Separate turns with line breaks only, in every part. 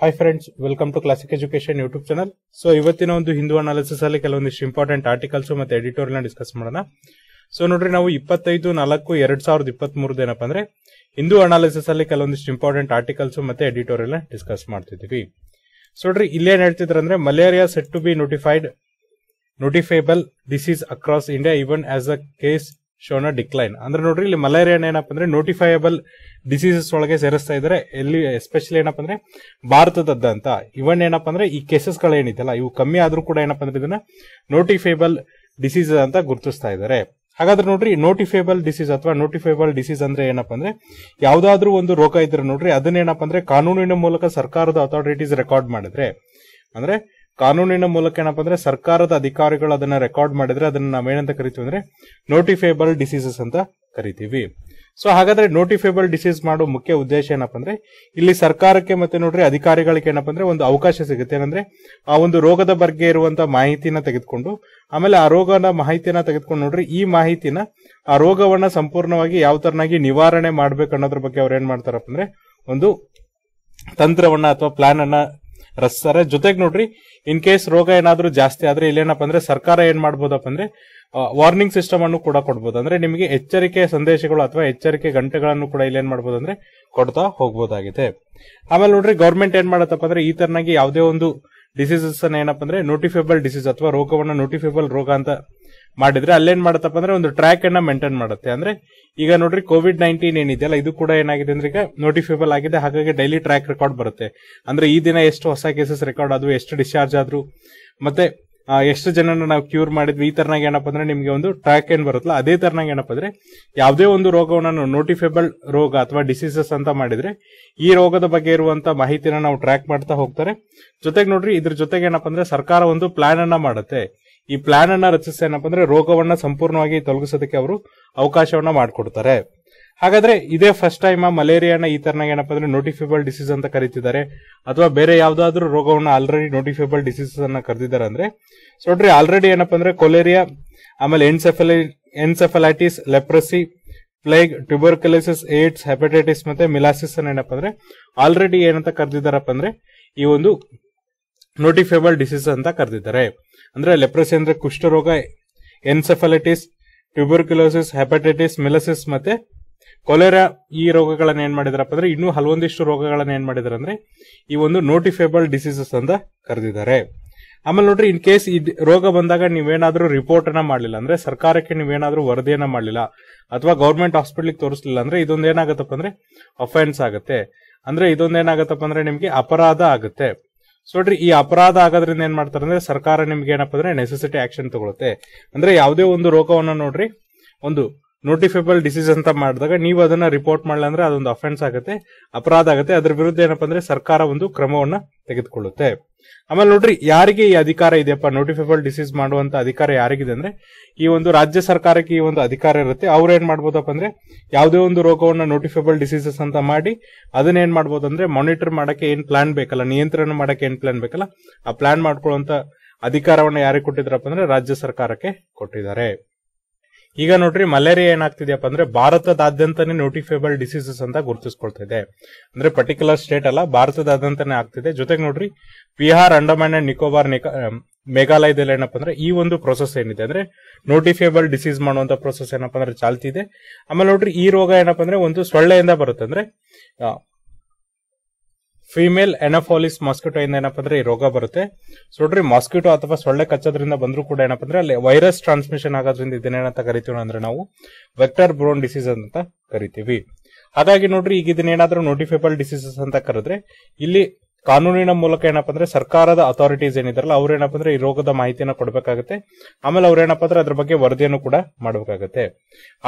hi friends welcome to classic education YouTube channel so ಇವತ್ತಿನ ಒಂದು Hindu analysis ಅಲ್ಲಿ ಕೆಲವೊಂದಿಷ್ಟು ಇಂಪಾರ್ಟೆಂಟ್ ಆರ್ಟಿಕಲ್ಸ್ ಮತ್ತೆ ಎಡಿಟೋರಿಯಲ್ ಡಿಸ್ಕಸ್ ಮಾಡೋಣ ಸೊ ನೋಡ್ರಿ ನಾವು ಇಪ್ಪತ್ತೈದು ನಾಲ್ಕು ಎರಡ್ ಸಾವಿರದ ಇಪ್ಪತ್ತ್ ಮೂರದ ಏನಪ್ಪ ಅಂದ್ರೆ ಹಿಂದೂ ಅನಾಲಿಸಿಸ್ ಅಲ್ಲಿ ಕೆಲವೊಂದಿಷ್ಟು ಇಂಪಾರ್ಟೆಂಟ್ ಆರ್ಟಿಕಲ್ಸ್ ಮತ್ತೆ ಎಡಿಟೋರಿಯಲ್ ಡಿಸ್ಕಸ್ ಮಾಡ್ತಿದ್ದೀವಿ ಸೊ ನೋಡ್ರಿ ಹೇಳ್ತಿದ್ರು ಹೇಳ್ತಿದ್ರಂದ್ರೆ malaria set to be notified notifiable disease across India even as a case shown decline ಅಂದ್ರೆ ನೋಡ್ರಿ ಇಲ್ಲಿ ಮಲೇರಿಯಾನ ಏನಪ್ಪ ಅಂದ್ರೆ ನೋಟಿಫೈಯಬಲ್ ಡಿಸೀಸಸ್ ಒಳಗೆ ಸೇರಿಸ್ತಾ ಇದ್ದಾರೆ ಎಲ್ಲಿ ಎಸ್ಪೆಷಲಿ ಏನಪ್ಪ ಅಂದ್ರೆ ಅಂತ ಇವನ್ ಏನಪ್ಪ ಅಂದ್ರೆ ಈ ಕೇಸಸ್ ಗಳು ಏನಿದೆಯಲ್ಲ ಇವು ಕಮ್ಮಿ ಆದ್ರೂ ಕೂಡ ಏನಪ್ಪ ಅಂದ್ರೆ ಇದನ್ನ ನೋಟಿಫೈಬಲ್ ಡಿಸೀಸ್ ಅಂತ ಗುರುತಿಸ್ತಾ ಇದ್ದಾರೆ ಹಾಗಾದ್ರೆ ನೋಡ್ರಿ ನೋಟಿಫೈಬಲ್ ಡಿಸೀಸ್ ಅಥವಾ ನೋಟಿಫೈಬಲ್ ಡಿಸೀಸ್ ಅಂದ್ರೆ ಏನಪ್ಪ ಅಂದ್ರೆ ಯಾವ್ದಾದ್ರು ಒಂದು ರೋಗ ಇದ್ರೆ ನೋಡ್ರಿ ಅದನ್ನೇನಪ್ಪ ಅಂದ್ರೆ ಕಾನೂನಿನ ಮೂಲಕ ಸರ್ಕಾರದ ಅಥಾರಿಟೀಸ್ ರೆಕಾರ್ಡ್ ಮಾಡಿದ್ರೆ ಅಂದ್ರೆ ಕಾನೂನಿನ ಮೂಲಕ ಏನಪ್ಪ ಅಂದ್ರೆ ಸರ್ಕಾರದ ಅಧಿಕಾರಿಗಳು ಅದನ್ನ ರೆಕಾರ್ಡ್ ಮಾಡಿದ್ರೆ ಅದನ್ನ ನಾವೇನಂತ ಕರಿತೀವಿ ಅಂದ್ರೆ ನೋಟಿಫೇಬಲ್ ಡಿಸೀಸಸ್ ಅಂತ ಕರಿತೀವಿ ಸೊ ಹಾಗಾದ್ರೆ ನೋಟಿಫೇಬಲ್ ಡಿಸೀಸ್ ಮಾಡೋ ಮುಖ್ಯ ಉದ್ದೇಶ ಏನಪ್ಪ ಅಂದ್ರೆ ಇಲ್ಲಿ ಸರ್ಕಾರಕ್ಕೆ ಮತ್ತೆ ನೋಡ್ರಿ ಅಧಿಕಾರಿಗಳಿಗೆ ಏನಪ್ಪ ಅಂದ್ರೆ ಒಂದು ಅವಕಾಶ ಸಿಗುತ್ತೆ ಏನಂದ್ರೆ ಆ ಒಂದು ರೋಗದ ಬಗ್ಗೆ ಇರುವಂತಹ ಮಾಹಿತಿನ ತೆಗೆದುಕೊಂಡು ಆಮೇಲೆ ಆ ರೋಗನ ಮಾಹಿತಿನ ತೆಗೆದುಕೊಂಡು ನೋಡ್ರಿ ಈ ಮಾಹಿತಿನ ಆ ರೋಗವನ್ನ ಸಂಪೂರ್ಣವಾಗಿ ಯಾವ ತರನಾಗಿ ನಿವಾರಣೆ ಮಾಡ್ಬೇಕು ಅನ್ನೋದ್ರ ಬಗ್ಗೆ ಅವ್ರು ಏನ್ ಮಾಡ್ತಾರಪ್ಪ ಅಂದ್ರೆ ಒಂದು ತಂತ್ರವನ್ನ ಅಥವಾ ಪ್ಲಾನ್ ಅನ್ನ ರಸ್ತಾರೆ ಜೊತೆಗೆ ನೋಡ್ರಿ ಇನ್ ಕೇಸ್ ರೋಗ ಏನಾದ್ರೂ ಜಾಸ್ತಿ ಆದ್ರೆ ಇಲ್ಲೇನಪ್ಪ ಅಂದ್ರೆ ಸರ್ಕಾರ ಏನ್ ಮಾಡ್ಬೋದಪ್ಪ ಅಂದ್ರೆ ವಾರ್ನಿಂಗ್ ಸಿಸ್ಟಮ್ ಅನ್ನು ಕೂಡ ಕೊಡ್ಬೋದು ಅಂದ್ರೆ ನಿಮಗೆ ಎಚ್ಚರಿಕೆ ಸಂದೇಶಗಳು ಅಥವಾ ಎಚ್ಚರಿಕೆ ಗಂಟೆಗಳನ್ನು ಕೂಡ ಇಲ್ಲೇನ್ ಮಾಡ್ಬೋದು ಅಂದ್ರೆ ಕೊಡ್ತಾ ಹೋಗ್ಬೋದಾಗಿದೆ ಆಮೇಲೆ ನೋಡ್ರಿ ಗೌರ್ಮೆಂಟ್ ಏನ್ ಮಾಡತ್ತಪ್ಪ ಅಂದ್ರೆ ಈ ತರನಾಗಿ ಯಾವುದೇ ಒಂದು ಡಿಸೀಸಸ್ ಏನಪ್ಪ ಅಂದ್ರೆ ನೋಟಿಫೇಬಲ್ ಡಿಸೀಸ್ ಅಥವಾ ರೋಗವನ್ನು ನೋಟಿಫೇಬಲ್ ರೋಗ ಅಂತ ಮಾಡಿದ್ರೆ ಅಲ್ಲೇನ್ ಮಾಡತ್ತಪ್ಪ ಅಂದ್ರೆ ಒಂದು ಟ್ರ್ಯಾಕ್ ಅನ್ನ ಮೇಂಟೈನ್ ಮಾಡುತ್ತೆ ಅಂದ್ರೆ ಈಗ ನೋಡ್ರಿ ಕೋವಿಡ್ ನೈನ್ಟೀನ್ ಏನಿದೆಯಲ್ಲ ಇದು ಕೂಡ ಏನಾಗಿದೆ ಅಂದ್ರೆ ಈಗ ನೋಟಿಫೇಬಲ್ ಆಗಿದೆ ಹಾಗಾಗಿ ಡೈಲಿ ಟ್ರ್ಯಾಕ್ ರೆಕಾರ್ಡ್ ಬರುತ್ತೆ ಅಂದ್ರೆ ಈ ದಿನ ಎಷ್ಟು ಹೊಸ ಕೇಸಸ್ ರೆಕಾರ್ಡ್ ಆದ್ವು ಎಷ್ಟು ಡಿಸ್ಚಾರ್ಜ್ ಆದ್ರು ಮತ್ತೆ ಎಷ್ಟು ಜನನ ನಾವು ಕ್ಯೂರ್ ಮಾಡಿದ್ವಿ ಈ ತರನಾಗ ಏನಪ್ಪ ಅಂದ್ರೆ ನಿಮಗೆ ಒಂದು ಟ್ರ್ಯಾಕ್ ಏನ್ ಬರುತ್ತಲ್ಲ ಅದೇ ತರನಾಗ ಏನಪ್ಪ ಅಂದ್ರೆ ಯಾವುದೇ ಒಂದು ರೋಗವನ್ನು ನೋಟಿಫೇಬಲ್ ರೋಗ ಅಥವಾ ಡಿಸೀಸಸ್ ಅಂತ ಮಾಡಿದ್ರೆ ಈ ರೋಗದ ಬಗ್ಗೆ ಇರುವಂತ ಮಾಹಿತಿನ ನಾವು ಟ್ರ್ಯಾಕ್ ಮಾಡ್ತಾ ಹೋಗ್ತಾರೆ ಜೊತೆಗೆ ನೋಡ್ರಿ ಇದ್ರ ಜೊತೆಗೆ ಏನಪ್ಪ ಅಂದ್ರೆ ಸರ್ಕಾರ ಒಂದು ಪ್ಲಾನ್ ಅನ್ನ ಮಾಡುತ್ತೆ ಈ ಪ್ಲಾನ್ ಅನ್ನ ರಚಿಸಿ ಏನಪ್ಪ ಅಂದ್ರೆ ರೋಗವನ್ನ ಸಂಪೂರ್ಣವಾಗಿ ತೊಲಗಿಸೋದಕ್ಕೆ ಅವರು ಅವಕಾಶವನ್ನ ಮಾಡಿಕೊಡ್ತಾರೆ ಹಾಗಾದ್ರೆ ಇದೇ ಫಸ್ಟ್ ಟೈಮ್ ಮಲೇರಿಯಾನ ಈ ತರನ ಏನಪ್ಪ ಅಂದ್ರೆ ನೋಟಿಫಿಬಲ್ ಡಿಸೀಸ್ ಅಂತ ಕರೀತಿದ್ದಾರೆ ಅಥವಾ ಬೇರೆ ಯಾವ್ದಾದ್ರು ರೋಗವನ್ನ ಆಲ್ರೆಡಿ ನೋಟಿಫೇಬಲ್ ಡಿಸೀಸಸ್ ಅನ್ನ ಕರೆದಿದ್ದಾರೆ ಅಂದ್ರೆ ಸೊ ನೋಡ್ರಿ ಆಲ್ರೆಡಿ ಏನಪ್ಪ ಅಂದ್ರೆ ಕೊಲೇರಿಯಾ ಆಮೇಲೆ ಎನ್ಸೆಫಲೈ encephalitis leprosy plague tuberculosis AIDS hepatitis ಮತ್ತೆ ಮಿಲಾಸಿಸ್ ಏನಪ್ಪ ಅಂದ್ರೆ ಆಲ್ರೆಡಿ ಏನಂತ ಕರೆದಿದ್ದಾರಪ್ಪ ಅಂದ್ರೆ ಈ ಒಂದು ನೋಟಿಫೇಬಲ್ ಡಿಸೀಸ್ ಅಂತ ಕರೆದಿದ್ದಾರೆ ಅಂದ್ರೆ ಲೆಪ್ರಸಿ ಅಂದ್ರೆ ಕುಷ್ಠರೋಗ ಎನ್ಸೆಫಲೈಟಿಸ್ ಟ್ಯೂಬರ್ಕ್ಯುಲೋಸಿಸ್ ಹೆಪಟೈಟಿಸ್ ಮೆಲಸಿಸ್ ಮತ್ತೆ ಕೊಲೆರಾ ಈ ರೋಗಗಳನ್ನ ಏನ್ ಮಾಡಿದಾರಪ್ಪ ಅಂದ್ರೆ ಇನ್ನೂ ಹಲವೊಂದಿಷ್ಟು ರೋಗಗಳನ್ನ ಏನ್ ಮಾಡಿದಾರೆ ಅಂದ್ರೆ ಈ ಒಂದು ನೋಟಿಫೇಬಲ್ ಡಿಸೀಸಸ್ ಅಂತ ಕರೆದಿದ್ದಾರೆ ಆಮೇಲೆ ನೋಡ್ರಿ ಇನ್ ಕೇಸ್ ಈ ರೋಗ ಬಂದಾಗ ನೀವೇನಾದ್ರೂ ರಿಪೋರ್ಟ್ ಅನ್ನ ಮಾಡಲಿಲ್ಲ ಅಂದ್ರೆ ಸರ್ಕಾರಕ್ಕೆ ನೀವೇನಾದ್ರೂ ವರದಿಯನ್ನ ಮಾಡಲಿಲ್ಲ ಅಥವಾ ಗೌರ್ಮೆಂಟ್ ಹಾಸ್ಪಿಟಲ್ ತೋರಿಸಲಿಲ್ಲ ಅಂದ್ರೆ ಇದೊಂದೇನಾಗತ್ತಪ್ಪ ಅಂದ್ರೆ ಅಫೆನ್ಸ್ ಆಗುತ್ತೆ ಅಂದ್ರೆ ಇದೊಂದೇನಾಗತ್ತಪ್ಪ ಅಂದ್ರೆ ನಿಮ್ಗೆ ಅಪರಾಧ ಆಗುತ್ತೆ ಸೊ ನೋಡ್ರಿ ಈ ಅಪರಾಧ ಆಗೋದ್ರಿಂದ ಏನ್ ಮಾಡ್ತಾರೆ ಅಂದ್ರೆ ಸರ್ಕಾರ ನಿಮ್ಗೆ ಏನಪ್ಪ ಅಂದ್ರೆ ನೆಸೆಸಿಟಿ ಆಕ್ಷನ್ ತಗೊಳುತ್ತೆ ಅಂದ್ರೆ ಯಾವುದೇ ಒಂದು ರೋಗವನ್ನು ನೋಡ್ರಿ ಒಂದು ನೋಟಿಫೇಬಲ್ ಡಿಸೀಸ್ ಅಂತ ಮಾಡಿದಾಗ ನೀವು ಅದನ್ನ ರಿಪೋರ್ಟ್ ಮಾಡಲ್ಲ ಅಂದ್ರೆ ಅದೊಂದು ಅಫೆನ್ಸ್ ಆಗುತ್ತೆ ಅಪರಾಧ ಆಗುತ್ತೆ ಅದರ ವಿರುದ್ಧ ಏನಪ್ಪ ಅಂದ್ರೆ ಸರ್ಕಾರ ಒಂದು ಕ್ರಮವನ್ನ ತೆಗೆದುಕೊಳ್ಳುತ್ತೆ ಆಮೇಲೆ ನೋಡ್ರಿ ಯಾರಿಗೆ ಈ ಅಧಿಕಾರ ಇದೆಯಪ್ಪ ನೋಟಿಫೇಬಲ್ ಡಿಸೀಸ್ ಮಾಡುವಂತ ಅಧಿಕಾರ ಯಾರಿಗಿದೆ ಅಂದ್ರೆ ಈ ಒಂದು ರಾಜ್ಯ ಸರ್ಕಾರಕ್ಕೆ ಈ ಒಂದು ಅಧಿಕಾರ ಇರುತ್ತೆ ಅವ್ರು ಏನ್ ಮಾಡ್ಬೋದಪ್ಪ ಅಂದ್ರೆ ಯಾವುದೇ ಒಂದು ರೋಗವನ್ನ ನೋಟಿಫೇಬಲ್ ಡಿಸೀಸಸ್ ಅಂತ ಮಾಡಿ ಅದನ್ನ ಏನ್ ಮಾಡ್ಬೋದು ಅಂದ್ರೆ ಮಾನಿಟರ್ ಮಾಡಕ್ಕೆ ಏನ್ ಪ್ಲಾನ್ ಬೇಕಲ್ಲ ನಿಯಂತ್ರಣ ಮಾಡಕ್ಕೆ ಏನ್ ಪ್ಲಾನ್ ಬೇಕಲ್ಲ ಆ ಪ್ಲಾನ್ ಮಾಡ್ಕೊಳ್ಳುವಂತ ಅಧಿಕಾರವನ್ನ ಯಾರಿಗೆ ಕೊಟ್ಟಿದ್ರಪ್ಪ ಅಂದ್ರೆ ರಾಜ್ಯ ಸರ್ಕಾರಕ್ಕೆ ಕೊಟ್ಟಿದ್ದಾರೆ ಈಗ ನೋಡ್ರಿ ಮಲೇರಿಯಾ ಏನಾಗ್ತಿದ್ಯಪ್ಪ ಅಂದ್ರೆ ಭಾರತದಾದ್ಯಂತನೇ ನೋಟಿಫೈಬಲ್ ಡಿಸೀಸಸ್ ಅಂತ ಗುರುತಿಸ್ಕೊಳ್ತಾ ಇದೆ ಅಂದ್ರೆ ಪರ್ಟಿಕ್ಯುಲರ್ ಸ್ಟೇಟ್ ಅಲ್ಲ ಭಾರತದಾದ್ಯಂತನೇ ಆಗ್ತಿದೆ ಜೊತೆಗೆ ನೋಡ್ರಿ ಬಿಹಾರ್ ಅಂಡಮಾನ್ ಅಂಡ್ ನಿಕೋಬಾರ್ ಮೇಘಾಲಯದಲ್ಲಿ ಏನಪ್ಪ ಅಂದ್ರೆ ಈ ಒಂದು ಪ್ರೊಸೆಸ್ ಏನಿದೆ ಅಂದ್ರೆ ನೋಟಿಫೈಬಲ್ ಡಿಸೀಸ್ ಮಾಡುವಂತ ಪ್ರೊಸೆಸ್ ಏನಪ್ಪ ಅಂದ್ರೆ ಚಾಲ್ತಿದೆ ಆಮೇಲೆ ನೋಡ್ರಿ ಈ ರೋಗ ಏನಪ್ಪ ಅಂದ್ರೆ ಒಂದು ಸೊಳ್ಳೆಯಿಂದ ಬರುತ್ತೆ ಅಂದ್ರೆ ಫಿಮೇಲ್ ಎನಫಾಲಿಸ್ ಮಾಸ್ಕಿಟೋ ಇಂದ ಏನಪ್ಪ ಅಂದ್ರೆ ಈ ರೋಗ ಬರುತ್ತೆ ಸೊ ನೋಡ್ರಿ ಮಾಸ್ಕಿಟೋ ಅಥವಾ ಸೊಳ್ಳೆ ಕಚ್ಚೋದ್ರಿಂದ ಬಂದರೂ ಕೂಡ ಏನಪ್ಪ ಅಂದ್ರೆ ಅಲ್ಲಿ ವೈರಸ್ ಟ್ರಾನ್ಸ್ಮಿಷನ್ ಆಗೋದ್ರಿಂದ ಇದನ್ನೇನಂತ ಕರಿತೀವಿ ಅಂದ್ರೆ ನಾವು ವೆಕ್ಟರ್ ಬ್ರೋನ್ ಡಿಸೀಸ್ ಅಂತ ಕರಿತೀವಿ ಹಾಗಾಗಿ ನೋಡ್ರಿ ಈಗ ಇದನ್ನೇನಾದ್ರೂ ನೋಟಿಫೈಬಲ್ ಡಿಸೀಸಸ್ ಅಂತ ಕರೆದ್ರೆ ಇಲ್ಲಿ ಕಾನೂನಿನ ಮೂಲಕ ಏನಪ್ಪ ಅಂದ್ರೆ ಸರ್ಕಾರದ ಅಥಾರಿಟೀಸ್ ಏನಿದಾರಲ್ಲ ಅವ್ರು ಅಂದ್ರೆ ಈ ರೋಗದ ಮಾಹಿತಿಯನ್ನು ಕೊಡಬೇಕಾಗುತ್ತೆ ಆಮೇಲೆ ಅವ್ರು ಏನಪ್ಪ ಅಂದ್ರೆ ಅದ್ರ ಬಗ್ಗೆ ವರದಿಯನ್ನು ಕೂಡ ಮಾಡಬೇಕಾಗುತ್ತೆ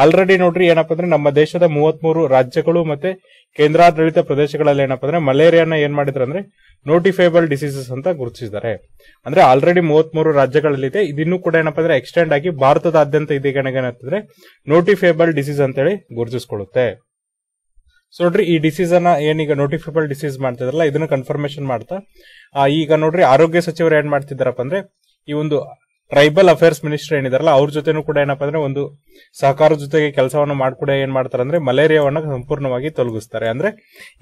ಆಲ್ರೆಡಿ ನೋಡ್ರಿ ಏನಪ್ಪ ಅಂದ್ರೆ ನಮ್ಮ ದೇಶದ ಮೂವತ್ಮೂರು ರಾಜ್ಯಗಳು ಮತ್ತೆ ಕೇಂದ್ರಾಡಳಿತ ಪ್ರದೇಶಗಳಲ್ಲಿ ಏನಪ್ಪ ಅಂದ್ರೆ ಮಲೇರಿಯಾನ ಏನ್ ಮಾಡಿದ್ರು ಅಂದ್ರೆ ನೋಟಿಫೈಬಲ್ ಡಿಸೀಸಸ್ ಅಂತ ಗುರುತಿಸಿದ್ದಾರೆ ಅಂದ್ರೆ ಆಲ್ರೆಡಿ ಮೂವತ್ಮೂರು ರಾಜ್ಯಗಳಲ್ಲಿದೆ ಇದನ್ನು ಕೂಡ ಏನಪ್ಪ ಅಂದ್ರೆ ಎಕ್ಸ್ಟೆಂಡ್ ಆಗಿ ಭಾರತದಾದ್ಯಂತ ಇದೀಗ ಏನಾಗ್ತಂದ್ರೆ ನೋಟಿಫೈಬಲ್ ಡಿಸೀಸ್ ಅಂತೇಳಿ ಗುರುತಿಸ್ಕೊಳ್ಳುತ್ತೆ ಸೊ ನೋಡ್ರಿ ಈ ಡಿಸೀಸ್ ಅನ್ನ ಏನೀಗ ನೋಟಿಫೈಬಲ್ ಡಿಸೀಸ್ ಮಾಡ್ತಿದ್ರಲ್ಲ ಇದನ್ನ ಕನ್ಫರ್ಮೇಶನ್ ಮಾಡ್ತಾ ಈಗ ನೋಡ್ರಿ ಆರೋಗ್ಯ ಸಚಿವರು ಏನ್ ಮಾಡ್ತಿದ್ದಾರಪ್ಪ ಅಂದ್ರೆ ಈ ಒಂದು ಟ್ರೈಬಲ್ ಅಫೇರ್ಸ್ ಮಿನಿಸ್ಟರ್ ಏನಿದಾರಲ್ಲ ಅವ್ರ ಜೊತೆನೂ ಕೂಡ ಏನಪ್ಪಾ ಅಂದ್ರೆ ಒಂದು ಸಹಕಾರ ಜೊತೆಗೆ ಕೆಲಸವನ್ನು ಮಾಡ್ಕೊಡ ಏನ್ ಮಾಡ್ತಾರೆ ಅಂದ್ರೆ ಮಲೇರಿಯಾವನ್ನ ಸಂಪೂರ್ಣವಾಗಿ ತೊಲಗಿಸ್ತಾರೆ ಅಂದ್ರೆ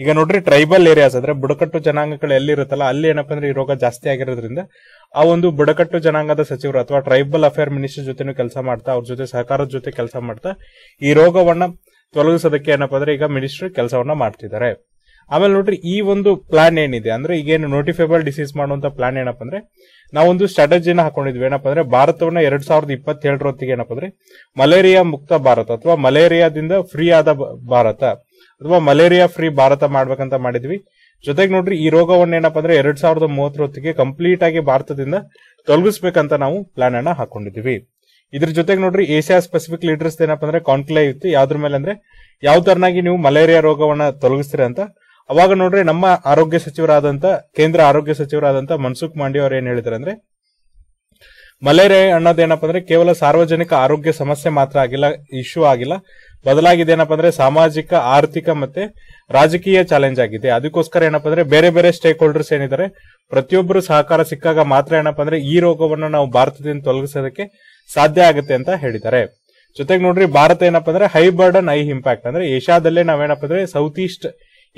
ಈಗ ನೋಡ್ರಿ ಟ್ರೈಬಲ್ ಏರಿಯಾಸ್ ಅಂದ್ರೆ ಬುಡಕಟ್ಟು ಜನಾಂಗಗಳು ಎಲ್ಲಿರುತ್ತಲ್ಲ ಅಲ್ಲಿ ಏನಪ್ಪಾ ಅಂದ್ರೆ ಈ ರೋಗ ಜಾಸ್ತಿ ಆಗಿರೋದ್ರಿಂದ ಆ ಒಂದು ಬುಡಕಟ್ಟು ಜನಾಂಗದ ಸಚಿವರು ಅಥವಾ ಟ್ರೈಬಲ್ ಅಫೇರ್ ಮಿನಿಸ್ಟರ್ ಜೊತೆನೂ ಕೆಲಸ ಮಾಡ್ತಾ ಅವ್ರ ಜೊತೆ ಸಹಕಾರದ ಜೊತೆ ಕೆಲಸ ಮಾಡ್ತಾ ಈ ರೋಗವನ್ನ ತೊಲಗಿಸೋದಕ್ಕೆ ಏನಪ್ಪ ಅಂದ್ರೆ ಈಗ ಮಿನಿಸ್ಟರ್ ಕೆಲಸವನ್ನ ಮಾಡ್ತಿದ್ದಾರೆ ಆಮೇಲೆ ನೋಡ್ರಿ ಈ ಒಂದು ಪ್ಲಾನ್ ಏನಿದೆ ಅಂದ್ರೆ ಈಗೇನು ನೋಟಿಫೈಬಲ್ ಡಿಸೀಸ್ ಮಾಡುವಂತ ಪ್ಲಾನ್ ಏನಪ್ಪ ಅಂದ್ರೆ ಒಂದು ಸ್ಟ್ರಾಟಜಿನ ಹಾಕೊಂಡಿದ್ವಿ ಏನಪ್ಪ ಅಂದ್ರೆ ಭಾರತವನ್ನ ಎರಡ್ ಸಾವಿರದ ಹೊತ್ತಿಗೆ ಏನಪ್ಪ ಅಂದ್ರೆ ಮಲೇರಿಯಾ ಮುಕ್ತ ಭಾರತ ಅಥವಾ ಮಲೇರಿಯಾದಿಂದ ಫ್ರೀ ಆದ ಭಾರತ ಅಥವಾ ಮಲೇರಿಯಾ ಫ್ರೀ ಭಾರತ ಮಾಡ್ಬೇಕಂತ ಮಾಡಿದ್ವಿ ಜೊತೆಗೆ ನೋಡ್ರಿ ಈ ರೋಗವನ್ನ ಏನಪ್ಪ ಅಂದ್ರೆ ಎರಡ್ ಸಾವಿರದ ಮೂವತ್ತರೊತ್ತಿಗೆ ಕಂಪ್ಲೀಟ್ ಆಗಿ ಭಾರತದಿಂದ ತೊಲಗಿಸ್ಬೇಕಂತ ನಾವು ಪ್ಲಾನ್ ಅನ್ನ ಹಾಕೊಂಡಿದ್ವಿ ಇದ್ರ ಜೊತೆಗೆ ನೋಡ್ರಿ ಏಷ್ಯಾ ಸ್ಪೆಸಿಫಿಕ್ ಲೀಡರ್ಸ್ ಏನಪ್ಪ ಅಂದ್ರೆ ಕಾನ್ಕ್ಲೇವ್ ಇತ್ತು ಯಾವ್ದ್ರ ಮೇಲೆ ಅಂದ್ರೆ ಯಾವ ತರನಾಗಿ ನೀವು ಮಲೇರಿಯಾ ರೋಗವನ್ನ ತೊಲಗಿಸ್ತೀರ ಅಂತ ಅವಾಗ ನೋಡ್ರಿ ನಮ್ಮ ಆರೋಗ್ಯ ಸಚಿವರಾದಂತ ಕೇಂದ್ರ ಆರೋಗ್ಯ ಸಚಿವರಾದಂತ ಮನ್ಸುಖ್ ಮಾಂಡಿ ಅವ್ರು ಏನ್ ಹೇಳಿದ್ರಂದ್ರೆ ಅಂದ್ರೆ ಮಲೇರಿಯಾ ಅನ್ನೋದೇನಪ್ಪ ಅಂದ್ರೆ ಕೇವಲ ಸಾರ್ವಜನಿಕ ಆರೋಗ್ಯ ಸಮಸ್ಯೆ ಮಾತ್ರ ಆಗಿಲ್ಲ ಇಶ್ಯೂ ಆಗಿಲ್ಲ ಏನಪ್ಪಾ ಅಂದ್ರೆ ಸಾಮಾಜಿಕ ಆರ್ಥಿಕ ಮತ್ತೆ ರಾಜಕೀಯ ಚಾಲೆಂಜ್ ಆಗಿದೆ ಅದಕ್ಕೋಸ್ಕರ ಏನಪ್ಪ ಅಂದ್ರೆ ಬೇರೆ ಬೇರೆ ಸ್ಟೇಕ್ ಹೋಲ್ಡರ್ಸ್ ಏನಿದ್ದಾರೆ ಪ್ರತಿಯೊಬ್ಬರು ಸಹಕಾರ ಸಿಕ್ಕಾಗ ಮಾತ್ರ ಏನಪ್ಪ ಅಂದ್ರೆ ಈ ರೋಗವನ್ನು ನಾವು ಭಾರತದಿಂದ ತೊಲಗಿಸೋದಕ್ಕೆ ಸಾಧ್ಯ ಆಗುತ್ತೆ ಅಂತ ಹೇಳಿದ್ದಾರೆ ಜೊತೆಗೆ ನೋಡ್ರಿ ಭಾರತ ಏನಪ್ಪ ಅಂದ್ರೆ ಹೈ ಬರ್ಡನ್ ಹೈ ಇಂಪ್ಯಾಕ್ಟ್ ಅಂದ್ರೆ ಏಷ್ಯಾದಲ್ಲೇ ನಾವೇನಪ್ಪ ಅಂದ್ರೆ ಸೌತ್ ಈಸ್ಟ್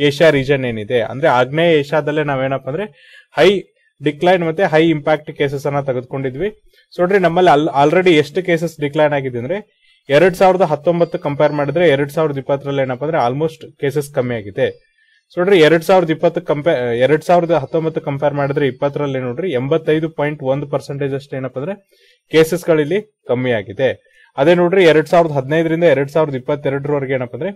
ಏಷ್ಯಾ ರೀಜನ್ ಏನಿದೆ ಅಂದ್ರೆ ಆಗ್ನೇಯ ಏಷ್ಯಾದಲ್ಲೇ ನಾವೇನಪ್ಪ ಅಂದ್ರೆ ಹೈ ಡಿಕ್ಲೈನ್ ಮತ್ತೆ ಹೈ ಇಂಪ್ಯಾಕ್ಟ್ ಕೇಸಸ್ ಅನ್ನ ತೆಗೆದುಕೊಂಡಿದ್ವಿ ಸೊ ನೋಡ್ರಿ ನಮ್ಮಲ್ಲಿ ಆಲ್ರೆಡಿ ಎಷ್ಟು ಕೇಸಸ್ ಡಿಕ್ಲೈನ್ ಆಗಿದೆ ಅಂದ್ರೆ ಎರಡ್ ಸಾವಿರದ ಹತ್ತೊಂಬತ್ತು ಕಂಪೇರ್ ಮಾಡಿದ್ರೆ ಎರಡ್ ಸಾವಿರದ ಇಪ್ಪತ್ತರಲ್ಲಿ ಏನಪ್ಪಾ ಅಂದ್ರೆ ಆಲ್ಮೋಸ್ಟ್ ಕೇಸಸ್ ಕಮ್ಮಿ ಆಗಿದೆ ಸೊ ನೋಡ್ರಿ ಎರಡ್ ಸಾವಿರದ ಇಪ್ಪತ್ತು ಕಂಪೇರ್ ಎರಡ್ ಸಾವಿರದ ಹತ್ತೊಂಬತ್ತು ಕಂಪೇರ್ ಮಾಡಿದ್ರೆ ಇಪ್ಪತ್ತರಲ್ಲಿ ನೋಡ್ರಿ ಎಂಬತ್ತೈದು ಪಾಯಿಂಟ್ ಒಂದು ಪರ್ಸೆಂಟೇಜ್ ಅಷ್ಟು ಏನಪ್ಪ ಅಂದ್ರೆ ಕೇಸಸ್ ಗಳಲ್ಲಿ ಕಮ್ಮಿ ಆಗಿದೆ ಅದೇ ನೋಡ್ರಿ ಎರಡ್ ಸಾವಿರದ ಹದಿನೈದರಿಂದ ಎರಡ್ ಸಾವಿರದ ಇಪ್ಪತ್ತೆರಡರವರೆಗೆ ಏನಪ್ಪ ಅಂದ್ರೆ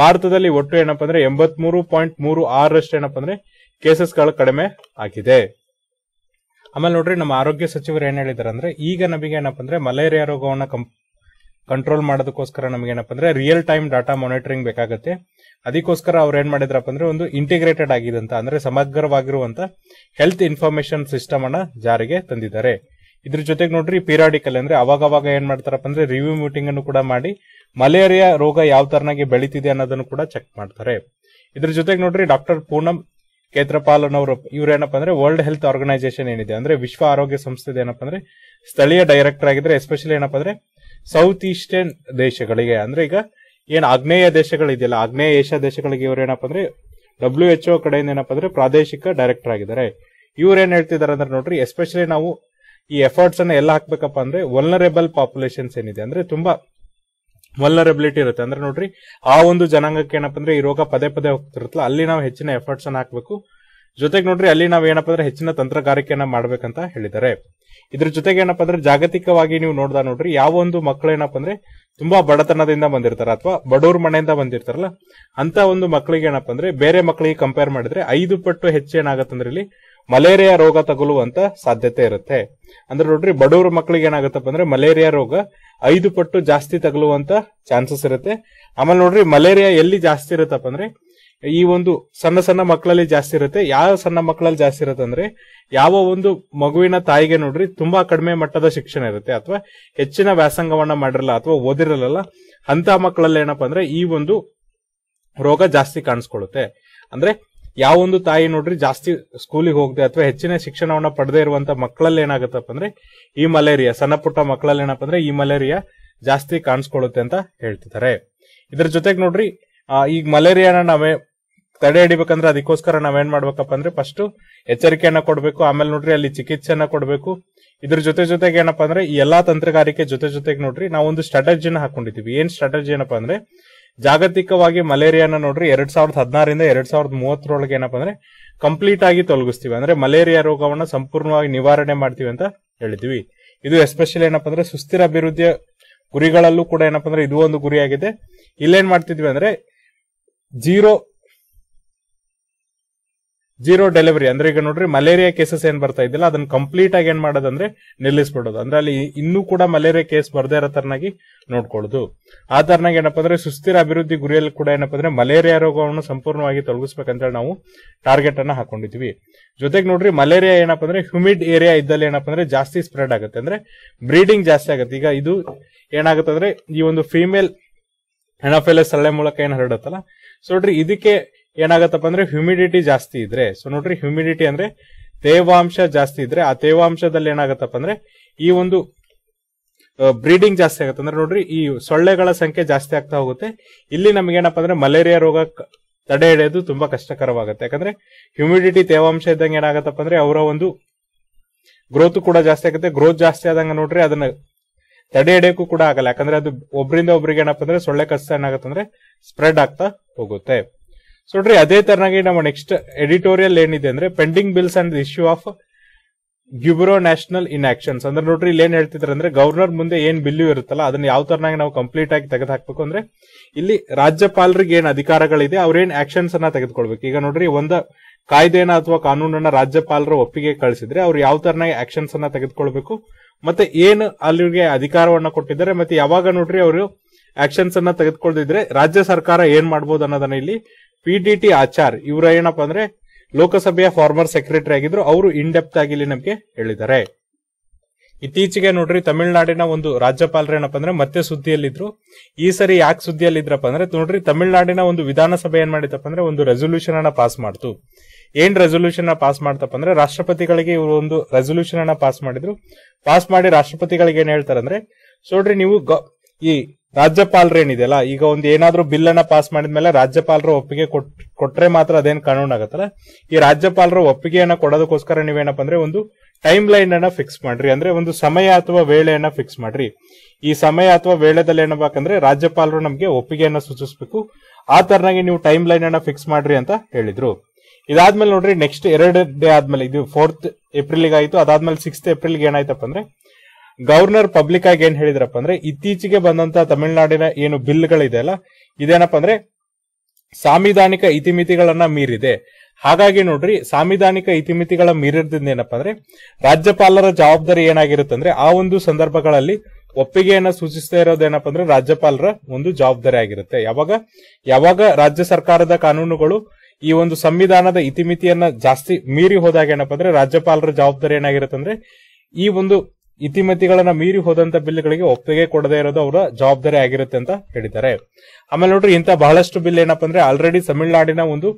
ಭಾರತದಲ್ಲಿ ಒಟ್ಟು ಏನಪ್ಪ ಅಂದ್ರೆ ಎಂಬತ್ ಮೂರು ಪಾಯಿಂಟ್ ಮೂರು ಆರಷ್ಟು ಏನಪ್ಪ ಅಂದ್ರೆ ಕೇಸಸ್ ಗಳು ಕಡಿಮೆ ಆಗಿದೆ ಆಮೇಲೆ ನೋಡ್ರಿ ನಮ್ಮ ಆರೋಗ್ಯ ಸಚಿವರು ಏನ್ ಹೇಳಿದಾರೆ ಅಂದ್ರೆ ಈಗ ನಮಗೆ ಏನಪ್ಪ ಅಂದ್ರೆ ಮಲೇರಿಯಾ ರೋಗವನ್ನು ಕಂಟ್ರೋಲ್ ಮಾಡೋದಕ್ಕೋಸ್ಕರ ನಮ್ಗೆ ಏನಪ್ಪ ಅಂದ್ರೆ ರಿಯಲ್ ಟೈಮ್ ಡಾಟಾ ಮಾನಿಟರಿಂಗ್ ಬೇಕಾಗುತ್ತೆ ಅದಕ್ಕೋಸ್ಕರ ಅವ್ರು ಏನ್ ಮಾಡಿದ್ರಪ್ಪ ಅಂದ್ರೆ ಒಂದು ಇಂಟಿಗ್ರೇಟೆಡ್ ಆಗಿದಂತ ಅಂದ್ರೆ ಸಮಗ್ರವಾಗಿರುವಂತ ಹೆಲ್ತ್ ಇನ್ಫಾರ್ಮೇಶನ್ ಸಿಸ್ಟಮ್ ಅನ್ನ ಜಾರಿಗೆ ತಂದಿದ್ದಾರೆ ಇದ್ರ ಜೊತೆಗೆ ನೋಡ್ರಿ ಪಿರಾಡಿಕಲ್ ಅಂದ್ರೆ ಅವಾಗವಾಗ ಅವಾಗ ಏನ್ ಮಾಡ್ತಾರಪ್ಪ ಅಂದ್ರೆ ರಿವ್ಯೂ ಮೀಟಿಂಗ್ ಅನ್ನು ಕೂಡ ಮಾಡಿ ಮಲೇರಿಯಾ ರೋಗ ಯಾವ ತರನಾಗಿ ಬೆಳೀತಿದೆ ಅನ್ನೋದನ್ನು ಕೂಡ ಚೆಕ್ ಮಾಡ್ತಾರೆ ಇದ್ರ ಜೊತೆಗೆ ನೋಡ್ರಿ ಡಾಕ್ಟರ್ ಪೂನಂ ಕೇತ್ರಪಾಲನ್ ಅವರು ಏನಪ್ಪ ಅಂದ್ರೆ ವರ್ಲ್ಡ್ ಹೆಲ್ತ್ ಆರ್ಗನೈಸೇಷನ್ ಏನಿದೆ ಅಂದ್ರೆ ವಿಶ್ವ ಆರೋಗ್ಯ ಸಂಸ್ಥೆ ಏನಪ್ಪ ಅಂದ್ರೆ ಸ್ಥಳೀಯ ಡೈರೆಕ್ಟರ್ ಆಗಿದ್ರೆ ಎಸ್ಪೆಷಲಿ ಏನಪ್ಪ ಅಂದ್ರೆ ಸೌತ್ ಈಸ್ಟರ್ನ್ ದೇಶಗಳಿಗೆ ಅಂದ್ರೆ ಈಗ ಏನ್ ಆಗ್ನೇಯ ದೇಶಗಳಿದೆಯಲ್ಲ ಆಗ್ನೇಯ ಏಷ್ಯಾ ದೇಶಗಳಿಗೆ ಏನಪ್ಪ ಅಂದ್ರೆ ಡಬ್ಲ್ಯೂ ಎಚ್ ಕಡೆಯಿಂದ ಏನಪ್ಪ ಅಂದ್ರೆ ಪ್ರಾದೇಶಿಕ ಡೈರೆಕ್ಟರ್ ಆಗಿದ್ದಾರೆ ಏನ್ ಹೇಳ್ತಿದ್ದಾರೆ ಅಂದ್ರೆ ನೋಡ್ರಿ ಎಸ್ಪೆಷಲಿ ನಾವು ಈ ಎಫರ್ಟ್ಸ್ ಅನ್ನ ಎಲ್ಲ ಹಾಕ್ಬೇಕಪ್ಪ ಅಂದ್ರೆ ವಲ್ನರೇಬಲ್ ಪಾಪ್ಯುಲೇಷನ್ಸ್ ಏನಿದೆ ಅಂದ್ರೆ ತುಂಬಾ ವಲ್ನರೇಬಿಲಿಟಿ ಇರುತ್ತೆ ಅಂದ್ರೆ ನೋಡ್ರಿ ಆ ಒಂದು ಜನಾಂಗಕ್ಕೆ ಏನಪ್ಪ ಅಂದ್ರೆ ಈ ರೋಗ ಪದೇ ಪದೇ ಹೋಗ್ತಿರುತ್ತಲ್ಲ ಅಲ್ಲಿ ನಾವು ಹೆಚ್ಚಿನ ಎಫರ್ಟ್ಸ್ ಅನ್ನ ಹಾಕ್ಬೇಕು ಜೊತೆಗೆ ನೋಡ್ರಿ ಅಲ್ಲಿ ನಾವು ಏನಪ್ಪ ಅಂದ್ರೆ ಹೆಚ್ಚಿನ ತಂತ್ರಗಾರಿಕೆಯನ್ನ ಮಾಡ್ಬೇಕಂತ ಹೇಳಿದ್ದಾರೆ ಇದ್ರ ಜೊತೆಗೆ ಏನಪ್ಪ ಅಂದ್ರೆ ಜಾಗತಿಕವಾಗಿ ನೀವು ನೋಡ್ದ ನೋಡ್ರಿ ಯಾವ ಒಂದು ಮಕ್ಕಳು ಏನಪ್ಪ ಅಂದ್ರೆ ತುಂಬಾ ಬಡತನದಿಂದ ಬಂದಿರ್ತಾರ ಅಥವಾ ಬಡವ್ರ ಮನೆಯಿಂದ ಬಂದಿರ್ತಾರಲ್ಲ ಅಂತ ಒಂದು ಮಕ್ಕಳಿಗೆ ಏನಪ್ಪ ಅಂದ್ರೆ ಬೇರೆ ಮಕ್ಕಳಿಗೆ ಕಂಪೇರ್ ಮಾಡಿದ್ರೆ ಐದು ಪಟ್ಟು ಹೆಚ್ಚು ಏನಾಗತ್ತಂದ್ರೆ ಇಲ್ಲಿ ಮಲೇರಿಯಾ ರೋಗ ತಗುಲುವಂತ ಸಾಧ್ಯತೆ ಇರುತ್ತೆ ಅಂದ್ರೆ ನೋಡ್ರಿ ಬಡವರ ಮಕ್ಕಳಿಗೆ ಏನಾಗತ್ತಪ್ಪ ಅಂದ್ರೆ ಮಲೇರಿಯಾ ರೋಗ ಐದು ಪಟ್ಟು ಜಾಸ್ತಿ ತಗುಲುವಂತ ಚಾನ್ಸಸ್ ಇರುತ್ತೆ ಆಮೇಲೆ ನೋಡ್ರಿ ಮಲೇರಿಯಾ ಎಲ್ಲಿ ಜಾಸ್ತಿ ಇರುತ್ತಪ್ಪ ಅಂದ್ರೆ ಈ ಒಂದು ಸಣ್ಣ ಸಣ್ಣ ಮಕ್ಕಳಲ್ಲಿ ಜಾಸ್ತಿ ಇರುತ್ತೆ ಯಾವ ಸಣ್ಣ ಮಕ್ಕಳಲ್ಲಿ ಜಾಸ್ತಿ ಇರುತ್ತೆ ಅಂದ್ರೆ ಯಾವ ಒಂದು ಮಗುವಿನ ತಾಯಿಗೆ ನೋಡ್ರಿ ತುಂಬಾ ಕಡಿಮೆ ಮಟ್ಟದ ಶಿಕ್ಷಣ ಇರುತ್ತೆ ಅಥವಾ ಹೆಚ್ಚಿನ ವ್ಯಾಸಂಗವನ್ನ ಮಾಡಿರಲ್ಲ ಅಥವಾ ಓದಿರಲ್ಲ ಅಂತ ಮಕ್ಕಳಲ್ಲಿ ಏನಪ್ಪಾ ಅಂದ್ರೆ ಈ ಒಂದು ರೋಗ ಜಾಸ್ತಿ ಕಾಣಿಸ್ಕೊಳ್ಳುತ್ತೆ ಅಂದ್ರೆ ಯಾವ ಒಂದು ತಾಯಿ ನೋಡ್ರಿ ಜಾಸ್ತಿ ಸ್ಕೂಲಿಗೆ ಹೋಗದೆ ಅಥವಾ ಹೆಚ್ಚಿನ ಶಿಕ್ಷಣವನ್ನ ಪಡೆದೇ ಇರುವಂತ ಮಕ್ಕಳಲ್ಲಿ ಏನಾಗುತ್ತಪ್ಪ ಅಂದ್ರೆ ಈ ಮಲೇರಿಯಾ ಸಣ್ಣ ಪುಟ್ಟ ಮಕ್ಕಳಲ್ಲಿ ಏನಪ್ಪ ಅಂದ್ರೆ ಈ ಮಲೇರಿಯಾ ಜಾಸ್ತಿ ಕಾಣಿಸ್ಕೊಳ್ಳುತ್ತೆ ಅಂತ ಹೇಳ್ತಿದ್ದಾರೆ ಇದರ ಜೊತೆಗೆ ನೋಡ್ರಿ ಈಗ ಮಲೇರಿಯಾನ ನಾವೇ ತಡೆ ಹಿಡಿಬೇಕಂದ್ರೆ ಅದಕ್ಕೋಸ್ಕರ ನಾವೇನ್ ಮಾಡ್ಬೇಕಪ್ಪ ಅಂದ್ರೆ ಫಸ್ಟ್ ಎಚ್ಚರಿಕೆಯನ್ನ ಕೊಡಬೇಕು ಆಮೇಲೆ ನೋಡ್ರಿ ಅಲ್ಲಿ ಚಿಕಿತ್ಸೆನ ಕೊಡಬೇಕು ಇದ್ರ ಜೊತೆ ಜೊತೆಗೆ ಏನಪ್ಪಾ ಅಂದ್ರೆ ಈ ಎಲ್ಲಾ ತಂತ್ರಗಾರಿಕೆ ಜೊತೆ ಜೊತೆಗೆ ನೋಡ್ರಿ ನಾವು ಒಂದು ಸ್ಟ್ರಾಟಜಿನ ಹಾಕೊಂಡಿದೀವಿ ಏನ್ ಸ್ಟ್ರಾಟಜಿ ಏನಪ್ಪಾ ಅಂದ್ರೆ ಜಾಗತಿಕವಾಗಿ ಮಲೇರಿಯಾನ ನೋಡ್ರಿ ಎರಡ್ ಸಾವಿರದ ಹದಿನಾರಿಂದ ಎರಡ್ ಸಾವಿರದ ಮೂವತ್ತರೊಳಗೆ ಏನಪ್ಪಾ ಅಂದ್ರೆ ಕಂಪ್ಲೀಟ್ ಆಗಿ ತೊಲಗಿಸ್ತೀವಿ ಅಂದ್ರೆ ಮಲೇರಿಯಾ ರೋಗವನ್ನು ಸಂಪೂರ್ಣವಾಗಿ ನಿವಾರಣೆ ಮಾಡ್ತೀವಿ ಅಂತ ಹೇಳಿದ್ವಿ ಇದು ಎಸ್ಪೆಷಲಿ ಏನಪ್ಪಾ ಅಂದ್ರೆ ಸುಸ್ಥಿರ ಅಭಿವೃದ್ಧಿಯ ಗುರಿಗಳಲ್ಲೂ ಕೂಡ ಏನಪ್ಪಾ ಅಂದ್ರೆ ಇದು ಒಂದು ಗುರಿಯಾಗಿದೆ ಇಲ್ಲೇನ್ ಮಾಡ್ತಿದ್ವಿ ಅಂದ್ರೆ ಜೀರೋ ಜೀರೋ ಡೆಲಿವರಿ ಅಂದ್ರೆ ಈಗ ನೋಡ್ರಿ ಮಲೇರಿಯಾ ಕೇಸಸ್ ಏನ್ ಬರ್ತಾ ಇದ್ದಿಲ್ಲ ಅದನ್ನ ಕಂಪ್ಲೀಟ್ ಆಗಿ ಏನ್ ಮಾಡೋದಂದ್ರೆ ನಿಲ್ಲಿಸ್ಬಿಡೋದು ಅಂದ್ರೆ ಅಲ್ಲಿ ಇನ್ನೂ ಕೂಡ ಮಲೇರಿಯಾ ಕೇಸ್ ಬರ್ದೇ ಇರೋ ತರನಾಗಿ ನೋಡ್ಕೊಳ್ಳೋದು ಆ ತರನಾಗಿ ಏನಪ್ಪಾ ಅಂದ್ರೆ ಸುಸ್ಥಿರ ಅಭಿವೃದ್ಧಿ ಗುರಿಯಲ್ಲಿ ಕೂಡ ಏನಪ್ಪಾ ಅಂದ್ರೆ ಮಲೇರಿಯಾ ರೋಗವನ್ನು ಸಂಪೂರ್ಣವಾಗಿ ತೊಲಗಿಸ್ಬೇಕಂತೇಳಿ ನಾವು ಟಾರ್ಗೆಟ್ ಅನ್ನ ಹಾಕೊಂಡಿದ್ವಿ ಜೊತೆಗೆ ನೋಡ್ರಿ ಮಲೇರಿಯಾ ಏನಪ್ಪಾ ಅಂದ್ರೆ ಹ್ಯೂಮಿಡ್ ಏರಿಯಾ ಇದ್ದಲ್ಲಿ ಏನಪ್ಪಾ ಅಂದ್ರೆ ಜಾಸ್ತಿ ಸ್ಪ್ರೆಡ್ ಆಗುತ್ತೆ ಅಂದ್ರೆ ಬ್ರೀಡಿಂಗ್ ಜಾಸ್ತಿ ಆಗುತ್ತೆ ಈಗ ಇದು ಏನಾಗುತ್ತೆ ಅಂದ್ರೆ ಈ ಒಂದು ಫೀಮೇಲ್ ಹೆಣಫೆಲೆ ಸೊಳ್ಳೆ ಮೂಲಕ ಏನ್ ಹರಡುತ್ತಲ್ಲ ಸೊ ನೋಡ್ರಿ ಇದಕ್ಕೆ ಏನಾಗತ್ತಪ್ಪ ಅಂದ್ರೆ ಹ್ಯೂಮಿಡಿಟಿ ಜಾಸ್ತಿ ಇದ್ರೆ ಸೊ ನೋಡ್ರಿ ಹ್ಯುಮಿಡಿಟಿ ಅಂದ್ರೆ ತೇವಾಂಶ ಜಾಸ್ತಿ ಇದ್ರೆ ಆ ತೇವಾಂಶದಲ್ಲಿ ಏನಾಗತ್ತಪ್ಪ ಅಂದ್ರೆ ಈ ಒಂದು ಬ್ರೀಡಿಂಗ್ ಜಾಸ್ತಿ ಆಗುತ್ತೆ ಅಂದ್ರೆ ನೋಡ್ರಿ ಈ ಸೊಳ್ಳೆಗಳ ಸಂಖ್ಯೆ ಜಾಸ್ತಿ ಆಗ್ತಾ ಹೋಗುತ್ತೆ ಇಲ್ಲಿ ನಮಗೇನಪ್ಪ ಅಂದ್ರೆ ಮಲೇರಿಯಾ ರೋಗ ತಡೆ ಹಿಡಿಯೋದು ತುಂಬಾ ಕಷ್ಟಕರವಾಗುತ್ತೆ ಯಾಕಂದ್ರೆ ಹ್ಯೂಮಿಡಿಟಿ ತೇವಾಂಶ ಇದ್ದಂಗೆ ಏನಾಗತ್ತಪ್ಪ ಅಂದ್ರೆ ಅವರ ಒಂದು ಗ್ರೋತ್ ಕೂಡ ಜಾಸ್ತಿ ಆಗುತ್ತೆ ಗ್ರೋತ್ ಜಾಸ್ತಿ ಆದಂಗ ನೋಡ್ರಿ ಅದನ್ನ ತಡೆ ಹಿಡಿಯೋಕ್ಕೂ ಕೂಡ ಆಗಲ್ಲ ಯಾಕಂದ್ರೆ ಅದು ಒಬ್ರಿಂದ ಒಬ್ರಿಗೆ ಏನಪ್ಪ ಅಂದ್ರೆ ಸೊಳ್ಳೆ ಕಸ ಏನಾಗುತ್ತೆ ಅಂದ್ರೆ ಸ್ಪ್ರೆಡ್ ಆಗ್ತಾ ಹೋಗುತ್ತೆ ಸೊ ನೋಡ್ರಿ ಅದೇ ತರನಾಗಿ ನಮ್ಮ ನೆಕ್ಸ್ಟ್ ಎಡಿಟೋರಿಯಲ್ ಏನಿದೆ ಅಂದ್ರೆ pending bills and issue of gubernatorial inactions ಅಂದ್ರೆ ನೋಡ್ರಿ ಇಲ್ಲಿ ಏನ್ ಹೇಳ್ತಿದ್ರೆ ಅಂದ್ರೆ ಗವರ್ನರ್ ಮುಂದೆ ಏನ್ ಬಿಲ್ಲು ಇರುತ್ತಲ್ಲ ಅದನ್ನ ಯಾವ ತರನಾಗಿ ನಾವು ಕಂಪ್ಲೀಟ್ ಆಗಿ ತೆಗೆದು ಹಾಕ್ಬೇಕು ಅಂದ್ರೆ ಇಲ್ಲಿ ರಾಜ್ಯಪಾಲರಿಗೆ ಏನ್ ಅಧಿಕಾರಗಳಿದೆ ಅವ್ರೇನ್ ಆಕ್ಷನ್ಸ್ ಅನ್ನ ತೆಗೆದುಕೊಳ್ಬೇಕು ಈಗ ನೋಡ್ರಿ ಒಂದು ಕಾಯ್ದೆನ ಅಥವಾ ಕಾನೂನನ್ನ ರಾಜ್ಯಪಾಲರ ಒಪ್ಪಿಗೆ ಕಳಿಸಿದ್ರೆ ಅವ್ರು ಯಾವ ತರನ ಆಕ್ಷನ್ಸ್ ಅನ್ನ ತೆಗೆದುಕೊಳ್ಬೇಕು ಮತ್ತೆ ಏನ್ ಅಲ್ಲಿಗೆ ಅಧಿಕಾರವನ್ನ ಕೊಟ್ಟಿದ್ದಾರೆ ಮತ್ತೆ ಯಾವಾಗ ನೋಡ್ರಿ ಅವರು ಆಕ್ಷನ್ಸ್ ಅನ್ನ ತೆಗೆದುಕೊಳ್ಳದಿದ್ರೆ ರಾಜ್ಯ ಸರ್ಕಾರ ಏನ್ ಮಾಡಬಹುದು ಅನ್ನೋದನ್ನ ಇಲ್ಲಿ ಪಿಡಿಟಿ ಆಚಾರ್ ಇವರ ಏನಪ್ಪಾ ಅಂದ್ರೆ ಲೋಕಸಭೆಯ ಫಾರ್ಮರ್ ಸೆಕ್ರೆಟರಿ ಆಗಿದ್ರು ಅವರು ಇನ್ ಡೆಪ್ತ್ ಆಗಿ ಇಲ್ಲಿ ನಮಗೆ ಹೇಳಿದ್ದಾರೆ ಇತ್ತೀಚೆಗೆ ನೋಡ್ರಿ ತಮಿಳುನಾಡಿನ ಒಂದು ರಾಜ್ಯಪಾಲರು ಏನಪ್ಪ ಅಂದ್ರೆ ಮತ್ತೆ ಸುದ್ದಿಯಲ್ಲಿದ್ರು ಈ ಸರಿ ಯಾಕೆ ಸುದ್ದಿಯಲ್ಲಿದ್ರಪ್ಪ ಅಂದ್ರೆ ನೋಡ್ರಿ ತಮಿಳುನಾಡಿನ ಒಂದು ವಿಧಾನಸಭೆ ಏನ್ ಮಾಡಿತಪ್ಪ ಅಂದ್ರೆ ಒಂದು ರೆಸೊಲ್ಯೂಷನ್ ಅನ್ನ ಪಾಸ್ ಮಾಡ್ತು ಏನ್ ರೆಸೊಲ್ಯೂಷನ್ ಪಾಸ್ ಮಾಡ್ತಪ್ಪ ಅಂದ್ರೆ ರಾಷ್ಟ್ರಪತಿಗಳಿಗೆ ಇವರು ಒಂದು ರೆಸೊಲ್ಯೂಷನ್ ಅನ್ನ ಪಾಸ್ ಮಾಡಿದ್ರು ಪಾಸ್ ಮಾಡಿ ರಾಷ್ಟ್ರಪತಿಗಳಿಗೆ ಏನ್ ಅಂದ್ರೆ ಸೋಡ್ರಿ ನೀವು ಈ ರಾಜ್ಯಪಾಲರೇನಿದೆಯಲ್ಲ ಈಗ ಒಂದು ಏನಾದ್ರೂ ಬಿಲ್ ಅನ್ನ ಪಾಸ್ ಮಾಡಿದ್ಮೇಲೆ ರಾಜ್ಯಪಾಲರ ಒಪ್ಪಿಗೆ ಕೊಟ್ರೆ ಮಾತ್ರ ಅದೇನ್ ಕಾನೂನು ಆಗತ್ತಲ್ಲ ಈ ರಾಜ್ಯಪಾಲರ ಒಪ್ಪಿಗೆಯನ್ನ ಕೊಡೋದಕ್ಕೋಸ್ಕರ ನೀವೇನಪ್ಪ ಅಂದ್ರೆ ಒಂದು ಟೈಮ್ ಲೈನ್ ಅನ್ನ ಫಿಕ್ಸ್ ಮಾಡ್ರಿ ಅಂದ್ರೆ ಒಂದು ಸಮಯ ಅಥವಾ ವೇಳೆಯನ್ನ ಫಿಕ್ಸ್ ಮಾಡ್ರಿ ಈ ಸಮಯ ಅಥವಾ ವೇಳೆದಲ್ಲಿ ಏನಬೇಕಂದ್ರೆ ರಾಜ್ಯಪಾಲರು ನಮಗೆ ಒಪ್ಪಿಗೆಯನ್ನ ಸೂಚಿಸಬೇಕು ಆ ತರನಾಗಿ ನೀವು ಟೈಮ್ ಲೈನ್ ಅನ್ನ ಫಿಕ್ಸ್ ಮಾಡ್ರಿ ಅಂತ ಹೇಳಿದ್ರು ಇದಾದ್ಮೇಲೆ ನೋಡ್ರಿ ನೆಕ್ಸ್ಟ್ ಎರಡು ಡೇ ಆದ್ಮೇಲೆ ಇದು ಫೋರ್ತ್ ಏಪ್ರಿಲ್ ಆಯಿತು ಅದಾದ್ಮೇಲೆ ಸಿಕ್ಸ್ತ್ ಏಪ್ರಿಲ್ ಏನಾಯ್ತಪ್ಪ ಅಂದ್ರೆ ಗವರ್ನರ್ ಪಬ್ಲಿಕ್ ಆಗಿ ಏನ್ ಹೇಳಿದ್ರಪ್ಪ ಅಂದ್ರೆ ಇತ್ತೀಚೆಗೆ ಬಂದಂತ ತಮಿಳುನಾಡಿನ ಏನು ಬಿಲ್ಗಳಿದೆ ಅಲ್ಲ ಇದೇನಪ್ಪ ಅಂದ್ರೆ ಸಾಂವಿಧಾನಿಕ ಇತಿಮಿತಿಗಳನ್ನ ಮೀರಿದೆ ಹಾಗಾಗಿ ನೋಡ್ರಿ ಸಾಂವಿಧಾನಿಕ ಇತಿಮಿತಿಗಳ ಮೀರಿದ್ರಿಂದ ಏನಪ್ಪ ಅಂದ್ರೆ ರಾಜ್ಯಪಾಲರ ಜವಾಬ್ದಾರಿ ಏನಾಗಿರುತ್ತೆ ಅಂದ್ರೆ ಆ ಒಂದು ಸಂದರ್ಭಗಳಲ್ಲಿ ಒಪ್ಪಿಗೆಯನ್ನ ಸೂಚಿಸ್ತಾ ಏನಪ್ಪ ಅಂದ್ರೆ ರಾಜ್ಯಪಾಲರ ಒಂದು ಜವಾಬ್ದಾರಿ ಆಗಿರುತ್ತೆ ಯಾವಾಗ ಯಾವಾಗ ರಾಜ್ಯ ಸರ್ಕಾರದ ಕಾನೂನುಗಳು ಈ ಒಂದು ಸಂವಿಧಾನದ ಇತಿಮಿತಿಯನ್ನ ಜಾಸ್ತಿ ಮೀರಿ ಹೋದಾಗ ಏನಪ್ಪ ಅಂದ್ರೆ ರಾಜ್ಯಪಾಲರ ಜವಾಬ್ದಾರಿ ಏನಾಗಿರುತ್ತೆ ಅಂದ್ರೆ ಈ ಒಂದು ಇತಿಮಿತಿಗಳನ್ನ ಮೀರಿ ಹೋದಂತ ಬಿಲ್ಗಳಿಗೆ ಒಪ್ಪಿಗೆ ಕೊಡದೇ ಇರೋದು ಅವರ ಜವಾಬ್ದಾರಿ ಆಗಿರುತ್ತೆ ಅಂತ ಹೇಳಿದ್ದಾರೆ ಆಮೇಲೆ ನೋಡ್ರಿ ಇಂತ ಬಹಳಷ್ಟು ಬಿಲ್ ಏನಪ್ಪ ಅಂದ್ರೆ ಆಲ್ರೆಡಿ ತಮಿಳುನಾಡಿನ ಒಂದು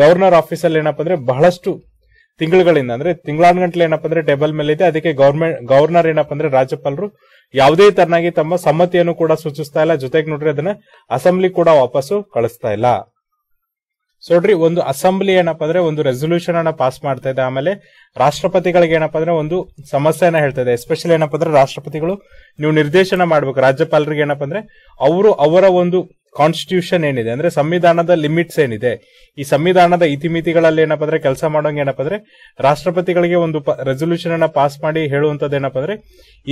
ಗವರ್ನರ್ ಆಫೀಸ್ ಅಲ್ಲಿ ಏನಪ್ಪಾ ಅಂದ್ರೆ ಬಹಳಷ್ಟು ತಿಂಗಳುಗಳಿಂದ ಅಂದ್ರೆ ತಿಂಗಳಾನ್ ಗಂಟ್ಲೆ ಏನಪ್ಪಾ ಅಂದ್ರೆ ಟೇಬಲ್ ಮೇಲೆ ಇದೆ ಅದಕ್ಕೆ ಗವರ್ಮೆಂಟ್ ಗವರ್ನರ್ ಏನಪ್ಪಾ ಅಂದ್ರೆ ರಾಜ್ಯಪಾಲರು ಯಾವುದೇ ತರನಾಗಿ ತಮ್ಮ ಸಮ್ಮತಿಯನ್ನು ಕೂಡ ಸೂಚಿಸ್ತಾ ಇಲ್ಲ ಜೊತೆಗೆ ನೋಡ್ರಿ ಅದನ್ನ ಅಸೆಂಬ್ಲಿ ಕೂಡ ವಾಪಸ್ಸು ಕಳಿಸ್ತಾ ಇಲ್ಲ ನೋಡ್ರಿ ಒಂದು ಅಸೆಂಬ್ಲಿ ಏನಪ್ಪ ಅಂದ್ರೆ ಒಂದು ರೆಸೊಲ್ಯೂಷನ್ ಅನ್ನ ಪಾಸ್ ಮಾಡ್ತಾ ಇದೆ ಆಮೇಲೆ ರಾಷ್ಟ್ರಪತಿಗಳಿಗೆ ಏನಪ್ಪ ಅಂದ್ರೆ ಒಂದು ಸಮಸ್ಯೆನ ಹೇಳ್ತಾ ಇದೆ ಎಸ್ಪೆಷಲಿ ಏನಪ್ಪ ಅಂದ್ರೆ ರಾಷ್ಟ್ರಪತಿಗಳು ನೀವು ನಿರ್ದೇಶನ ಮಾಡ್ಬೇಕು ರಾಜ್ಯಪಾಲರಿಗೆ ಏನಪ್ಪಾ ಅಂದ್ರೆ ಅವರು ಅವರ ಒಂದು ಕಾನ್ಸ್ಟಿಟ್ಯೂಷನ್ ಏನಿದೆ ಅಂದ್ರೆ ಸಂವಿಧಾನದ ಲಿಮಿಟ್ಸ್ ಏನಿದೆ ಈ ಸಂವಿಧಾನದ ಇತಿಮಿತಿಗಳಲ್ಲಿ ಏನಪ್ಪ ಅಂದ್ರೆ ಕೆಲಸ ಮಾಡೋಂಗೆ ಏನಪ್ಪ ಅಂದ್ರೆ ರಾಷ್ಟ್ರಪತಿಗಳಿಗೆ ಒಂದು ರೆಸೊಲ್ಯೂಷನ್ ಅನ್ನ ಪಾಸ್ ಮಾಡಿ ಹೇಳುವಂತದ್ದು ಏನಪ್ಪ ಅಂದ್ರೆ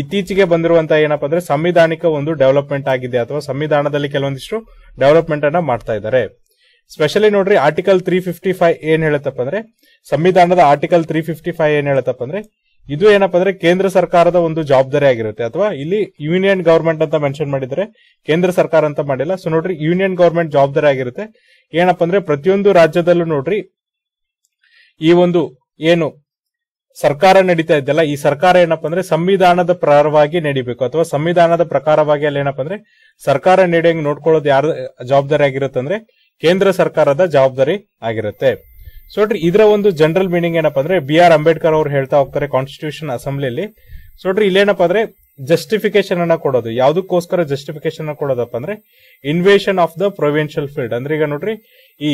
ಇತ್ತೀಚೆಗೆ ಬಂದಿರುವಂತ ಏನಪ್ಪ ಅಂದ್ರೆ ಸಂವಿಧಾನಿಕ ಒಂದು ಡೆವಲಪ್ಮೆಂಟ್ ಆಗಿದೆ ಅಥವಾ ಸಂವಿಧಾನದಲ್ಲಿ ಕೆಲವೊಂದಿಷ್ಟು ಡೆವಲಪ್ಮೆಂಟ್ ಅನ್ನ ಮಾಡ್ತಾ ಇದ್ದಾರೆ ಸ್ಪೆಷಲಿ ನೋಡ್ರಿ ಆರ್ಟಿಕಲ್ ತ್ರೀ ಫಿಫ್ಟಿ ಫೈವ್ ಏನ್ ಹೇಳತ್ತಪ್ಪ ಅಂದ್ರೆ ಸಂವಿಧಾನದ ಆರ್ಟಿಕಲ್ ತ್ರೀ ಫಿಫ್ಟಿ ಫೈವ್ ಏನ್ ಹೇಳತ್ತಪ್ಪ ಅಂದ್ರೆ ಇದು ಏನಪ್ಪ ಅಂದ್ರೆ ಕೇಂದ್ರ ಸರ್ಕಾರದ ಒಂದು ಜವಾಬ್ದಾರಿ ಆಗಿರುತ್ತೆ ಅಥವಾ ಇಲ್ಲಿ ಯೂನಿಯನ್ ಗವರ್ಮೆಂಟ್ ಅಂತ ಮೆನ್ಷನ್ ಮಾಡಿದ್ರೆ ಕೇಂದ್ರ ಸರ್ಕಾರ ಅಂತ ಮಾಡಿಲ್ಲ ಸೊ ನೋಡ್ರಿ ಯೂನಿಯನ್ ಗವರ್ಮೆಂಟ್ ಜವಾಬ್ದಾರಿ ಆಗಿರುತ್ತೆ ಏನಪ್ಪ ಅಂದ್ರೆ ಪ್ರತಿಯೊಂದು ರಾಜ್ಯದಲ್ಲೂ ನೋಡ್ರಿ ಈ ಒಂದು ಏನು ಸರ್ಕಾರ ನಡೀತಾ ಇದೆಯಲ್ಲ ಈ ಸರ್ಕಾರ ಏನಪ್ಪ ಅಂದ್ರೆ ಸಂವಿಧಾನದ ಪ್ರಕಾರವಾಗಿ ನಡಿಬೇಕು ಅಥವಾ ಸಂವಿಧಾನದ ಪ್ರಕಾರವಾಗಿ ಅಲ್ಲಿ ಏನಪ್ಪ ಅಂದ್ರೆ ಸರ್ಕಾರ ನಡೆಯಂಗ್ ನೋಡ್ಕೊಳ್ಳೋದು ಯಾರ ಜವಾಬ್ದಾರಿ ಆಗಿರುತ್ತೆ ಅಂದ್ರೆ ಕೇಂದ್ರ ಸರ್ಕಾರದ ಜವಾಬ್ದಾರಿ ಆಗಿರುತ್ತೆ ಸೊ ನೋಡ್ರಿ ಇದರ ಒಂದು ಜನರಲ್ ಮೀನಿಂಗ್ ಏನಪ್ಪಾ ಅಂದ್ರೆ ಬಿ ಆರ್ ಅಂಬೇಡ್ಕರ್ ಅವರು ಹೇಳ್ತಾ ಹೋಗ್ತಾರೆ ಕಾನ್ಸ್ಟಿಟ್ಯೂಷನ್ ಅಸೆಂಬ್ಲಿಯಲ್ಲಿ ಸೊ ನೋಡ್ರಿ ಇಲ್ಲೇನಪ್ಪ ಅಂದ್ರೆ ಜಸ್ಟಿಫಿಕೇಶನ್ ಅನ್ನ ಕೊಡೋದು ಯಾವ್ದಕ್ಕೋಸ್ಕರ ಜಸ್ಟಿಫಿಕೇಶನ್ ಕೊಡೋದಪ್ಪ ಅಂದ್ರೆ invasion of the provincial field ಅಂದ್ರೆ ಈಗ ನೋಡ್ರಿ ಈ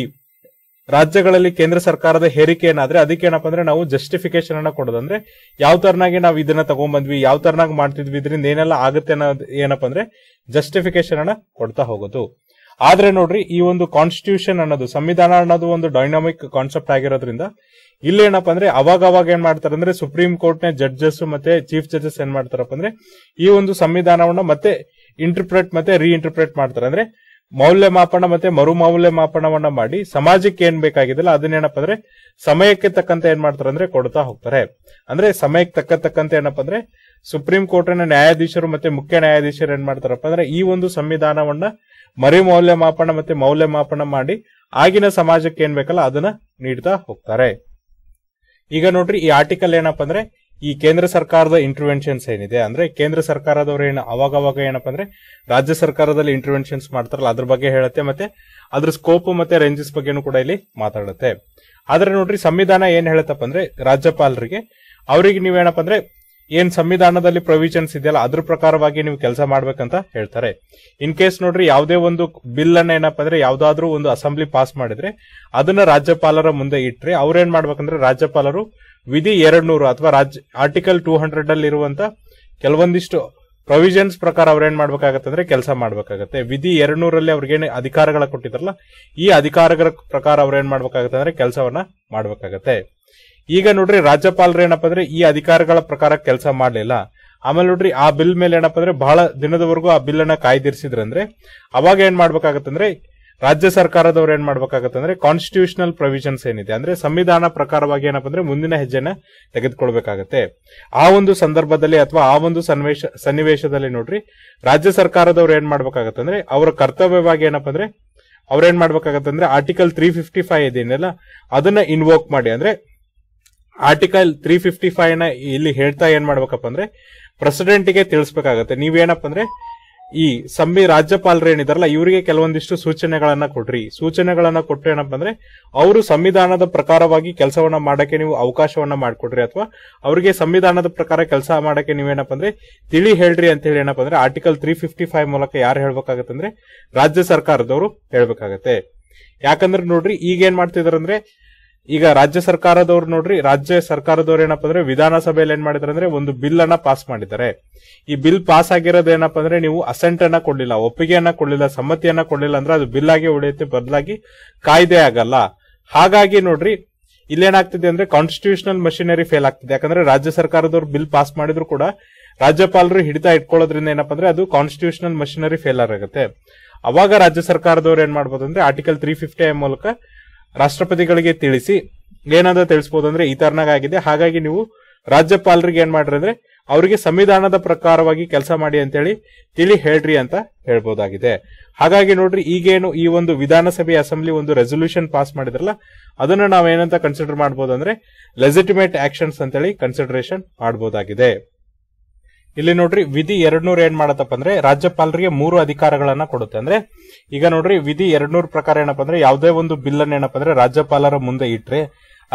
ರಾಜ್ಯಗಳಲ್ಲಿ ಕೇಂದ್ರ ಸರ್ಕಾರದ ಹೇರಿಕೆ ಏನಾದ್ರೆ ಅದಕ್ಕೆ ಏನಪ್ಪ ಅಂದ್ರೆ ನಾವು ಜಸ್ಟಿಫಿಕೇಶನ್ ಅನ್ನ ಕೊಡೋದಂದ್ರೆ ಯಾವ ತರನಾಗಿ ನಾವು ಇದನ್ನ ತಗೊಂಡ್ಬಂದ್ವಿ ಯಾವ ತರನಾಗಿ ಮಾಡ್ತಿದ್ವಿ ಇದರಿಂದ ಏನೆಲ್ಲ ಆಗುತ್ತೆ ಅನ್ನೋದು ಏನಪ್ಪ ಅಂದ್ರೆ ಜಸ್ಟಿಫಿಕೇಶನ್ ಅನ್ನ ಕೊಡ್ತಾ ಹೋಗೋದು ಆದ್ರೆ ನೋಡ್ರಿ ಈ ಒಂದು ಕಾನ್ಸ್ಟಿಟ್ಯೂಷನ್ ಅನ್ನೋದು ಸಂವಿಧಾನ ಅನ್ನೋದು ಒಂದು ಡೈನಾಮಿಕ್ ಕಾನ್ಸೆಪ್ಟ್ ಆಗಿರೋದ್ರಿಂದ ಇಲ್ಲಿ ಏನಪ್ಪಾ ಅಂದ್ರೆ ಅವಾಗ ಅವಾಗ ಏನ್ ಮಾಡ್ತಾರೆ ಅಂದ್ರೆ ಸುಪ್ರೀಂ ಕೋರ್ಟ್ ನ ಜಡ್ಜಸ್ ಮತ್ತೆ ಚೀಫ್ ಜಡ್ಜಸ್ ಏನ್ ಮಾಡ್ತಾರಪ್ಪ ಅಂದ್ರೆ ಈ ಒಂದು ಸಂವಿಧಾನವನ್ನ ಮತ್ತೆ ಇಂಟರ್ಪ್ರೇಟ್ ಮತ್ತೆ ಇಂಟರ್ಪ್ರೇಟ್ ಮಾಡ್ತಾರೆ ಅಂದ್ರೆ ಮೌಲ್ಯಮಾಪನ ಮತ್ತೆ ಮರು ಮೌಲ್ಯಮಾಪನವನ್ನ ಮಾಡಿ ಸಮಾಜಕ್ಕೆ ಏನ್ ಬೇಕಾಗಿದೆಲ್ಲ ಅದನ್ನೇನಪ್ಪ ಅಂದ್ರೆ ಸಮಯಕ್ಕೆ ತಕ್ಕಂತೆ ಏನ್ ಮಾಡ್ತಾರೆ ಅಂದ್ರೆ ಕೊಡ್ತಾ ಹೋಗ್ತಾರೆ ಅಂದ್ರೆ ಸಮಯಕ್ಕೆ ತಕ್ಕ ತಕ್ಕಂತೆ ಏನಪ್ಪ ಅಂದ್ರೆ ಸುಪ್ರೀಂ ಕೋರ್ಟ್ನ ನ್ಯಾಯಾಧೀಶರು ಮತ್ತೆ ಮುಖ್ಯ ನ್ಯಾಯಾಧೀಶರು ಏನ್ ಮಾಡ್ತಾರಪ್ಪ ಅಂದ್ರೆ ಈ ಒಂದು ಸಂವಿಧಾನವನ್ನ ಮರಿ ಮೌಲ್ಯಮಾಪನ ಮತ್ತೆ ಮೌಲ್ಯಮಾಪನ ಮಾಡಿ ಆಗಿನ ಸಮಾಜಕ್ಕೆ ಏನ್ ಬೇಕಲ್ಲ ಅದನ್ನ ನೀಡ್ತಾ ಹೋಗ್ತಾರೆ ಈಗ ನೋಡ್ರಿ ಈ ಆರ್ಟಿಕಲ್ ಏನಪ್ಪ ಅಂದ್ರೆ ಈ ಕೇಂದ್ರ ಸರ್ಕಾರದ ಇಂಟರ್ವೆನ್ಷನ್ಸ್ ಏನಿದೆ ಅಂದ್ರೆ ಕೇಂದ್ರ ಸರ್ಕಾರದವ್ರು ಏನು ಅವಾಗ ಅವಾಗ ಏನಪ್ಪ ಅಂದ್ರೆ ರಾಜ್ಯ ಸರ್ಕಾರದಲ್ಲಿ ಇಂಟರ್ವೆನ್ಷನ್ಸ್ ಮಾಡ್ತಾರಲ್ಲ ಅದ್ರ ಬಗ್ಗೆ ಹೇಳುತ್ತೆ ಮತ್ತೆ ಅದ್ರ ಸ್ಕೋಪ್ ಮತ್ತೆ ರೇಂಜಸ್ ಬಗ್ಗೆನೂ ಕೂಡ ಇಲ್ಲಿ ಮಾತಾಡುತ್ತೆ ಆದ್ರೆ ನೋಡ್ರಿ ಸಂವಿಧಾನ ಏನ್ ಹೇಳತ್ತಪ್ಪ ಅಂದ್ರೆ ರಾಜ್ಯಪಾಲರಿಗೆ ಅವರಿಗೆ ನೀವೇನಪ್ಪ ಅಂದ್ರೆ ಏನ್ ಸಂವಿಧಾನದಲ್ಲಿ ಪ್ರೊವಿಷನ್ಸ್ ಇದೆಯಲ್ಲ ಅದ್ರ ಪ್ರಕಾರವಾಗಿ ನೀವು ಕೆಲಸ ಮಾಡ್ಬೇಕಂತ ಹೇಳ್ತಾರೆ ಇನ್ ಕೇಸ್ ನೋಡ್ರಿ ಯಾವುದೇ ಒಂದು ಬಿಲ್ ಅನ್ನ ಏನಪ್ಪ ಅಂದ್ರೆ ಯಾವ್ದಾದ್ರು ಒಂದು ಅಸೆಂಬ್ಲಿ ಪಾಸ್ ಮಾಡಿದ್ರೆ ಅದನ್ನ ರಾಜ್ಯಪಾಲರ ಮುಂದೆ ಇಟ್ರೆ ಅವ್ರೇನ್ ಮಾಡ್ಬೇಕಂದ್ರೆ ರಾಜ್ಯಪಾಲರು ವಿಧಿ ಎರಡ್ ನೂರು ಅಥವಾ ರಾಜ್ಯ ಆರ್ಟಿಕಲ್ ಟೂ ಹಂಡ್ರೆಡ್ ಅಲ್ಲಿ ಇರುವಂತ ಕೆಲವೊಂದಿಷ್ಟು ಪ್ರೊವಿಷನ್ಸ್ ಪ್ರಕಾರ ಅವ್ರೇನ್ ಮಾಡ್ಬೇಕಾಗತ್ತಂದ್ರೆ ಕೆಲಸ ಮಾಡ್ಬೇಕಾಗತ್ತೆ ವಿಧಿ ಎರಡ್ ನೂರಲ್ಲಿ ಅವ್ರಿಗೇನು ಅಧಿಕಾರಗಳ ಕೊಟ್ಟಿದ್ರಲ್ಲ ಈ ಅಧಿಕಾರಗಳ ಪ್ರಕಾರ ಅವ್ರೇನ್ ಮಾಡ್ಬೇಕಾಗತ್ತೆ ಅಂದ್ರೆ ಕೆಲಸವನ್ನ ಮಾಡ್ಬೇಕಾಗತ್ತೆ ಈಗ ನೋಡ್ರಿ ರಾಜ್ಯಪಾಲರು ಏನಪ್ಪ ಅಂದ್ರೆ ಈ ಅಧಿಕಾರಗಳ ಪ್ರಕಾರ ಕೆಲಸ ಮಾಡಲಿಲ್ಲ ಆಮೇಲೆ ನೋಡ್ರಿ ಆ ಬಿಲ್ ಮೇಲೆ ಏನಪ್ಪ ಅಂದ್ರೆ ಬಹಳ ದಿನದವರೆಗೂ ಆ ಬಿಲ್ ಅನ್ನ ಕಾಯ್ದಿರಿಸಿದ್ರಂದ್ರೆ ಅವಾಗ ಏನ್ ಮಾಡ್ಬೇಕಾಗತ್ತಂದ್ರೆ ರಾಜ್ಯ ಸರ್ಕಾರದವ್ರು ಏನ್ ಮಾಡ್ಬೇಕಾಗತ್ತಂದ್ರೆ ಕಾನ್ಸ್ಟಿಟ್ಯೂಷನಲ್ ಪ್ರೊವಿಷನ್ಸ್ ಏನಿದೆ ಅಂದ್ರೆ ಸಂವಿಧಾನ ಪ್ರಕಾರವಾಗಿ ಏನಪ್ಪ ಅಂದ್ರೆ ಮುಂದಿನ ಹೆಜ್ಜೆನ ತೆಗೆದುಕೊಳ್ಬೇಕಾಗತ್ತೆ ಆ ಒಂದು ಸಂದರ್ಭದಲ್ಲಿ ಅಥವಾ ಆ ಒಂದು ಸನ್ವೇಶ ಸನ್ನಿವೇಶದಲ್ಲಿ ನೋಡ್ರಿ ರಾಜ್ಯ ಸರ್ಕಾರದವ್ರು ಏನ್ ಮಾಡ್ಬೇಕಾಗತ್ತಂದ್ರೆ ಅವರ ಕರ್ತವ್ಯವಾಗಿ ಏನಪ್ಪ ಅಂದ್ರೆ ಅವ್ರೇನ್ ಮಾಡ್ಬೇಕಾಗತ್ತಂದ್ರೆ ಆರ್ಟಿಕಲ್ ತ್ರೀ ಫಿಫ್ಟಿ ಫೈವ್ ಇದೆಯಲ್ಲ ಅದನ್ನ ಇನ್ವೋಕ್ ಮಾಡಿ ಅಂದ್ರೆ ಆರ್ಟಿಕಲ್ ತ್ರೀ ಫಿಫ್ಟಿ ಫೈವ್ ನ ಇಲ್ಲಿ ಹೇಳ್ತಾ ಏನ್ ಮಾಡ್ಬೇಕಪ್ಪ ಅಂದ್ರೆ ಪ್ರೆಸಿಡೆಂಟ್ ಗೆ ತಿಳಿಸ್ಬೇಕಾಗತ್ತೆ ನೀವೇನಪ್ಪ ಅಂದ್ರೆ ಈ ಸಂಬಿ ರಾಜ್ಯಪಾಲರು ಏನಿದಾರಲ್ಲ ಇವರಿಗೆ ಕೆಲವೊಂದಿಷ್ಟು ಸೂಚನೆಗಳನ್ನ ಕೊಡ್ರಿ ಸೂಚನೆಗಳನ್ನ ಕೊಟ್ರೆ ಏನಪ್ಪ ಅಂದ್ರೆ ಅವರು ಸಂವಿಧಾನದ ಪ್ರಕಾರವಾಗಿ ಕೆಲಸವನ್ನ ಮಾಡಕ್ಕೆ ನೀವು ಅವಕಾಶವನ್ನ ಮಾಡಿಕೊಡ್ರಿ ಅಥವಾ ಅವರಿಗೆ ಸಂವಿಧಾನದ ಪ್ರಕಾರ ಕೆಲಸ ಮಾಡಕ್ಕೆ ನೀವೇನಪ್ಪ ಅಂದ್ರೆ ತಿಳಿ ಹೇಳ್ರಿ ಅಂತ ಹೇಳಿ ಏನಪ್ಪ ಅಂದ್ರೆ ಆರ್ಟಿಕಲ್ ತ್ರೀ ಫಿಫ್ಟಿ ಫೈವ್ ಮೂಲಕ ಯಾರು ಹೇಳ್ಬೇಕಾಗತ್ತೆ ರಾಜ್ಯ ಸರ್ಕಾರದವರು ಹೇಳ್ಬೇಕಾಗತ್ತೆ ಯಾಕಂದ್ರೆ ನೋಡ್ರಿ ಈಗ ಏನ್ ಈಗ ರಾಜ್ಯ ಸರ್ಕಾರದವ್ರು ನೋಡ್ರಿ ರಾಜ್ಯ ಸರ್ಕಾರದವ್ರು ಏನಪ್ಪಾ ಅಂದ್ರೆ ವಿಧಾನಸಭೆಯಲ್ಲಿ ಏನ್ ಮಾಡಿದಾರೆ ಅಂದ್ರೆ ಒಂದು ಬಿಲ್ ಅನ್ನ ಪಾಸ್ ಮಾಡಿದ್ದಾರೆ ಈ ಬಿಲ್ ಪಾಸ್ ಆಗಿರೋದು ಏನಪ್ಪಾ ಅಂದ್ರೆ ನೀವು ಅಸೆಂಟ್ ಅನ್ನ ಕೊಡ್ಲಿಲ್ಲ ಒಪ್ಪಿಗೆಯನ್ನ ಕೊಡ್ಲಿಲ್ಲ ಸಮ್ಮತಿಯನ್ನ ಕೊಡ್ಲಿಲ್ಲ ಅಂದ್ರೆ ಅದು ಬಿಲ್ ಆಗಿ ಉಳಿಯುತ್ತೆ ಬದಲಾಗಿ ಕಾಯ್ದೆ ಆಗಲ್ಲ ಹಾಗಾಗಿ ನೋಡ್ರಿ ಇಲ್ಲೇನಾಗ್ತಿದೆ ಅಂದ್ರೆ ಕಾನ್ಸ್ಟಿಟ್ಯೂಷನಲ್ ಮಷಿನರಿ ಫೇಲ್ ಆಗ್ತಿದೆ ಯಾಕಂದ್ರೆ ರಾಜ್ಯ ಸರ್ಕಾರದವ್ರು ಬಿಲ್ ಪಾಸ್ ಮಾಡಿದ್ರು ಕೂಡ ರಾಜ್ಯಪಾಲರು ಹಿಡಿತಾ ಇಟ್ಕೊಳ್ಳೋದ್ರಿಂದ ಏನಪ್ಪಾ ಅಂದ್ರೆ ಅದು ಕಾನ್ಸ್ಟಿಟ್ಯೂಷನಲ್ ಮಷಿನರಿ ಫೇಲ್ ಆಗುತ್ತೆ ಅವಾಗ ರಾಜ್ಯ ಸರ್ಕಾರದವ್ರು ಏನ್ ಮಾಡ್ಬೋದು ಅಂದ್ರೆ ಆರ್ಟಿಕಲ್ ತ್ರೀ ಫಿಫ್ಟಿ ಮೂಲಕ ರಾಷ್ಟ್ರಪತಿಗಳಿಗೆ ತಿಳಿಸಿ ಏನಾದ್ರೂ ತಿಳಿಸಬಹುದು ಅಂದ್ರೆ ಈ ತರನಾಗ ಹಾಗಾಗಿ ನೀವು ರಾಜ್ಯಪಾಲರಿಗೆ ಏನ್ ಮಾಡ್ರಿ ಅಂದ್ರೆ ಅವರಿಗೆ ಸಂವಿಧಾನದ ಪ್ರಕಾರವಾಗಿ ಕೆಲಸ ಮಾಡಿ ಅಂತೇಳಿ ತಿಳಿ ಹೇಳ್ರಿ ಅಂತ ಹೇಳ್ಬೋದಾಗಿದೆ ಹಾಗಾಗಿ ನೋಡ್ರಿ ಈಗೇನು ಈ ಒಂದು ವಿಧಾನಸಭೆ ಅಸೆಂಬ್ಲಿ ಒಂದು ರೆಸೊಲ್ಯೂಷನ್ ಪಾಸ್ ಮಾಡಿದ್ರಲ್ಲ ಅದನ್ನು ನಾವೇನಂತ ಕನ್ಸಿಡರ್ ಮಾಡ್ಬೋದು ಅಂದ್ರೆ ಲೆಜಿಟಿಮೇಟ್ ಆಕ್ಷನ್ಸ್ ಅಂತೇಳಿ ಕನ್ಸಿಡರೇಷನ್ ಮಾಡ್ಬೋದಾಗಿದೆ ಇಲ್ಲಿ ನೋಡ್ರಿ ವಿಧಿ ಎರಡ್ನೂರ ಏನ್ ಮಾಡತ್ತಪ್ಪ ಅಂದ್ರೆ ರಾಜ್ಯಪಾಲರಿಗೆ ಮೂರು ಅಧಿಕಾರಗಳನ್ನ ಕೊಡುತ್ತೆ ಅಂದ್ರೆ ಈಗ ನೋಡ್ರಿ ವಿಧಿ ಎರಡ್ನೂರ ಪ್ರಕಾರ ಏನಪ್ಪ ಅಂದ್ರೆ ಯಾವುದೇ ಒಂದು ಬಿಲ್ ಅನ್ನ ಏನಪ್ಪಾ ಅಂದ್ರೆ ರಾಜ್ಯಪಾಲರ ಮುಂದೆ ಇಟ್ರೆ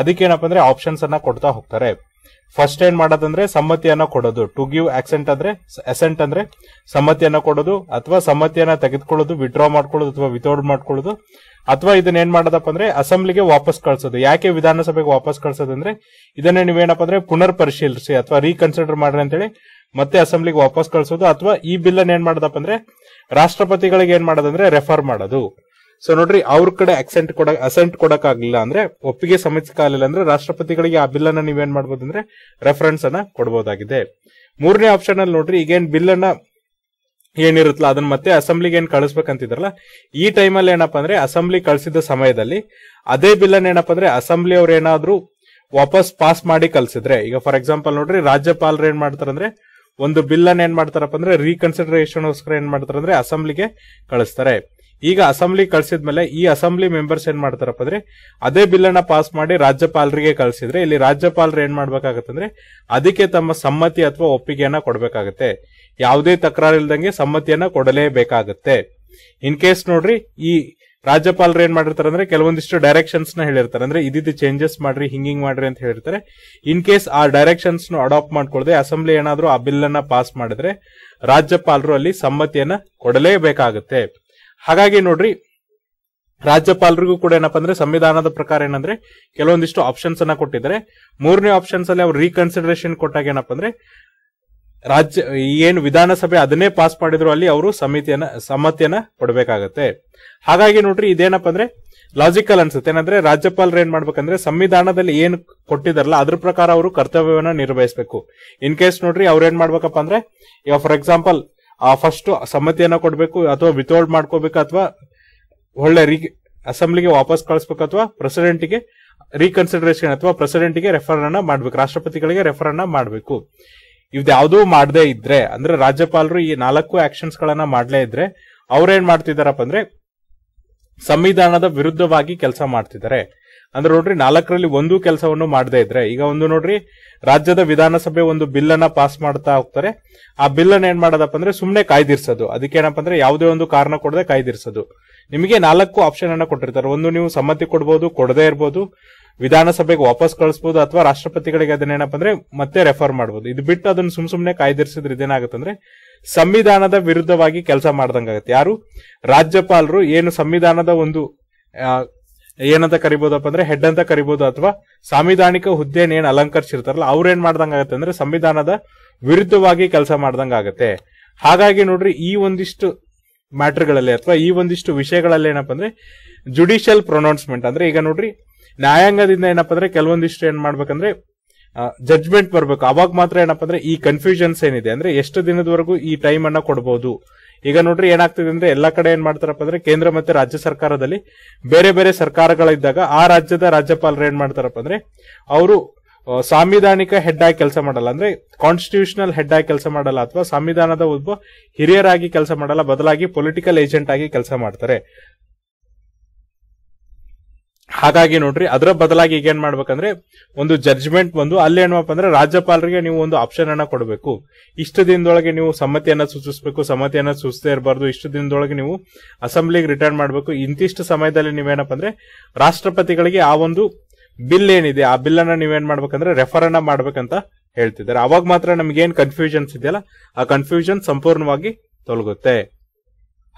ಅದಕ್ಕೆ ಏನಪ್ಪಾ ಅಂದ್ರೆ ಆಪ್ಷನ್ಸ್ ಅನ್ನ ಕೊಡ್ತಾ ಹೋಗ್ತಾರೆ ಫಸ್ಟ್ ಏನ್ ಮಾಡೋದಂದ್ರೆ ಸಮ್ಮತಿಯನ್ನ ಕೊಡೋದು ಟು ಗಿವ್ ಆಕ್ಸೆಂಟ್ ಅಂದ್ರೆ ಅಸೆಂಟ್ ಅಂದ್ರೆ ಸಮ್ಮತಿಯನ್ನ ಕೊಡೋದು ಅಥವಾ ಸಮ್ಮತಿಯನ್ನ ತೆಗೆದುಕೊಳ್ಳೋದು ವಿಡ್ರಾ ಮಾಡ್ಕೊಳ್ಳೋದು ಅಥವಾ ವಿತೌಟ್ ಮಾಡ್ಕೊಳ್ಳೋದು ಅಥವಾ ಇದನ್ನ ಏನ್ ಮಾಡೋದಪ್ಪ ಅಂದ್ರೆ ಅಸೆಂಬ್ಲಿಗೆ ವಾಪಸ್ ಕಳ್ಸೋದು ಯಾಕೆ ವಿಧಾನಸಭೆಗೆ ವಾಪಸ್ ಕಳ್ಸೋದಂದ್ರೆ ಇದನ್ನ ನೀವೇನಪ್ಪ ಅಂದ್ರೆ ಪುನರ್ ಪರಿಶೀಲಿಸಿ ಅಥವಾ ರೀಕನ್ಸಿಡರ್ ಮಾಡ್ರಿ ಅಂತೇಳಿ ಮತ್ತೆ ಅಸೆಂಬ್ಲಿಗೆ ವಾಪಸ್ ಕಳಿಸೋದು ಅಥವಾ ಈ ಬಿಲ್ ಅನ್ನ ಏನ್ ಮಾಡದಪ್ಪ ಅಂದ್ರೆ ರಾಷ್ಟ್ರಪತಿಗಳಿಗೆ ಏನ್ ಮಾಡೋದಂದ್ರೆ ರೆಫರ್ ಮಾಡೋದು ಸೊ ನೋಡ್ರಿ ಅವ್ರ ಕಡೆ ಅಕ್ಸೆಂಟ್ ಕೊಡ ಅಸೆಂಟ್ ಕೊಡಕ್ ಆಗಿಲ್ಲ ಅಂದ್ರೆ ಒಪ್ಪಿಗೆ ಸಮಿತಿಕಾಲಿಲ್ಲ ಅಂದ್ರೆ ರಾಷ್ಟ್ರಪತಿಗಳಿಗೆ ಆ ಬಿಲ್ ಅನ್ನ ನೀವೇನ್ ಮಾಡಬಹುದು ಅಂದ್ರೆ ರೆಫರೆನ್ಸ್ ಅನ್ನ ಕೊಡಬಹುದಾಗಿದೆ ಮೂರನೇ ಆಪ್ಷನ್ ಅಲ್ಲಿ ನೋಡ್ರಿ ಈಗೇನ್ ಬಿಲ್ ಅನ್ನ ಏನಿರುತ್ತಲ್ಲ ಅದನ್ನ ಮತ್ತೆ ಅಸೆಂಬ್ಲಿಗೆ ಏನ್ ಕಳಿಸ್ಬೇಕಂತಿದ್ರಲ್ಲ ಈ ಟೈಮಲ್ಲಿ ಏನಪ್ಪಾ ಅಂದ್ರೆ ಅಸೆಂಬ್ಲಿ ಕಳಿಸಿದ ಸಮಯದಲ್ಲಿ ಅದೇ ಬಿಲ್ ಅನ್ನ ಏನಪ್ಪಾ ಅಂದ್ರೆ ಅಸೆಂಬ್ಲಿ ಅವ್ರ ಏನಾದ್ರು ವಾಪಸ್ ಪಾಸ್ ಮಾಡಿ ಕಲ್ಸಿದ್ರೆ ಈಗ ಫಾರ್ ಎಕ್ಸಾಂಪಲ್ ನೋಡ್ರಿ ರಾಜ್ಯಪಾಲರು ಏನ್ ಮಾಡ್ತಾರಂದ್ರೆ ಒಂದು ಬಿಲ್ ಅನ್ನ ಏನ್ ಮಾಡ್ತಾರಪ್ಪ ಅಂದ್ರೆ ರೀಕನ್ಸಿಡರೇಷನ್ ಗೋಸ್ಕರ ಏನ್ ಮಾಡ್ತಾರೆ ಅಂದ್ರೆ ಅಸೆಂಬ್ಲಿಗೆ ಕಳಿಸ್ತಾರೆ ಈಗ ಅಸೆಂಬ್ಲಿ ಕಳಿಸಿದ್ಮೇಲೆ ಈ ಅಸೆಂಬ್ಲಿ ಮೆಂಬರ್ಸ್ ಏನ್ ಮಾಡ್ತಾರಪ್ಪ ಅಂದ್ರೆ ಅದೇ ಬಿಲ್ ಅನ್ನ ಪಾಸ್ ಮಾಡಿ ರಾಜ್ಯಪಾಲರಿಗೆ ಕಳಿಸಿದ್ರೆ ಇಲ್ಲಿ ರಾಜ್ಯಪಾಲರು ಏನ್ ಮಾಡ್ಬೇಕಾಗತ್ತಂದ್ರೆ ಅದಕ್ಕೆ ತಮ್ಮ ಸಮ್ಮತಿ ಅಥವಾ ಒಪ್ಪಿಗೆಯನ್ನ ಕೊಡಬೇಕಾಗತ್ತೆ ಯಾವುದೇ ತಕರಾರು ಇಲ್ದಂಗೆ ಸಮ್ಮತಿಯನ್ನ ಕೊಡಲೇಬೇಕಾಗತ್ತೆ ಇನ್ ಕೇಸ್ ನೋಡ್ರಿ ಈ ರಾಜ್ಯಪಾಲರು ಏನ್ ಮಾಡಿರ್ತಾರೆ ಅಂದ್ರೆ ಕೆಲವೊಂದಿಷ್ಟು ಡೈರೆಕ್ಷನ್ಸ್ ನ ಹೇಳಿರ್ತಾರೆ ಅಂದ್ರೆ ಇದಿದ್ದು ಚೇಂಜಸ್ ಮಾಡ್ರಿ ಹಿಂಗಿಂಗ್ ಮಾಡ್ರಿ ಅಂತ ಹೇಳಿರ್ತಾರೆ ಇನ್ ಕೇಸ್ ಆ ಡೈರೆಕ್ಷನ್ಸ್ ನ ಅಡಾಪ್ಟ್ ಮಾಡ್ಕೊಳ್ಳದೆ ಅಸೆಂಬ್ಲಿ ಏನಾದ್ರೂ ಆ ಬಿಲ್ ಅನ್ನ ಪಾಸ್ ಮಾಡಿದ್ರೆ ರಾಜ್ಯಪಾಲರು ಅಲ್ಲಿ ಸಮ್ಮತಿಯನ್ನ ಕೊಡಲೇಬೇಕಾಗುತ್ತೆ ಹಾಗಾಗಿ ನೋಡ್ರಿ ರಾಜ್ಯಪಾಲರಿಗೂ ಕೂಡ ಏನಪ್ಪಾ ಅಂದ್ರೆ ಸಂವಿಧಾನದ ಪ್ರಕಾರ ಏನಂದ್ರೆ ಕೆಲವೊಂದಿಷ್ಟು ಆಪ್ಷನ್ಸ್ ಅನ್ನ ಕೊಟ್ಟಿದ್ದಾರೆ ಮೂರನೇ ಆಪ್ಷನ್ಸ್ ಅಲ್ಲಿ ಅವ್ರು ರೀಕನ್ಸಿಡರೇಷನ್ ಕೊಟ್ಟಾಗ ಏನಪ್ಪಾ ಅಂದ್ರೆ ರಾಜ್ಯ ಏನು ವಿಧಾನಸಭೆ ಅದನ್ನೇ ಪಾಸ್ ಮಾಡಿದ್ರು ಅಲ್ಲಿ ಅವರು ಸಮಿತಿಯನ್ನ ಸಮ್ಮತಿಯನ್ನ ಕೊಡಬೇಕಾಗತ್ತೆ ಹಾಗಾಗಿ ನೋಡ್ರಿ ಇದೇನಪ್ಪ ಅಂದ್ರೆ ಲಾಜಿಕಲ್ ಅನ್ಸುತ್ತೆ ಏನಂದ್ರೆ ರಾಜ್ಯಪಾಲರು ಏನ್ ಮಾಡ್ಬೇಕಂದ್ರೆ ಸಂವಿಧಾನದಲ್ಲಿ ಏನ್ ಕೊಟ್ಟಿದಾರಲ್ಲ ಅದ್ರ ಪ್ರಕಾರ ಅವರು ಕರ್ತವ್ಯವನ್ನ ನಿರ್ವಹಿಸಬೇಕು ಇನ್ ಕೇಸ್ ನೋಡ್ರಿ ಅವ್ರ ಏನ್ ಮಾಡ್ಬೇಕಪ್ಪ ಅಂದ್ರೆ ಈಗ ಫಾರ್ ಎಕ್ಸಾಂಪಲ್ ಫಸ್ಟ್ ಸಮ್ಮತಿಯನ್ನ ಕೊಡಬೇಕು ಅಥವಾ ವಿತೌಟ್ ಮಾಡ್ಕೋಬೇಕು ಅಥವಾ ಒಳ್ಳೆ ರೀ ಅಸೆಂಬ್ಲಿಗೆ ವಾಪಸ್ ಕಳಿಸ್ಬೇಕು ಅಥವಾ ಪ್ರೆಸಿಡೆಂಟ್ಗೆ ರೀಕನ್ಸಿಡರೇಷನ್ ಅಥವಾ ಗೆ ರೆಫರ್ ಅನ್ನ ಮಾಡ್ಬೇಕು ರಾಷ್ಟ್ರಪತಿಗಳಿಗೆ ರೆಫರ್ ಅನ್ನ ಮಾಡ್ಬೇಕು ಇವ್ದ್ಯಾವುದೂ ಮಾಡದೇ ಇದ್ರೆ ಅಂದ್ರೆ ರಾಜ್ಯಪಾಲರು ಈ ನಾಲ್ಕು ಆಕ್ಷನ್ಸ್ ಗಳನ್ನ ಮಾಡಲೇ ಇದ್ರೆ ಅವ್ರೇನ್ ಮಾಡ್ತಿದಾರಪ್ಪ ಅಂದ್ರೆ ಸಂವಿಧಾನದ ವಿರುದ್ಧವಾಗಿ ಕೆಲಸ ಮಾಡ್ತಿದ್ದಾರೆ ಅಂದ್ರೆ ನೋಡ್ರಿ ನಾಲ್ಕರಲ್ಲಿ ಒಂದು ಕೆಲಸವನ್ನು ಮಾಡದೇ ಇದ್ರೆ ಈಗ ಒಂದು ನೋಡ್ರಿ ರಾಜ್ಯದ ವಿಧಾನಸಭೆ ಒಂದು ಬಿಲ್ ಅನ್ನ ಪಾಸ್ ಮಾಡ್ತಾ ಹೋಗ್ತಾರೆ ಆ ಬಿಲ್ ಅನ್ನ ಏನ್ ಮಾಡೋದಪ್ಪ ಅಂದ್ರೆ ಸುಮ್ನೆ ಅದಕ್ಕೆ ಏನಪ್ಪ ಅಂದ್ರೆ ಯಾವುದೇ ಒಂದು ಕಾರಣ ಕೊಡದೆ ಕಾಯ್ದಿರಿಸೋದು ನಿಮಗೆ ನಾಲ್ಕು ಆಪ್ಷನ್ ಅನ್ನ ಕೊಟ್ಟಿರ್ತಾರೆ ಒಂದು ನೀವು ಸಮ್ಮತಿ ಕೊಡಬಹುದು ಕೊಡದೇ ಇರಬಹುದು ವಿಧಾನಸಭೆಗೆ ವಾಪಸ್ ಕಳಿಸಬಹುದು ಅಥವಾ ರಾಷ್ಟ್ರಪತಿಗಳಿಗೆ ಅದನ್ನೇನಪ್ಪ ಅಂದ್ರೆ ಮತ್ತೆ ರೆಫರ್ ಮಾಡಬಹುದು ಇದು ಬಿಟ್ಟು ಅದನ್ನ ಸುಮ್ ಸುಮ್ನೆ ಕಾಯ್ದಿರಿಸಿದ್ರೆ ಇದೇನಾಗುತ್ತಂದ್ರೆ ಸಂವಿಧಾನದ ವಿರುದ್ಧವಾಗಿ ಕೆಲಸ ಮಾಡ್ದಂಗಾಗತ್ತೆ ಯಾರು ರಾಜ್ಯಪಾಲರು ಏನು ಸಂವಿಧಾನದ ಒಂದು ಏನಂತ ಕರಿಬಹುದಪ್ಪ ಅಂದ್ರೆ ಹೆಡ್ ಅಂತ ಕರಿಬಹುದು ಅಥವಾ ಸಾಂವಿಧಾನಿಕ ಹುದ್ದೆನ ಏನ್ ಅಲಂಕರಿಸಿರ್ತಾರಲ್ಲ ಅವ್ರೇನ್ ಮಾಡ್ದಂಗಾಗತ್ತೆ ಅಂದ್ರೆ ಸಂವಿಧಾನದ ವಿರುದ್ಧವಾಗಿ ಕೆಲಸ ಮಾಡ್ದಂಗಾಗತ್ತೆ ಹಾಗಾಗಿ ನೋಡ್ರಿ ಈ ಒಂದಿಷ್ಟು ಮ್ಯಾಟರ್ಗಳಲ್ಲಿ ಅಥವಾ ಈ ಒಂದಿಷ್ಟು ವಿಷಯಗಳಲ್ಲಿ ಏನಪ್ಪ ಅಂದ್ರೆ ಜುಡಿಷಿಯಲ್ ಪ್ರೊನೌನ್ಸ್ಮೆಂಟ್ ಅಂದ್ರೆ ಈಗ ನೋಡ್ರಿ ನ್ಯಾಯಾಂಗದಿಂದ ಏನಪ್ಪ ಅಂದ್ರೆ ಕೆಲವೊಂದಿಷ್ಟು ಏನ್ ಮಾಡ್ಬೇಕಂದ್ರೆ ಜಡ್ಜ್ಮೆಂಟ್ ಬರ್ಬೇಕು ಅವಾಗ ಮಾತ್ರ ಏನಪ್ಪ ಅಂದ್ರೆ ಈ ಕನ್ಫ್ಯೂಷನ್ಸ್ ಏನಿದೆ ಅಂದ್ರೆ ಎಷ್ಟು ದಿನದವರೆಗೂ ಈ ಟೈಮ್ ಅನ್ನ ಕೊಡಬಹುದು ಈಗ ನೋಡ್ರಿ ಏನಾಗ್ತಿದೆ ಅಂದ್ರೆ ಎಲ್ಲಾ ಕಡೆ ಏನ್ ಮಾಡ್ತಾರಪ್ಪ ಅಂದ್ರೆ ಕೇಂದ್ರ ಮತ್ತೆ ರಾಜ್ಯ ಸರ್ಕಾರದಲ್ಲಿ ಬೇರೆ ಬೇರೆ ಸರ್ಕಾರಗಳಿದ್ದಾಗ ಆ ರಾಜ್ಯದ ರಾಜ್ಯಪಾಲರು ಏನ್ ಮಾಡ್ತಾರಪ್ಪ ಅಂದ್ರೆ ಅವರು ಸಾಂವಿಧಾನಿಕ ಹೆಡ್ ಆಗಿ ಕೆಲಸ ಮಾಡಲ್ಲ ಅಂದ್ರೆ ಕಾನ್ಸ್ಟಿಟ್ಯೂಷನಲ್ ಹೆಡ್ ಆಗಿ ಕೆಲಸ ಮಾಡಲ್ಲ ಅಥವಾ ಸಂವಿಧಾನದ ಒಬ್ಬ ಹಿರಿಯರಾಗಿ ಕೆಲಸ ಮಾಡಲ್ಲ ಬದಲಾಗಿ ಪೊಲಿಟಿಕಲ್ ಏಜೆಂಟ್ ಆಗಿ ಕೆಲಸ ಮಾಡ್ತಾರೆ ಹಾಗಾಗಿ ನೋಡ್ರಿ ಅದರ ಬದಲಾಗಿ ಈಗ ಏನ್ ಮಾಡ್ಬೇಕಂದ್ರೆ ಒಂದು ಜಡ್ಜ್ಮೆಂಟ್ ಬಂದು ಅಲ್ಲಿ ಏನಪ್ಪ ಅಂದ್ರೆ ರಾಜ್ಯಪಾಲರಿಗೆ ನೀವು ಒಂದು ಆಪ್ಷನ್ ಅನ್ನ ಕೊಡಬೇಕು ಇಷ್ಟು ದಿನದೊಳಗೆ ನೀವು ಸಮ್ಮತಿಯನ್ನ ಸೂಚಿಸಬೇಕು ಸಮ್ಮತಿಯನ್ನ ಸೂಚಿಸದೇ ಇರಬಾರ್ದು ಇಷ್ಟು ದಿನದೊಳಗೆ ನೀವು ಅಸೆಂಬ್ಲಿಗೆ ರಿಟರ್ನ್ ಮಾಡಬೇಕು ಇಂತಿಷ್ಟು ಸಮಯದಲ್ಲಿ ನೀವೇನಪ್ಪ ಅಂದ್ರೆ ರಾಷ್ಟ್ರಪತಿಗಳಿಗೆ ಆ ಒಂದು ಬಿಲ್ ಏನಿದೆ ಆ ಬಿಲ್ ಅನ್ನ ನೀವೇನ್ ಮಾಡ್ಬೇಕಂದ್ರೆ ರೆಫರ್ ಅನ್ನ ಮಾಡ್ಬೇಕಂತ ಹೇಳ್ತಿದ್ದಾರೆ ಅವಾಗ ಮಾತ್ರ ನಮ್ಗೆ ಏನ್ ಕನ್ಫ್ಯೂಷನ್ಸ್ ಇದೆಯಲ್ಲ ಆ ಕನ್ಫ್ಯೂಷನ್ ಸಂಪೂರ್ಣವಾಗಿ ತೊಲಗುತ್ತೆ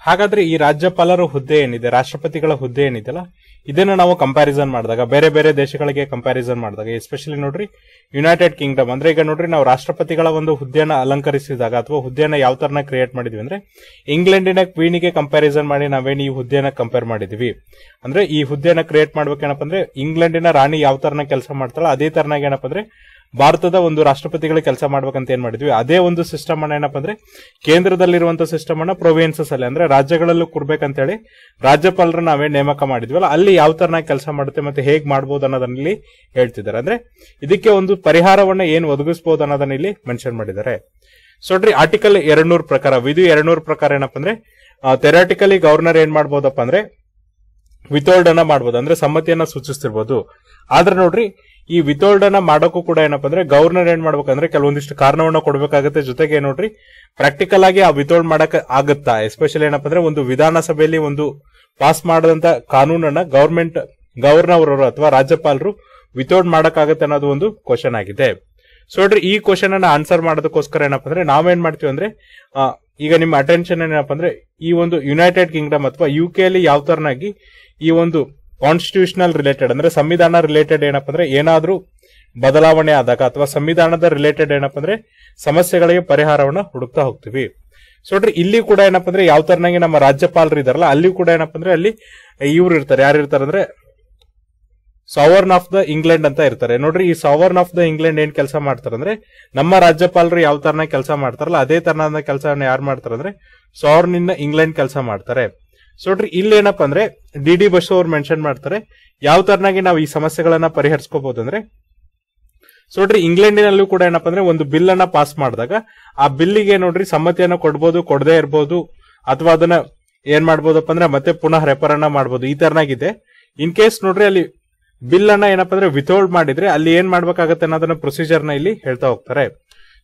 ಹಾಗಾದ್ರೆ ಈ ರಾಜ್ಯಪಾಲರ ಹುದ್ದೆ ಏನಿದೆ ರಾಷ್ಟ್ರಪತಿಗಳ ಹುದ್ದೆ ಏನಿದೆಯಲ್ಲ ಇದನ್ನ ನಾವು ಕಂಪ್ಯಾರಿಸನ್ ಮಾಡಿದಾಗ ಬೇರೆ ಬೇರೆ ದೇಶಗಳಿಗೆ ಕಂಪ್ಯಾರಿಸನ್ ಮಾಡಿದಾಗ ಎಸ್ಪೆಷಲಿ ನೋಡ್ರಿ ಯುನೈಟೆಡ್ ಕಿಂಗ್ಡಮ್ ಅಂದ್ರೆ ಈಗ ನೋಡ್ರಿ ನಾವು ರಾಷ್ಟ್ರಪತಿಗಳ ಒಂದು ಹುದ್ದೆಯನ್ನು ಅಲಂಕರಿಸಿದಾಗ ಅಥವಾ ಹುದ್ದೆಯನ್ನು ಯಾವ ತರನ ಕ್ರಿಯೇಟ್ ಮಾಡಿದ್ವಿ ಅಂದ್ರೆ ಇಂಗ್ಲೆಂಡಿನ ಕ್ವೀನಿಗೆ ಕಂಪ್ಯಾರಿಸನ್ ಮಾಡಿ ನಾವೇನು ಈ ಹುದ್ದೆಯನ್ನು ಕಂಪೇರ್ ಮಾಡಿದ್ವಿ ಅಂದ್ರೆ ಈ ಹುದ್ದೆಯನ್ನು ಕ್ರಿಯೇಟ್ ಮಾಡ್ಬೇಕೇನಪ್ಪ ಅಂದ್ರೆ ಇಂಗ್ಲೆಂಡಿನ ರಾಣಿ ಯಾವ ತರನ ಕೆಲಸ ಮಾಡ್ತಾಳ ಅದೇ ತರನಾಗ ಏನಪ್ಪ ಅಂದ್ರೆ ಭಾರತದ ಒಂದು ರಾಷ್ಟ್ರಪತಿಗಳಿಗೆ ಕೆಲಸ ಮಾಡ್ಬೇಕಂತ ಏನ್ ಮಾಡಿದ್ವಿ ಅದೇ ಒಂದು ಸಿಸ್ಟಮ್ ಅನ್ನ ಏನಪ್ಪ ಅಂದ್ರೆ ಕೇಂದ್ರದಲ್ಲಿರುವಂತ ಸಿಸ್ಟಮ್ ಅನ್ನ ಪ್ರೊವಿನ್ಸಸ್ ಅಲ್ಲಿ ಅಂದ್ರೆ ರಾಜ್ಯಗಳಲ್ಲೂ ಕೊಡ್ಬೇಕಂತ ಹೇಳಿ ರಾಜ್ಯಪಾಲರ ನಾವೇ ನೇಮಕ ಮಾಡಿದ್ವಲ್ಲ ಅಲ್ಲಿ ಯಾವ ತರ ಕೆಲಸ ಮಾಡುತ್ತೆ ಮತ್ತೆ ಹೇಗ್ ಮಾಡಬಹುದು ಅನ್ನೋದನ್ನ ಇಲ್ಲಿ ಹೇಳ್ತಿದ್ದಾರೆ ಅಂದ್ರೆ ಇದಕ್ಕೆ ಒಂದು ಪರಿಹಾರವನ್ನ ಏನು ಒದಗಿಸಬಹುದು ಅನ್ನೋದನ್ನ ಇಲ್ಲಿ ಮೆನ್ಷನ್ ಮಾಡಿದ್ದಾರೆ ಸೊ ನೋಡ್ರಿ ಆರ್ಟಿಕಲ್ ಎರಡ್ನೂರ ಪ್ರಕಾರ ವಿಧಿ ಎರಡ್ನೂರ ಪ್ರಕಾರ ಏನಪ್ಪ ಅಂದ್ರೆ ಥೆರಾಟಿಕಲಿ ಗವರ್ನರ್ ಏನ್ ಮಾಡಬಹುದಪ್ಪ ಅಂದ್ರೆ ವಿತೌಲ್ಡ್ ಅನ್ನ ಮಾಡಬಹುದು ಅಂದ್ರೆ ಸಮ್ಮತಿಯನ್ನ ಸೂಚಿಸ್ತಿರ್ಬೋದು ಆದ್ರೆ ನೋಡ್ರಿ ಈ ಅನ್ನ ಮಾಡೋಕ್ಕೂ ಕೂಡ ಏನಪ್ಪ ಅಂದ್ರೆ ಗವರ್ನರ್ ಏನ್ ಮಾಡ್ಬೇಕಂದ್ರೆ ಕೆಲವೊಂದಿಷ್ಟು ಕಾರಣವನ್ನ ಕೊಡಬೇಕಾಗುತ್ತೆ ಜೊತೆಗೆ ನೋಡ್ರಿ ಪ್ರಾಕ್ಟಿಕಲ್ ಆಗಿ ಆ ವಿತೌಲ್ಡ್ ಮಾಡಕ್ ಆಗುತ್ತಾ ಎಸ್ಪೆಷಲಿ ಏನಪ್ಪ ಅಂದ್ರೆ ಒಂದು ವಿಧಾನಸಭೆಯಲ್ಲಿ ಒಂದು ಪಾಸ್ ಮಾಡದಂತ ಕಾನೂನನ್ನ ಗವರ್ಮೆಂಟ್ ಗವರ್ನರ್ ಅಥವಾ ರಾಜ್ಯಪಾಲರು ವಿತೌಟ್ ಮಾಡಕ್ಕಾಗತ್ತೆ ಅನ್ನೋದು ಒಂದು ಕ್ವಶನ್ ಆಗಿದೆ ಸೊ ನೋಡ್ರಿ ಈ ಕ್ವಶನ್ ಅನ್ನ ಆನ್ಸರ್ ಮಾಡೋದಕ್ಕೋಸ್ಕರ ಏನಪ್ಪ ಅಂದ್ರೆ ನಾವೇನ್ ಮಾಡ್ತೀವಿ ಅಂದ್ರೆ ಈಗ ನಿಮ್ಮ ಅಟೆನ್ಷನ್ ಏನಪ್ಪ ಅಂದ್ರೆ ಈ ಒಂದು ಯುನೈಟೆಡ್ ಕಿಂಗ್ಡಮ್ ಅಥವಾ ಯು ಕೆ ಅಲ್ಲಿ ಯಾವ ತರನಾಗಿ ಈ ಒಂದು ಕಾನ್ಸ್ಟಿಟ್ಯೂಷನಲ್ ರಿಲೇಟೆಡ್ ಅಂದ್ರೆ ಸಂವಿಧಾನ ರಿಲೇಟೆಡ್ ಏನಪ್ಪ ಅಂದ್ರೆ ಏನಾದ್ರೂ ಬದಲಾವಣೆ ಆದಾಗ ಅಥವಾ ಸಂವಿಧಾನದ ರಿಲೇಟೆಡ್ ಏನಪ್ಪ ಅಂದ್ರೆ ಸಮಸ್ಯೆಗಳಿಗೆ ಪರಿಹಾರವನ್ನು ಹುಡುಕ್ತಾ ಹೋಗ್ತೀವಿ ಸೊ ನೋಡ್ರಿ ಇಲ್ಲಿ ಕೂಡ ಏನಪ್ಪ ಅಂದ್ರೆ ಯಾವ ತರನಾಗಿ ನಮ್ಮ ರಾಜ್ಯಪಾಲರು ಇದಾರಲ್ಲ ಅಲ್ಲಿ ಕೂಡ ಏನಪ್ಪ ಅಂದ್ರೆ ಅಲ್ಲಿ ಇವ್ರು ಇರ್ತಾರೆ ಯಾರು ಇರ್ತಾರೆ ಅಂದ್ರೆ ಸಾವರ್ನ್ ಆಫ್ ದ ಇಂಗ್ಲೆಂಡ್ ಅಂತ ಇರ್ತಾರೆ ನೋಡ್ರಿ ಈ ಸಾವರ್ನ್ ಆಫ್ ದ ಇಂಗ್ಲೆಂಡ್ ಏನ್ ಕೆಲಸ ಮಾಡ್ತಾರೆ ಅಂದ್ರೆ ನಮ್ಮ ರಾಜ್ಯಪಾಲರು ಯಾವ ತರನ ಕೆಲಸ ಮಾಡ್ತಾರಲ್ಲ ಅದೇ ತರನಾದ ಕೆಲಸವನ್ನು ಯಾರು ಮಾಡ್ತಾರಂದ್ರೆ ಅಂದ್ರೆ ಸಾವರ್ನ್ ಇಂದ ಇಂಗ್ಲೆಂಡ್ ಕೆಲಸ ಮಾಡ್ತಾರೆ ಸೊ ನೋಡ್ರಿ ಇಲ್ಲೇನಪ್ಪ ಅಂದ್ರೆ ಡಿ ಡಿ ಬಸ್ ಅವ್ರು ಮೆನ್ಷನ್ ಮಾಡ್ತಾರೆ ಯಾವ ತರನಾಗಿ ನಾವು ಈ ಸಮಸ್ಯೆಗಳನ್ನ ಪರಿಹರಿಸ್ಕೋಬಹುದು ಅಂದ್ರೆ ಸೊ ನೋಡ್ರಿ ಇಂಗ್ಲೆಂಡಿನಲ್ಲೂ ಕೂಡ ಏನಪ್ಪ ಅಂದ್ರೆ ಒಂದು ಬಿಲ್ ಅನ್ನ ಪಾಸ್ ಮಾಡಿದಾಗ ಆ ಬಿಲ್ಲಿಗೆ ನೋಡ್ರಿ ಸಮ್ಮತಿಯನ್ನ ಕೊಡ್ಬೋದು ಕೊಡದೇ ಇರ್ಬೋದು ಅಥವಾ ಅದನ್ನ ಏನ್ ಮಾಡ್ಬೋದಪ್ಪ ಅಂದ್ರೆ ಮತ್ತೆ ಪುನಃ ರೆಫರ್ ಅನ್ನ ಮಾಡ್ಬೋದು ಈ ತರನಾಗಿದೆ ಇನ್ ಕೇಸ್ ನೋಡ್ರಿ ಅಲ್ಲಿ ಬಿಲ್ ಅನ್ನ ಏನಪ್ಪ ಅಂದ್ರೆ ವಿಥೋಲ್ಡ್ ಮಾಡಿದ್ರೆ ಅಲ್ಲಿ ಏನ್ ಮಾಡ್ಬೇಕಾಗತ್ತೆ ಅನ್ನೋದನ್ನ ಪ್ರೊಸೀಜರ್ನ ಇಲ್ಲಿ ಹೇಳ್ತಾ ಹೋಗ್ತಾರೆ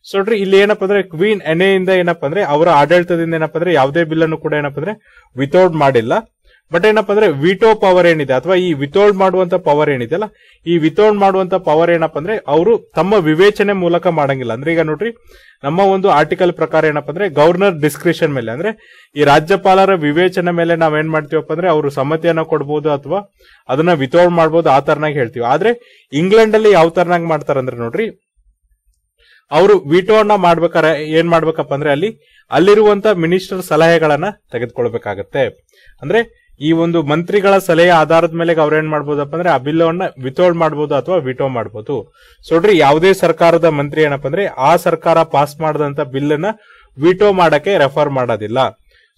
ಸೊ ನೋಡ್ರಿ ಇಲ್ಲಿ ಏನಪ್ಪ ಅಂದ್ರೆ ಕ್ವೀನ್ ಎನೆಯಿಂದ ಏನಪ್ಪ ಅಂದ್ರೆ ಅವರ ಆಡಳಿತದಿಂದ ಏನಪ್ಪ ಅಂದ್ರೆ ಯಾವುದೇ ಬಿಲ್ ಅನ್ನು ಕೂಡ ಏನಪ್ಪ ಅಂದ್ರೆ ವಿತೌಟ್ ಮಾಡಿಲ್ಲ ಬಟ್ ಏನಪ್ಪ ಅಂದ್ರೆ ವಿಟೋ ಪವರ್ ಏನಿದೆ ಅಥವಾ ಈ ವಿತೌಟ್ ಮಾಡುವಂತ ಪವರ್ ಏನಿದೆ ಅಲ್ಲ ಈ ವಿತೌಟ್ ಮಾಡುವಂತ ಪವರ್ ಏನಪ್ಪ ಅಂದ್ರೆ ಅವರು ತಮ್ಮ ವಿವೇಚನೆ ಮೂಲಕ ಮಾಡಂಗಿಲ್ಲ ಅಂದ್ರೆ ಈಗ ನೋಡ್ರಿ ನಮ್ಮ ಒಂದು ಆರ್ಟಿಕಲ್ ಪ್ರಕಾರ ಏನಪ್ಪ ಅಂದ್ರೆ ಗವರ್ನರ್ ಡಿಸ್ಕ್ರಿಷನ್ ಮೇಲೆ ಅಂದ್ರೆ ಈ ರಾಜ್ಯಪಾಲರ ವಿವೇಚನೆ ಮೇಲೆ ನಾವೇನ್ ಮಾಡ್ತೀವಪ್ಪ ಅಂದ್ರೆ ಅವರು ಸಮ್ಮತಿಯನ್ನ ಕೊಡಬಹುದು ಅಥವಾ ಅದನ್ನ ವಿತೌಟ್ ಮಾಡಬಹುದು ಆ ತರನಾಗಿ ಹೇಳ್ತೀವಿ ಆದ್ರೆ ಇಂಗ್ಲೆಂಡ್ ಅಲ್ಲಿ ಯಾವ ತರನಾಗಿ ಮಾಡ್ತಾರಂದ್ರೆ ನೋಡ್ರಿ ಅವರು ಅನ್ನ ಮಾಡ್ಬೇಕಾರೆ ಏನ್ ಮಾಡ್ಬೇಕಪ್ಪ ಅಂದ್ರೆ ಅಲ್ಲಿ ಅಲ್ಲಿರುವಂತ ಮಿನಿಸ್ಟರ್ ಸಲಹೆಗಳನ್ನ ತೆಗೆದುಕೊಳ್ಬೇಕಾಗತ್ತೆ ಅಂದ್ರೆ ಈ ಒಂದು ಮಂತ್ರಿಗಳ ಸಲಹೆ ಆಧಾರದ ಮೇಲೆ ಅವ್ರೇನ್ ಮಾಡ್ಬೋದಪ್ಪ ಅಂದ್ರೆ ಆ ಬಿಲ್ಲವನ್ನ ವಿತೋಲ್ಡ್ ಮಾಡಬಹುದು ಅಥವಾ ವಿಟೋ ಮಾಡಬಹುದು ಸೊಡ್ರಿ ಯಾವುದೇ ಸರ್ಕಾರದ ಮಂತ್ರಿ ಏನಪ್ಪ ಅಂದ್ರೆ ಆ ಸರ್ಕಾರ ಪಾಸ್ ಮಾಡದಂತ ಬಿಲ್ ಅನ್ನ ವಿಟೋ ಮಾಡಕ್ಕೆ ರೆಫರ್ ಮಾಡೋದಿಲ್ಲ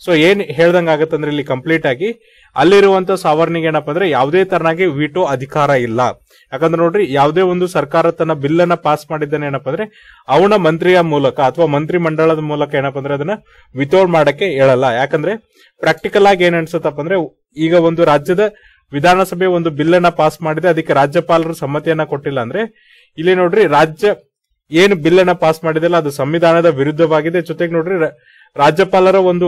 ಸೊ ಏನ್ ಹೇಳ್ದಂಗ ಆಗತ್ತಂದ್ರೆ ಇಲ್ಲಿ ಕಂಪ್ಲೀಟ್ ಆಗಿ ಅಲ್ಲಿರುವಂತ ಸಾವರ್ಣಿಗೆ ಏನಪ್ಪಾ ಅಂದ್ರೆ ಯಾವುದೇ ತರನಾಗಿ ವಿಟೋ ಅಧಿಕಾರ ಇಲ್ಲ ಯಾಕಂದ್ರೆ ನೋಡ್ರಿ ಯಾವುದೇ ಒಂದು ಸರ್ಕಾರ ತನ್ನ ಬಿಲ್ ಅನ್ನ ಪಾಸ್ ಮಾಡಿದ್ದಾನೆ ಏನಪ್ಪಾ ಅಂದ್ರೆ ಅವನ ಮಂತ್ರಿಯ ಮೂಲಕ ಅಥವಾ ಮಂತ್ರಿ ಮಂಡಳದ ಮೂಲಕ ಏನಪ್ಪಾ ಅಂದ್ರೆ ಅದನ್ನ ವಿತೌಟ್ ಮಾಡಕ್ಕೆ ಹೇಳಲ್ಲ ಯಾಕಂದ್ರೆ ಪ್ರಾಕ್ಟಿಕಲ್ ಆಗಿ ಏನ್ ಅನ್ಸುತ್ತಪ್ಪ ಅಂದ್ರೆ ಈಗ ಒಂದು ರಾಜ್ಯದ ವಿಧಾನಸಭೆ ಒಂದು ಬಿಲ್ ಅನ್ನ ಪಾಸ್ ಮಾಡಿದೆ ಅದಕ್ಕೆ ರಾಜ್ಯಪಾಲರು ಸಮ್ಮತಿಯನ್ನ ಕೊಟ್ಟಿಲ್ಲ ಅಂದ್ರೆ ಇಲ್ಲಿ ನೋಡ್ರಿ ರಾಜ್ಯ ಏನು ಬಿಲ್ ಅನ್ನ ಪಾಸ್ ಮಾಡಿದೆಲ್ಲ ಅದು ಸಂವಿಧಾನದ ವಿರುದ್ಧವಾಗಿದೆ ಜೊತೆಗೆ ನೋಡ್ರಿ ರಾಜ್ಯಪಾಲರ ಒಂದು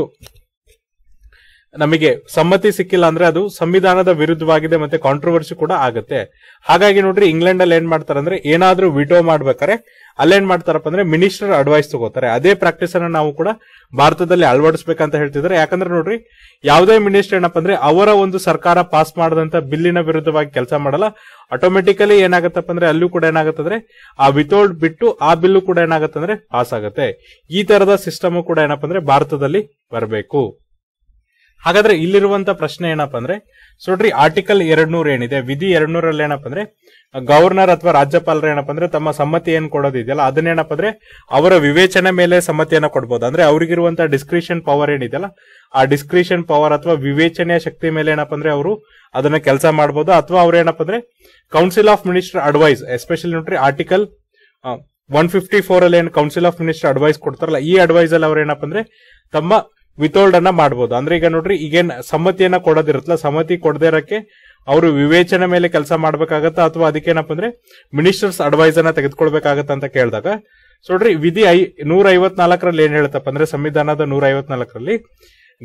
ನಮಗೆ ಸಮ್ಮತಿ ಸಿಕ್ಕಿಲ್ಲ ಅಂದ್ರೆ ಅದು ಸಂವಿಧಾನದ ವಿರುದ್ಧವಾಗಿದೆ ಮತ್ತೆ ಕಾಂಟ್ರವರ್ಸಿ ಕೂಡ ಆಗುತ್ತೆ ಹಾಗಾಗಿ ನೋಡ್ರಿ ಇಂಗ್ಲೆಂಡ್ ಅಲ್ಲಿ ಏನ್ ಮಾಡ್ತಾರೆ ಅಂದ್ರೆ ಏನಾದ್ರೂ ವಿಟೋ ಮಾಡ್ಬೇಕಾರೆ ಅಲ್ಲೇನ್ ಮಾಡ್ತಾರಪ್ಪ ಅಂದ್ರೆ ಮಿನಿಸ್ಟರ್ ಅಡ್ವೈಸ್ ತಗೋತಾರೆ ಅದೇ ಪ್ರಾಕ್ಟೀಸ್ ಅನ್ನ ನಾವು ಕೂಡ ಭಾರತದಲ್ಲಿ ಅಳವಡಿಸಬೇಕಂತ ಹೇಳ್ತಿದ್ದಾರೆ ಯಾಕಂದ್ರೆ ನೋಡ್ರಿ ಯಾವುದೇ ಮಿನಿಸ್ಟರ್ ಏನಪ್ಪ ಅಂದ್ರೆ ಅವರ ಒಂದು ಸರ್ಕಾರ ಪಾಸ್ ಮಾಡದಂತ ಬಿಲ್ಲಿನ ವಿರುದ್ಧವಾಗಿ ಕೆಲಸ ಮಾಡಲ್ಲ ಆಟೋಮೆಟಿಕಲಿ ಏನಾಗತ್ತಪ್ಪ ಅಂದ್ರೆ ಅಲ್ಲೂ ಕೂಡ ಏನಾಗತ್ತಂದ್ರೆ ಆ ವಿತೌಟ್ ಬಿಟ್ಟು ಆ ಬಿಲ್ಲು ಕೂಡ ಏನಾಗತ್ತಂದ್ರೆ ಪಾಸ್ ಆಗುತ್ತೆ ಈ ತರದ ಸಿಸ್ಟಮ್ ಕೂಡ ಏನಪ್ಪ ಅಂದ್ರೆ ಭಾರತದಲ್ಲಿ ಬರಬೇಕು ಹಾಗಾದ್ರೆ ಇಲ್ಲಿರುವಂತ ಪ್ರಶ್ನೆ ಏನಪ್ಪ ಅಂದ್ರೆ ಸೋಡ್ರಿ ಆರ್ಟಿಕಲ್ ಎರಡ್ ಏನಿದೆ ವಿಧಿ ಎರಡ್ ನೂರಲ್ಲಿ ಏನಪ್ಪ ಅಂದ್ರೆ ಗವರ್ನರ್ ಅಥವಾ ರಾಜ್ಯಪಾಲರ ಏನಪ್ಪ ಅಂದ್ರೆ ತಮ್ಮ ಸಮ್ಮತಿ ಏನ್ ಕೊಡೋದಿದೆಯಲ್ಲ ಅದನ್ನೇನಪ್ಪ ಅಂದ್ರೆ ಅವರ ವಿವೇಚನೆ ಮೇಲೆ ಸಮ್ಮತಿಯನ್ನ ಕೊಡ್ಬೋದು ಅಂದ್ರೆ ಅವ್ರಿಗಿರುವಂತ ಡಿಸ್ಕ್ರಿಷನ್ ಪವರ್ ಏನಿದೆಯಲ್ಲ ಆ ಡಿಸ್ಕ್ರಿಷನ್ ಪವರ್ ಅಥವಾ ವಿವೇಚನೆಯ ಶಕ್ತಿ ಮೇಲೆ ಏನಪ್ಪ ಅಂದ್ರೆ ಅವರು ಅದನ್ನ ಕೆಲಸ ಮಾಡಬಹುದು ಅಥವಾ ಅವ್ರು ಏನಪ್ಪ ಅಂದ್ರೆ council of minister advice especially ನೋಡ್ರಿ ಆರ್ಟಿಕಲ್ ಒನ್ ಫಿಫ್ಟಿ ಫೋರ್ ಅಲ್ಲಿ ಏನು ಕೌನ್ಸಿಲ್ ಆಫ್ ಮಿನಿಸ್ಟರ್ ಅಡ್ವೈಸ್ ಕೊಡ್ತಾರಲ್ಲ ಈ ಅಡ್ವೈಸ್ ಅಲ್ಲಿ ಅವ್ರು ಏನಪ್ಪ ಅಂದ್ರೆ ತಮ್ಮ ವಿತೋಲ್ಡ್ ಅನ್ನ ಮಾಡಬಹುದು ಅಂದ್ರೆ ಈಗ ನೋಡ್ರಿ ಈಗೇನ್ ಸಮ್ಮತಿಯನ್ನ ಕೊಡೋದಿರತ್ತಲ್ಲ ಸಮ್ಮತಿ ಕೊಡದೇ ಇರಕ್ಕೆ ಅವರು ವಿವೇಚನೆ ಮೇಲೆ ಕೆಲಸ ಮಾಡ್ಬೇಕಾಗತ್ತಾ ಅಥವಾ ಅದಕ್ಕೇನಪ್ಪ ಅಂದ್ರೆ ಮಿನಿಸ್ಟರ್ಸ್ ಅಡ್ವೈಸ್ ಅನ್ನ ತೆಗೆದುಕೊಳ್ಬೇಕಾಗತ್ತ ಅಂತ ಕೇಳಿದಾಗ ನೋಡ್ರಿ ವಿಧಿ ಐ ನೂರ ಐವತ್ನಾಲ್ಕರಲ್ಲಿ ಏನ್ ಹೇಳತ್ತಪ್ಪ ಅಂದ್ರೆ ಸಂವಿಧಾನದ ನೂರ ಐವತ್ನಾಲ್ಕರಲ್ಲಿ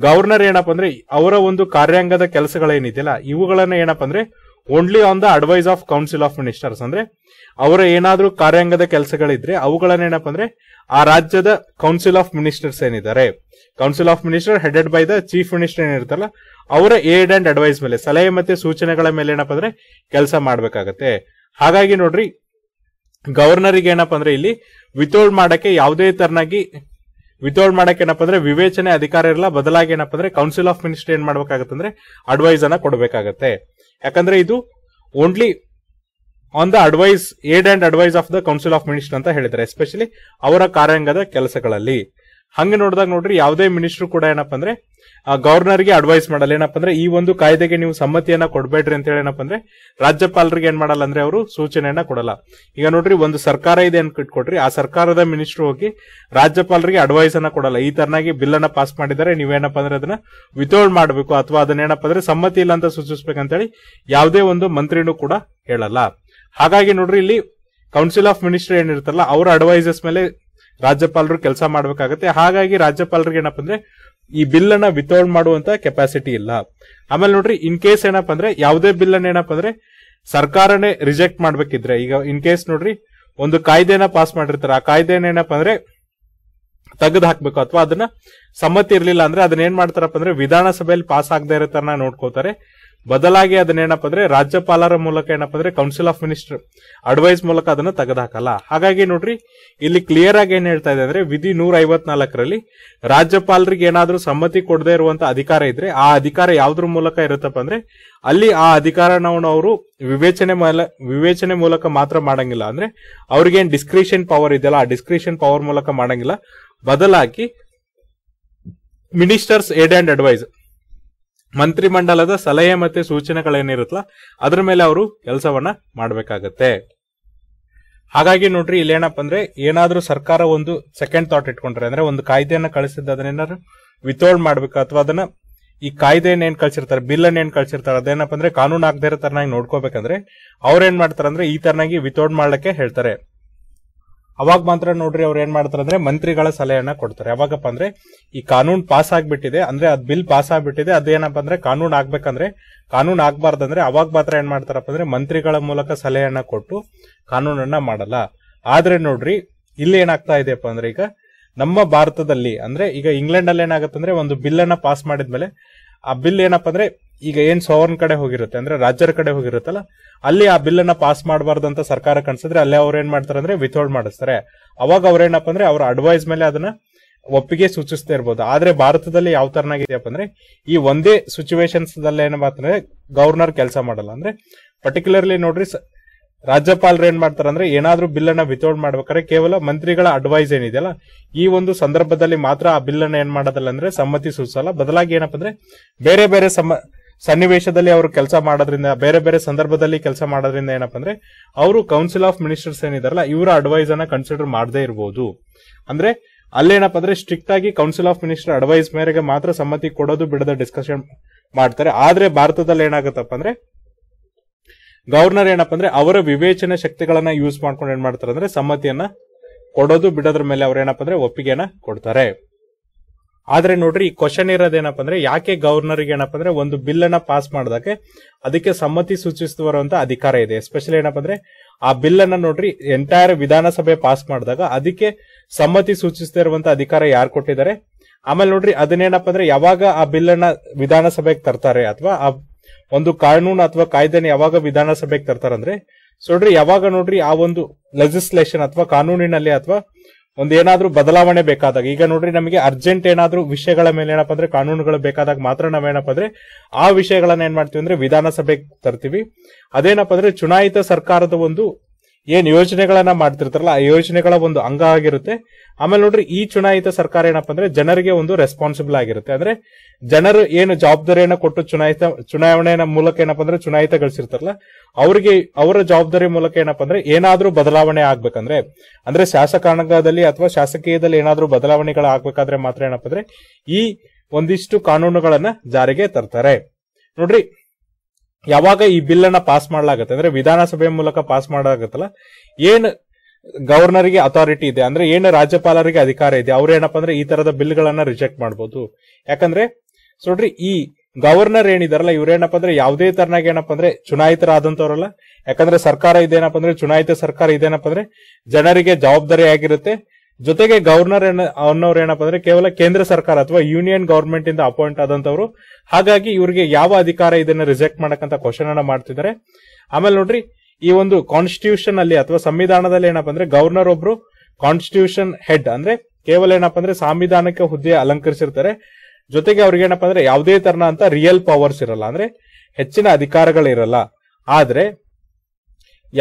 ಗವರ್ನರ್ ಏನಪ್ಪ ಅಂದ್ರೆ ಅವರ ಒಂದು ಕಾರ್ಯಾಂಗದ ಕೆಲಸಗಳೇನಿದೆಯಲ್ಲ ಇವುಗಳನ್ನ ಏನಪ್ಪ ಅಂದ್ರೆ only on the advice of council of ministers ಅಂದ್ರೆ ಅವರ ಏನಾದರೂ ಕಾರ್ಯಾಂಗದ ಕೆಲಸಗಳಿದ್ರೆ ಅವುಗಳನ್ನ ಏನಪ್ಪ ಅಂದ್ರೆ ಆ ರಾಜ್ಯದ ಕೌನ್ಸಿಲ್ ಆಫ್ ಮಿನಿಸ್ಟರ್ಸ್ ಏನಿದ್ದಾರೆ council of minister headed by the chief minister ಏನಿರ್ತಾರಲ್ಲ ಅವರ ಏಡ್ ಅಂಡ್ ಅಡ್ವೈಸ್ ಮೇಲೆ ಸಲಹೆ ಮತ್ತೆ ಸೂಚನೆಗಳ ಮೇಲೆ ಏನಪ್ಪ ಅಂದ್ರೆ ಕೆಲಸ ಮಾಡಬೇಕಾಗತ್ತೆ ಹಾಗಾಗಿ ನೋಡ್ರಿ ಗವರ್ನರಿಗೆ ಏನಪ್ಪ ಅಂದ್ರೆ ಇಲ್ಲಿ ವಿತೌಟ್ ಮಾಡಕ್ಕೆ ಯಾವುದೇ ತರನಾಗಿ ವಿತೌಟ್ ಮಾಡಕ್ಕೆ ಏನಪ್ಪ ಅಂದ್ರೆ ವಿವೇಚನೆ ಅಧಿಕಾರ ಇರಲ್ಲ ಬದಲಾಗಿ ಏನಪ್ಪ ಅಂದ್ರೆ ಕೌನ್ಸಿಲ್ ಆಫ್ ಮಿನಿಸ್ಟರ್ ಏನ್ ಮಾಡ್ಬೇಕಾಗತ್ತಂದ್ರೆ ಅಡ್ವೈಸ್ ಅನ್ನ ಕೊಡಬೇಕಾಗತ್ತೆ ಯಾಕಂದ್ರೆ ಇದು only on the advice aid and advice of the council of minister ಅಂತ ಹೇಳಿದ್ರೆ ಎಸ್ಪೆಷಲಿ ಅವರ ಕಾರ್ಯಾಂಗದ ಕೆಲಸಗಳಲ್ಲಿ ಹಂಗೆ ನೋಡಿದಾಗ ನೋಡ್ರಿ ಯಾವುದೇ ಮಿನಿಸ್ಟ್ರು ಕೂಡ ಏನಪ್ಪ ಅಂದ್ರೆ ಗವರ್ನರ್ಗೆ ಅಡ್ವೈಸ್ ಮಾಡಲ್ಲ ಏನಪ್ಪ ಅಂದ್ರೆ ಈ ಒಂದು ಕಾಯ್ದೆಗೆ ನೀವು ಸಮ್ಮತಿಯನ್ನ ಕೊಡಬೇಡ್ರಿ ಅಂತ ಹೇಳಿ ಏನಪ್ಪ ಅಂದ್ರೆ ರಾಜ್ಯಪಾಲರಿಗೆ ಏನ್ ಮಾಡಲ್ಲ ಅಂದ್ರೆ ಅವರು ಸೂಚನೆಯನ್ನ ಕೊಡಲ್ಲ ಈಗ ನೋಡ್ರಿ ಒಂದು ಸರ್ಕಾರ ಇದೆ ಅಂತ ಆ ಸರ್ಕಾರದ ಮಿನಿಸ್ಟರ್ ಹೋಗಿ ರಾಜ್ಯಪಾಲರಿಗೆ ಅಡ್ವೈಸ್ ಅನ್ನ ಕೊಡಲ್ಲ ಈ ತರನಾಗಿ ಬಿಲ್ ಅನ್ನ ಪಾಸ್ ಮಾಡಿದರೆ ನೀವೇನಪ್ಪ ಅಂದ್ರೆ ಅದನ್ನ ವಿತೌಟ್ ಮಾಡಬೇಕು ಅಥವಾ ಅದನ್ನ ಏನಪ್ಪ ಅಂದ್ರೆ ಸಮ್ಮತಿ ಇಲ್ಲ ಅಂತ ಸೂಚಿಸ್ಬೇಕಂತೇಳಿ ಯಾವುದೇ ಒಂದು ಮಂತ್ರಿನೂ ಕೂಡ ಹೇಳಲ್ಲ ಹಾಗಾಗಿ ನೋಡ್ರಿ ಇಲ್ಲಿ ಕೌನ್ಸಿಲ್ ಆಫ್ ಮಿನಿಸ್ಟರ್ ಏನಿರ್ತಲ್ಲ ಅವರ ಅಡ್ವೈಸಸ್ ಮೇಲೆ ರಾಜ್ಯಪಾಲರು ಕೆಲಸ ಮಾಡಬೇಕಾಗತ್ತೆ ಹಾಗಾಗಿ ರಾಜ್ಯಪಾಲರಿಗೆ ಏನಪ್ಪ ಅಂದ್ರೆ ಈ ಬಿಲ್ ಅನ್ನ ವಿತೌಟ್ ಮಾಡುವಂತ ಕೆಪಾಸಿಟಿ ಇಲ್ಲ ಆಮೇಲೆ ನೋಡ್ರಿ ಇನ್ ಕೇಸ್ ಏನಪ್ಪ ಅಂದ್ರೆ ಯಾವುದೇ ಬಿಲ್ ಅನ್ನ ಏನಪ್ಪ ಅಂದ್ರೆ ಸರ್ಕಾರನೇ ರಿಜೆಕ್ಟ್ ಮಾಡ್ಬೇಕಿದ್ರೆ ಈಗ ಇನ್ ಕೇಸ್ ನೋಡ್ರಿ ಒಂದು ಕಾಯ್ದೆನ ಪಾಸ್ ಮಾಡಿರ್ತಾರೆ ಆ ಕಾಯ್ದೆನ ಏನಪ್ಪ ಅಂದ್ರೆ ತೆಗೆದು ಹಾಕ್ಬೇಕು ಅಥವಾ ಅದನ್ನ ಸಮ್ಮತಿ ಇರ್ಲಿಲ್ಲ ಅಂದ್ರೆ ಅದನ್ನ ಏನ್ ಮಾಡ್ತಾರಪ್ಪ ಅಂದ್ರೆ ವಿಧಾನಸಭೆಯಲ್ಲಿ ಪಾಸ್ ಆಗದೆ ಇರೋ ತರ ನೋಡ್ಕೋತಾರೆ ಬದಲಾಗಿ ಅದನ್ನೇನಪ್ಪ ಅಂದ್ರೆ ರಾಜ್ಯಪಾಲರ ಮೂಲಕ ಏನಪ್ಪ ಅಂದ್ರೆ ಕೌನ್ಸಿಲ್ ಆಫ್ ಮಿನಿಸ್ಟರ್ ಅಡ್ವೈಸ್ ಮೂಲಕ ಅದನ್ನು ತೆಗೆದಾಕಲ್ಲ ಹಾಗಾಗಿ ನೋಡ್ರಿ ಇಲ್ಲಿ ಕ್ಲಿಯರ್ ಆಗಿ ಏನ್ ಹೇಳ್ತಾ ಇದೆ ಅಂದ್ರೆ ವಿಧಿ ನೂರ ಐವತ್ನಾಲ್ಕರಲ್ಲಿ ರಾಜ್ಯಪಾಲರಿಗೆ ಏನಾದ್ರೂ ಸಮ್ಮತಿ ಕೊಡದೇ ಇರುವಂತ ಅಧಿಕಾರ ಇದ್ರೆ ಆ ಅಧಿಕಾರ ಯಾವ್ದ್ರ ಮೂಲಕ ಇರುತ್ತಪ್ಪ ಅಂದ್ರೆ ಅಲ್ಲಿ ಆ ಅಧಿಕಾರನ ಅವರು ವಿವೇಚನೆ ವಿವೇಚನೆ ಮೂಲಕ ಮಾತ್ರ ಮಾಡಂಗಿಲ್ಲ ಅಂದ್ರೆ ಅವ್ರಿಗೆ ಏನ್ ಡಿಸ್ಕ್ರಿಷನ್ ಪವರ್ ಇದೆಯಲ್ಲ ಆ ಡಿಸ್ಕ್ರಿಷನ್ ಪವರ್ ಮೂಲಕ ಮಾಡಂಗಿಲ್ಲ ಬದಲಾಗಿ ಮಿನಿಸ್ಟರ್ಸ್ ಏಡ್ ಅಂಡ್ ಅಡ್ವೈಸ್ ಮಂತ್ರಿಮಂಡಲದ ಸಲಹೆ ಮತ್ತೆ ಸೂಚನೆಗಳೇನಿರುತ್ತಲ್ಲ ಅದ್ರ ಮೇಲೆ ಅವರು ಕೆಲಸವನ್ನ ಮಾಡಬೇಕಾಗತ್ತೆ ಹಾಗಾಗಿ ನೋಡ್ರಿ ಇಲ್ಲೇನಪ್ಪ ಅಂದ್ರೆ ಏನಾದ್ರೂ ಸರ್ಕಾರ ಒಂದು ಸೆಕೆಂಡ್ ಥಾಟ್ ಇಟ್ಕೊಂಡ್ರೆ ಅಂದ್ರೆ ಒಂದು ಕಾಯ್ದೆಯನ್ನ ಕಳಿಸಿದ್ದು ಅದನ್ನೇನಾದ್ರು ವಿತೋಲ್ಡ್ ಮಾಡ್ಬೇಕು ಅಥವಾ ಅದನ್ನ ಈ ಕಾಯ್ದೆಯನ್ನ ಏನ್ ಕಳ್ಸಿರ್ತಾರೆ ಬಿಲ್ ಅನ್ನ ಏನ್ ಕಳ್ಸಿರ್ತಾರೆ ಅದೇನಪ್ಪ ಅಂದ್ರೆ ಕಾನೂನು ಆಗದೇ ಇರೋ ತರನಾಗಿ ನೋಡ್ಕೋಬೇಕಂದ್ರೆ ಅವ್ರೇನ್ ಮಾಡ್ತಾರಂದ್ರೆ ಈ ತರನಾಗಿ ವಿತೌಟ್ ಮಾಡ್ಲಕ್ಕೆ ಹೇಳ್ತಾರೆ ಅವಾಗ ಮಾತ್ರ ನೋಡ್ರಿ ಅವ್ರು ಏನ್ ಮಾಡ್ತಾರೆ ಅಂದ್ರೆ ಮಂತ್ರಿಗಳ ಸಲಹೆಯನ್ನ ಕೊಡ್ತಾರೆ ಯಾವಾಗಪ್ಪ ಅಂದ್ರೆ ಈ ಕಾನೂನು ಪಾಸ್ ಆಗ್ಬಿಟ್ಟಿದೆ ಅಂದ್ರೆ ಅದ್ ಬಿಲ್ ಪಾಸ್ ಆಗ್ಬಿಟ್ಟಿದೆ ಅದೇನಪ್ಪ ಅಂದ್ರೆ ಕಾನೂನು ಆಗ್ಬೇಕಂದ್ರೆ ಕಾನೂನು ಆಗ್ಬಾರ್ದಂದ್ರೆ ಅವಾಗ ಮಾತ್ರ ಏನ್ ಮಾಡ್ತಾರಪ್ಪ ಅಂದ್ರೆ ಮಂತ್ರಿಗಳ ಮೂಲಕ ಸಲಹೆಯನ್ನ ಕೊಟ್ಟು ಕಾನೂನನ್ನ ಮಾಡಲ್ಲ ಆದ್ರೆ ನೋಡ್ರಿ ಇಲ್ಲಿ ಏನಾಗ್ತಾ ಇದೆಯಪ್ಪ ಅಂದ್ರೆ ಈಗ ನಮ್ಮ ಭಾರತದಲ್ಲಿ ಅಂದ್ರೆ ಈಗ ಇಂಗ್ಲೆಂಡ್ ಅಲ್ಲಿ ಏನಾಗತ್ತಂದ್ರೆ ಒಂದು ಬಿಲ್ ಅನ್ನ ಪಾಸ್ ಮಾಡಿದ್ಮೇಲೆ ಆ ಬಿಲ್ ಏನಪ್ಪ ಅಂದ್ರೆ ಈಗ ಏನ್ ಸೋವರ್ನ್ ಕಡೆ ಹೋಗಿರುತ್ತೆ ಅಂದ್ರೆ ರಾಜ್ಯರ ಕಡೆ ಹೋಗಿರುತ್ತಲ್ಲ ಅಲ್ಲಿ ಆ ಬಿಲ್ ಅನ್ನ ಪಾಸ್ ಮಾಡಬಾರ್ದಂತ ಸರ್ಕಾರ ಕನ್ಸಿದ್ರೆ ಅಲ್ಲೇ ಅವ್ರ ಏನ್ ಮಾಡ್ತಾರೆ ಅಂದ್ರೆ ವಿಥೋಲ್ಡ್ ಮಾಡಿಸ್ತಾರೆ ಅವಾಗ ಅವ್ರೇನಪ್ಪ ಅಂದ್ರೆ ಅವ್ರ ಅಡ್ವೈಸ್ ಮೇಲೆ ಅದನ್ನ ಒಪ್ಪಿಗೆ ಸೂಚಿಸ್ತಾ ಇರ್ಬೋದು ಆದ್ರೆ ಭಾರತದಲ್ಲಿ ಯಾವ ತರನಾಗಿದೆಯಪ್ಪ ಅಂದ್ರೆ ಈ ಒಂದೇ ಸಿಚುವೇಶನ್ಸ್ ಏನಪ್ಪ ಗವರ್ನರ್ ಕೆಲಸ ಮಾಡಲ್ಲ ಅಂದ್ರೆ ಪರ್ಟಿಕ್ಯುಲರ್ಲಿ ನೋಡ್ರಿ ರಾಜ್ಯಪಾಲರು ಏನ್ ಮಾಡ್ತಾರೆ ಅಂದ್ರೆ ಏನಾದ್ರೂ ಬಿಲ್ ಅನ್ನ ವಿತೌಟ್ ಮಾಡ್ಬೇಕಾದ್ರೆ ಕೇವಲ ಮಂತ್ರಿಗಳ ಅಡ್ವೈಸ್ ಏನಿದೆಯಲ್ಲ ಈ ಒಂದು ಸಂದರ್ಭದಲ್ಲಿ ಮಾತ್ರ ಆ ಬಿಲ್ ಅನ್ನ ಏನ್ ಮಾಡೋದಲ್ಲ ಅಂದ್ರೆ ಸಮ್ಮತಿ ಸೂಚಿಸಲ್ಲ ಬದಲಾಗಿ ಏನಪ್ಪ ಅಂದ್ರೆ ಬೇರೆ ಬೇರೆ ಸಮ ಸನ್ನಿವೇಶದಲ್ಲಿ ಅವರು ಕೆಲಸ ಮಾಡೋದ್ರಿಂದ ಬೇರೆ ಬೇರೆ ಸಂದರ್ಭದಲ್ಲಿ ಕೆಲಸ ಮಾಡೋದ್ರಿಂದ ಏನಪ್ಪ ಅಂದ್ರೆ ಅವರು ಕೌನ್ಸಿಲ್ ಆಫ್ ಮಿನಿಸ್ಟರ್ಸ್ ಏನಿದಾರಲ್ಲ ಇವರ ಅಡ್ವೈಸ್ ಅನ್ನ ಕನ್ಸಿಡರ್ ಮಾಡದೇ ಇರಬಹುದು ಅಂದ್ರೆ ಅಲ್ಲೇನಪ್ಪ ಅಂದ್ರೆ ಸ್ಟ್ರಿಕ್ಟ್ ಆಗಿ ಕೌನ್ಸಿಲ್ ಆಫ್ ಮಿನಿಸ್ಟರ್ ಅಡ್ವೈಸ್ ಮೇರೆಗೆ ಮಾತ್ರ ಸಮ್ಮತಿ ಕೊಡೋದು ಬಿಡದ ಡಿಸ್ಕಷನ್ ಮಾಡ್ತಾರೆ ಆದ್ರೆ ಭಾರತದಲ್ಲಿ ಏನಾಗುತ್ತಪ್ಪ ಅಂದ್ರೆ ಗವರ್ನರ್ ಏನಪ್ಪ ಅಂದ್ರೆ ಅವರ ವಿವೇಚನೆ ಶಕ್ತಿಗಳನ್ನ ಯೂಸ್ ಮಾಡ್ಕೊಂಡು ಏನ್ ಮಾಡ್ತಾರೆ ಅಂದ್ರೆ ಸಮ್ಮತಿಯನ್ನ ಕೊಡೋದು ಬಿಡೋದ್ರ ಮೇಲೆ ಅವ್ರ ಏನಪ್ಪ ಅಂದ್ರೆ ಒಪ್ಪಿಗೆಯನ್ನು ಕೊಡ್ತಾರೆ ಆದ್ರೆ ನೋಡ್ರಿ ಈ ಕ್ವಶನ್ ಇರೋದೇನಪ್ಪ ಅಂದ್ರೆ ಯಾಕೆ ಗವರ್ನರ್ಗೆ ಏನಪ್ಪ ಅಂದ್ರೆ ಒಂದು ಬಿಲ್ ಅನ್ನ ಪಾಸ್ ಮಾಡೋದಕ್ಕೆ ಅದಕ್ಕೆ ಸಮ್ಮತಿ ಸೂಚಿಸುವಂತ ಅಧಿಕಾರ ಇದೆ ಎಸ್ಪೆಷಲಿ ಏನಪ್ಪ ಅಂದ್ರೆ ಆ ಬಿಲ್ ಅನ್ನ ನೋಡ್ರಿ ಎಂಟೈರ್ ವಿಧಾನಸಭೆ ಪಾಸ್ ಮಾಡಿದಾಗ ಅದಕ್ಕೆ ಸಮ್ಮತಿ ಸೂಚಿಸ್ತಾ ಅಧಿಕಾರ ಯಾರು ಕೊಟ್ಟಿದ್ದಾರೆ ಆಮೇಲೆ ನೋಡ್ರಿ ಅದನ್ನೇನಪ್ಪ ಅಂದ್ರೆ ಯಾವಾಗ ಆ ಬಿಲ್ ಅನ್ನ ವಿಧಾನಸಭೆಗೆ ತರ್ತಾರೆ ಅಥವಾ ಆ ಒಂದು ಕಾನೂನು ಅಥವಾ ಕಾಯ್ದೆನ ಯಾವಾಗ ವಿಧಾನಸಭೆಗೆ ತರ್ತಾರಂದ್ರೆ ಸೊಡ್ರಿ ಯಾವಾಗ ನೋಡ್ರಿ ಆ ಒಂದು ಲೆಜಿಸ್ಲೇಷನ್ ಅಥವಾ ಕಾನೂನಿನಲ್ಲಿ ಅಥವಾ ಒಂದೇನಾದ್ರೂ ಬದಲಾವಣೆ ಬೇಕಾದಾಗ ಈಗ ನೋಡ್ರಿ ನಮಗೆ ಅರ್ಜೆಂಟ್ ಏನಾದ್ರೂ ವಿಷಯಗಳ ಮೇಲೆ ಏನಪ್ಪ ಅಂದ್ರೆ ಕಾನೂನುಗಳು ಬೇಕಾದಾಗ ಮಾತ್ರ ನಾವೇನಪ್ಪ ಅಂದ್ರೆ ಆ ವಿಷಯಗಳನ್ನ ಏನ್ ಮಾಡ್ತೀವಿ ಅಂದ್ರೆ ವಿಧಾನಸಭೆಗೆ ತರ್ತೀವಿ ಅದೇನಪ್ಪ ಅಂದ್ರೆ ಚುನಾಯಿತ ಸರ್ಕಾರದ ಒಂದು ಏನ್ ಯೋಜನೆಗಳನ್ನ ಮಾಡ್ತಿರ್ತಾರಲ್ಲ ಆ ಯೋಜನೆಗಳ ಒಂದು ಅಂಗ ಆಗಿರುತ್ತೆ ಆಮೇಲೆ ನೋಡ್ರಿ ಈ ಚುನಾಯಿತ ಸರ್ಕಾರ ಏನಪ್ಪಾ ಅಂದ್ರೆ ಜನರಿಗೆ ಒಂದು ರೆಸ್ಪಾನ್ಸಿಬಲ್ ಆಗಿರುತ್ತೆ ಅಂದ್ರೆ ಜನರು ಏನು ಜವಾಬ್ದಾರಿಯನ್ನ ಕೊಟ್ಟು ಚುನಾಯಿತ ಚುನಾವಣೆಯ ಮೂಲಕ ಏನಪ್ಪಾ ಅಂದ್ರೆ ಗಳಿಸಿರ್ತಾರಲ್ಲ ಅವರಿಗೆ ಅವರ ಜವಾಬ್ದಾರಿ ಮೂಲಕ ಏನಪ್ಪಾ ಅಂದ್ರೆ ಏನಾದ್ರೂ ಬದಲಾವಣೆ ಆಗ್ಬೇಕಂದ್ರೆ ಅಂದ್ರೆ ಶಾಸಕಾಂಗದಲ್ಲಿ ಅಥವಾ ಶಾಸಕೀಯದಲ್ಲಿ ಏನಾದ್ರೂ ಬದಲಾವಣೆಗಳು ಆಗ್ಬೇಕಾದ್ರೆ ಮಾತ್ರ ಏನಪ್ಪಾ ಅಂದ್ರೆ ಈ ಒಂದಿಷ್ಟು ಕಾನೂನುಗಳನ್ನ ಜಾರಿಗೆ ತರ್ತಾರೆ ನೋಡ್ರಿ ಯಾವಾಗ ಈ ಬಿಲ್ ಅನ್ನ ಪಾಸ್ ಮಾಡಲಾಗತ್ತೆ ಅಂದ್ರೆ ವಿಧಾನಸಭೆ ಮೂಲಕ ಪಾಸ್ ಮಾಡಲಾಗತ್ತಲ್ಲ ಏನ್ ಗವರ್ನರ್ಗೆ ಅಥಾರಿಟಿ ಇದೆ ಅಂದ್ರೆ ಏನು ರಾಜ್ಯಪಾಲರಿಗೆ ಅಧಿಕಾರ ಇದೆ ಏನಪ್ಪಾ ಅಂದ್ರೆ ಈ ತರದ ಬಿಲ್ಗಳನ್ನ ರಿಜೆಕ್ಟ್ ಮಾಡಬಹುದು ಯಾಕಂದ್ರೆ ನೋಡ್ರಿ ಈ ಗವರ್ನರ್ ಏನಿದಾರಲ್ಲ ಇವ್ರೇನಪ್ಪ ಅಂದ್ರೆ ಯಾವುದೇ ತರನಾಗ ಏನಪ್ಪ ಅಂದ್ರೆ ಚುನಾಯಿತರಾದಂತವ್ರಲ್ಲ ಯಾಕಂದ್ರೆ ಸರ್ಕಾರ ಇದೇನಪ್ಪ ಅಂದ್ರೆ ಚುನಾಯಿತ ಸರ್ಕಾರ ಇದೇನಪ್ಪ ಅಂದ್ರೆ ಜನರಿಗೆ ಜವಾಬ್ದಾರಿ ಆಗಿರುತ್ತೆ ಜೊತೆಗೆ ಗವರ್ನರ್ ಅನ್ನೋರು ಏನಪ್ಪ ಅಂದ್ರೆ ಕೇವಲ ಕೇಂದ್ರ ಸರ್ಕಾರ ಅಥವಾ ಯೂನಿಯನ್ ಗವರ್ಮೆಂಟ್ ಇಂದ ಅಪಾಯಿಂಟ್ ಆದಂತವ್ರು ಹಾಗಾಗಿ ಇವರಿಗೆ ಯಾವ ಅಧಿಕಾರ ಇದನ್ನ ರಿಜೆಕ್ಟ್ ಮಾಡಕ್ಕಂತ ಕ್ವಶನ್ ಅನ್ನ ಮಾಡ್ತಿದ್ದಾರೆ ಆಮೇಲೆ ನೋಡ್ರಿ ಈ ಒಂದು ಕಾನ್ಸ್ಟಿಟ್ಯೂಷನ್ ಅಲ್ಲಿ ಅಥವಾ ಸಂವಿಧಾನದಲ್ಲಿ ಏನಪ್ಪ ಅಂದ್ರೆ ಗವರ್ನರ್ ಒಬ್ರು ಕಾನ್ಸ್ಟಿಟ್ಯೂಷನ್ ಹೆಡ್ ಅಂದ್ರೆ ಕೇವಲ ಏನಪ್ಪ ಅಂದ್ರೆ ಸಂವಿಧಾನಕ್ಕೆ ಹುದ್ದೆ ಅಲಂಕರಿಸಿರ್ತಾರೆ ಜೊತೆಗೆ ಅವ್ರಿಗೆ ಏನಪ್ಪ ಅಂದ್ರೆ ಯಾವುದೇ ತರನ ಅಂತ ರಿಯಲ್ ಪವರ್ಸ್ ಇರಲ್ಲ ಅಂದ್ರೆ ಹೆಚ್ಚಿನ ಅಧಿಕಾರಗಳಿರಲ್ಲ ಆದ್ರೆ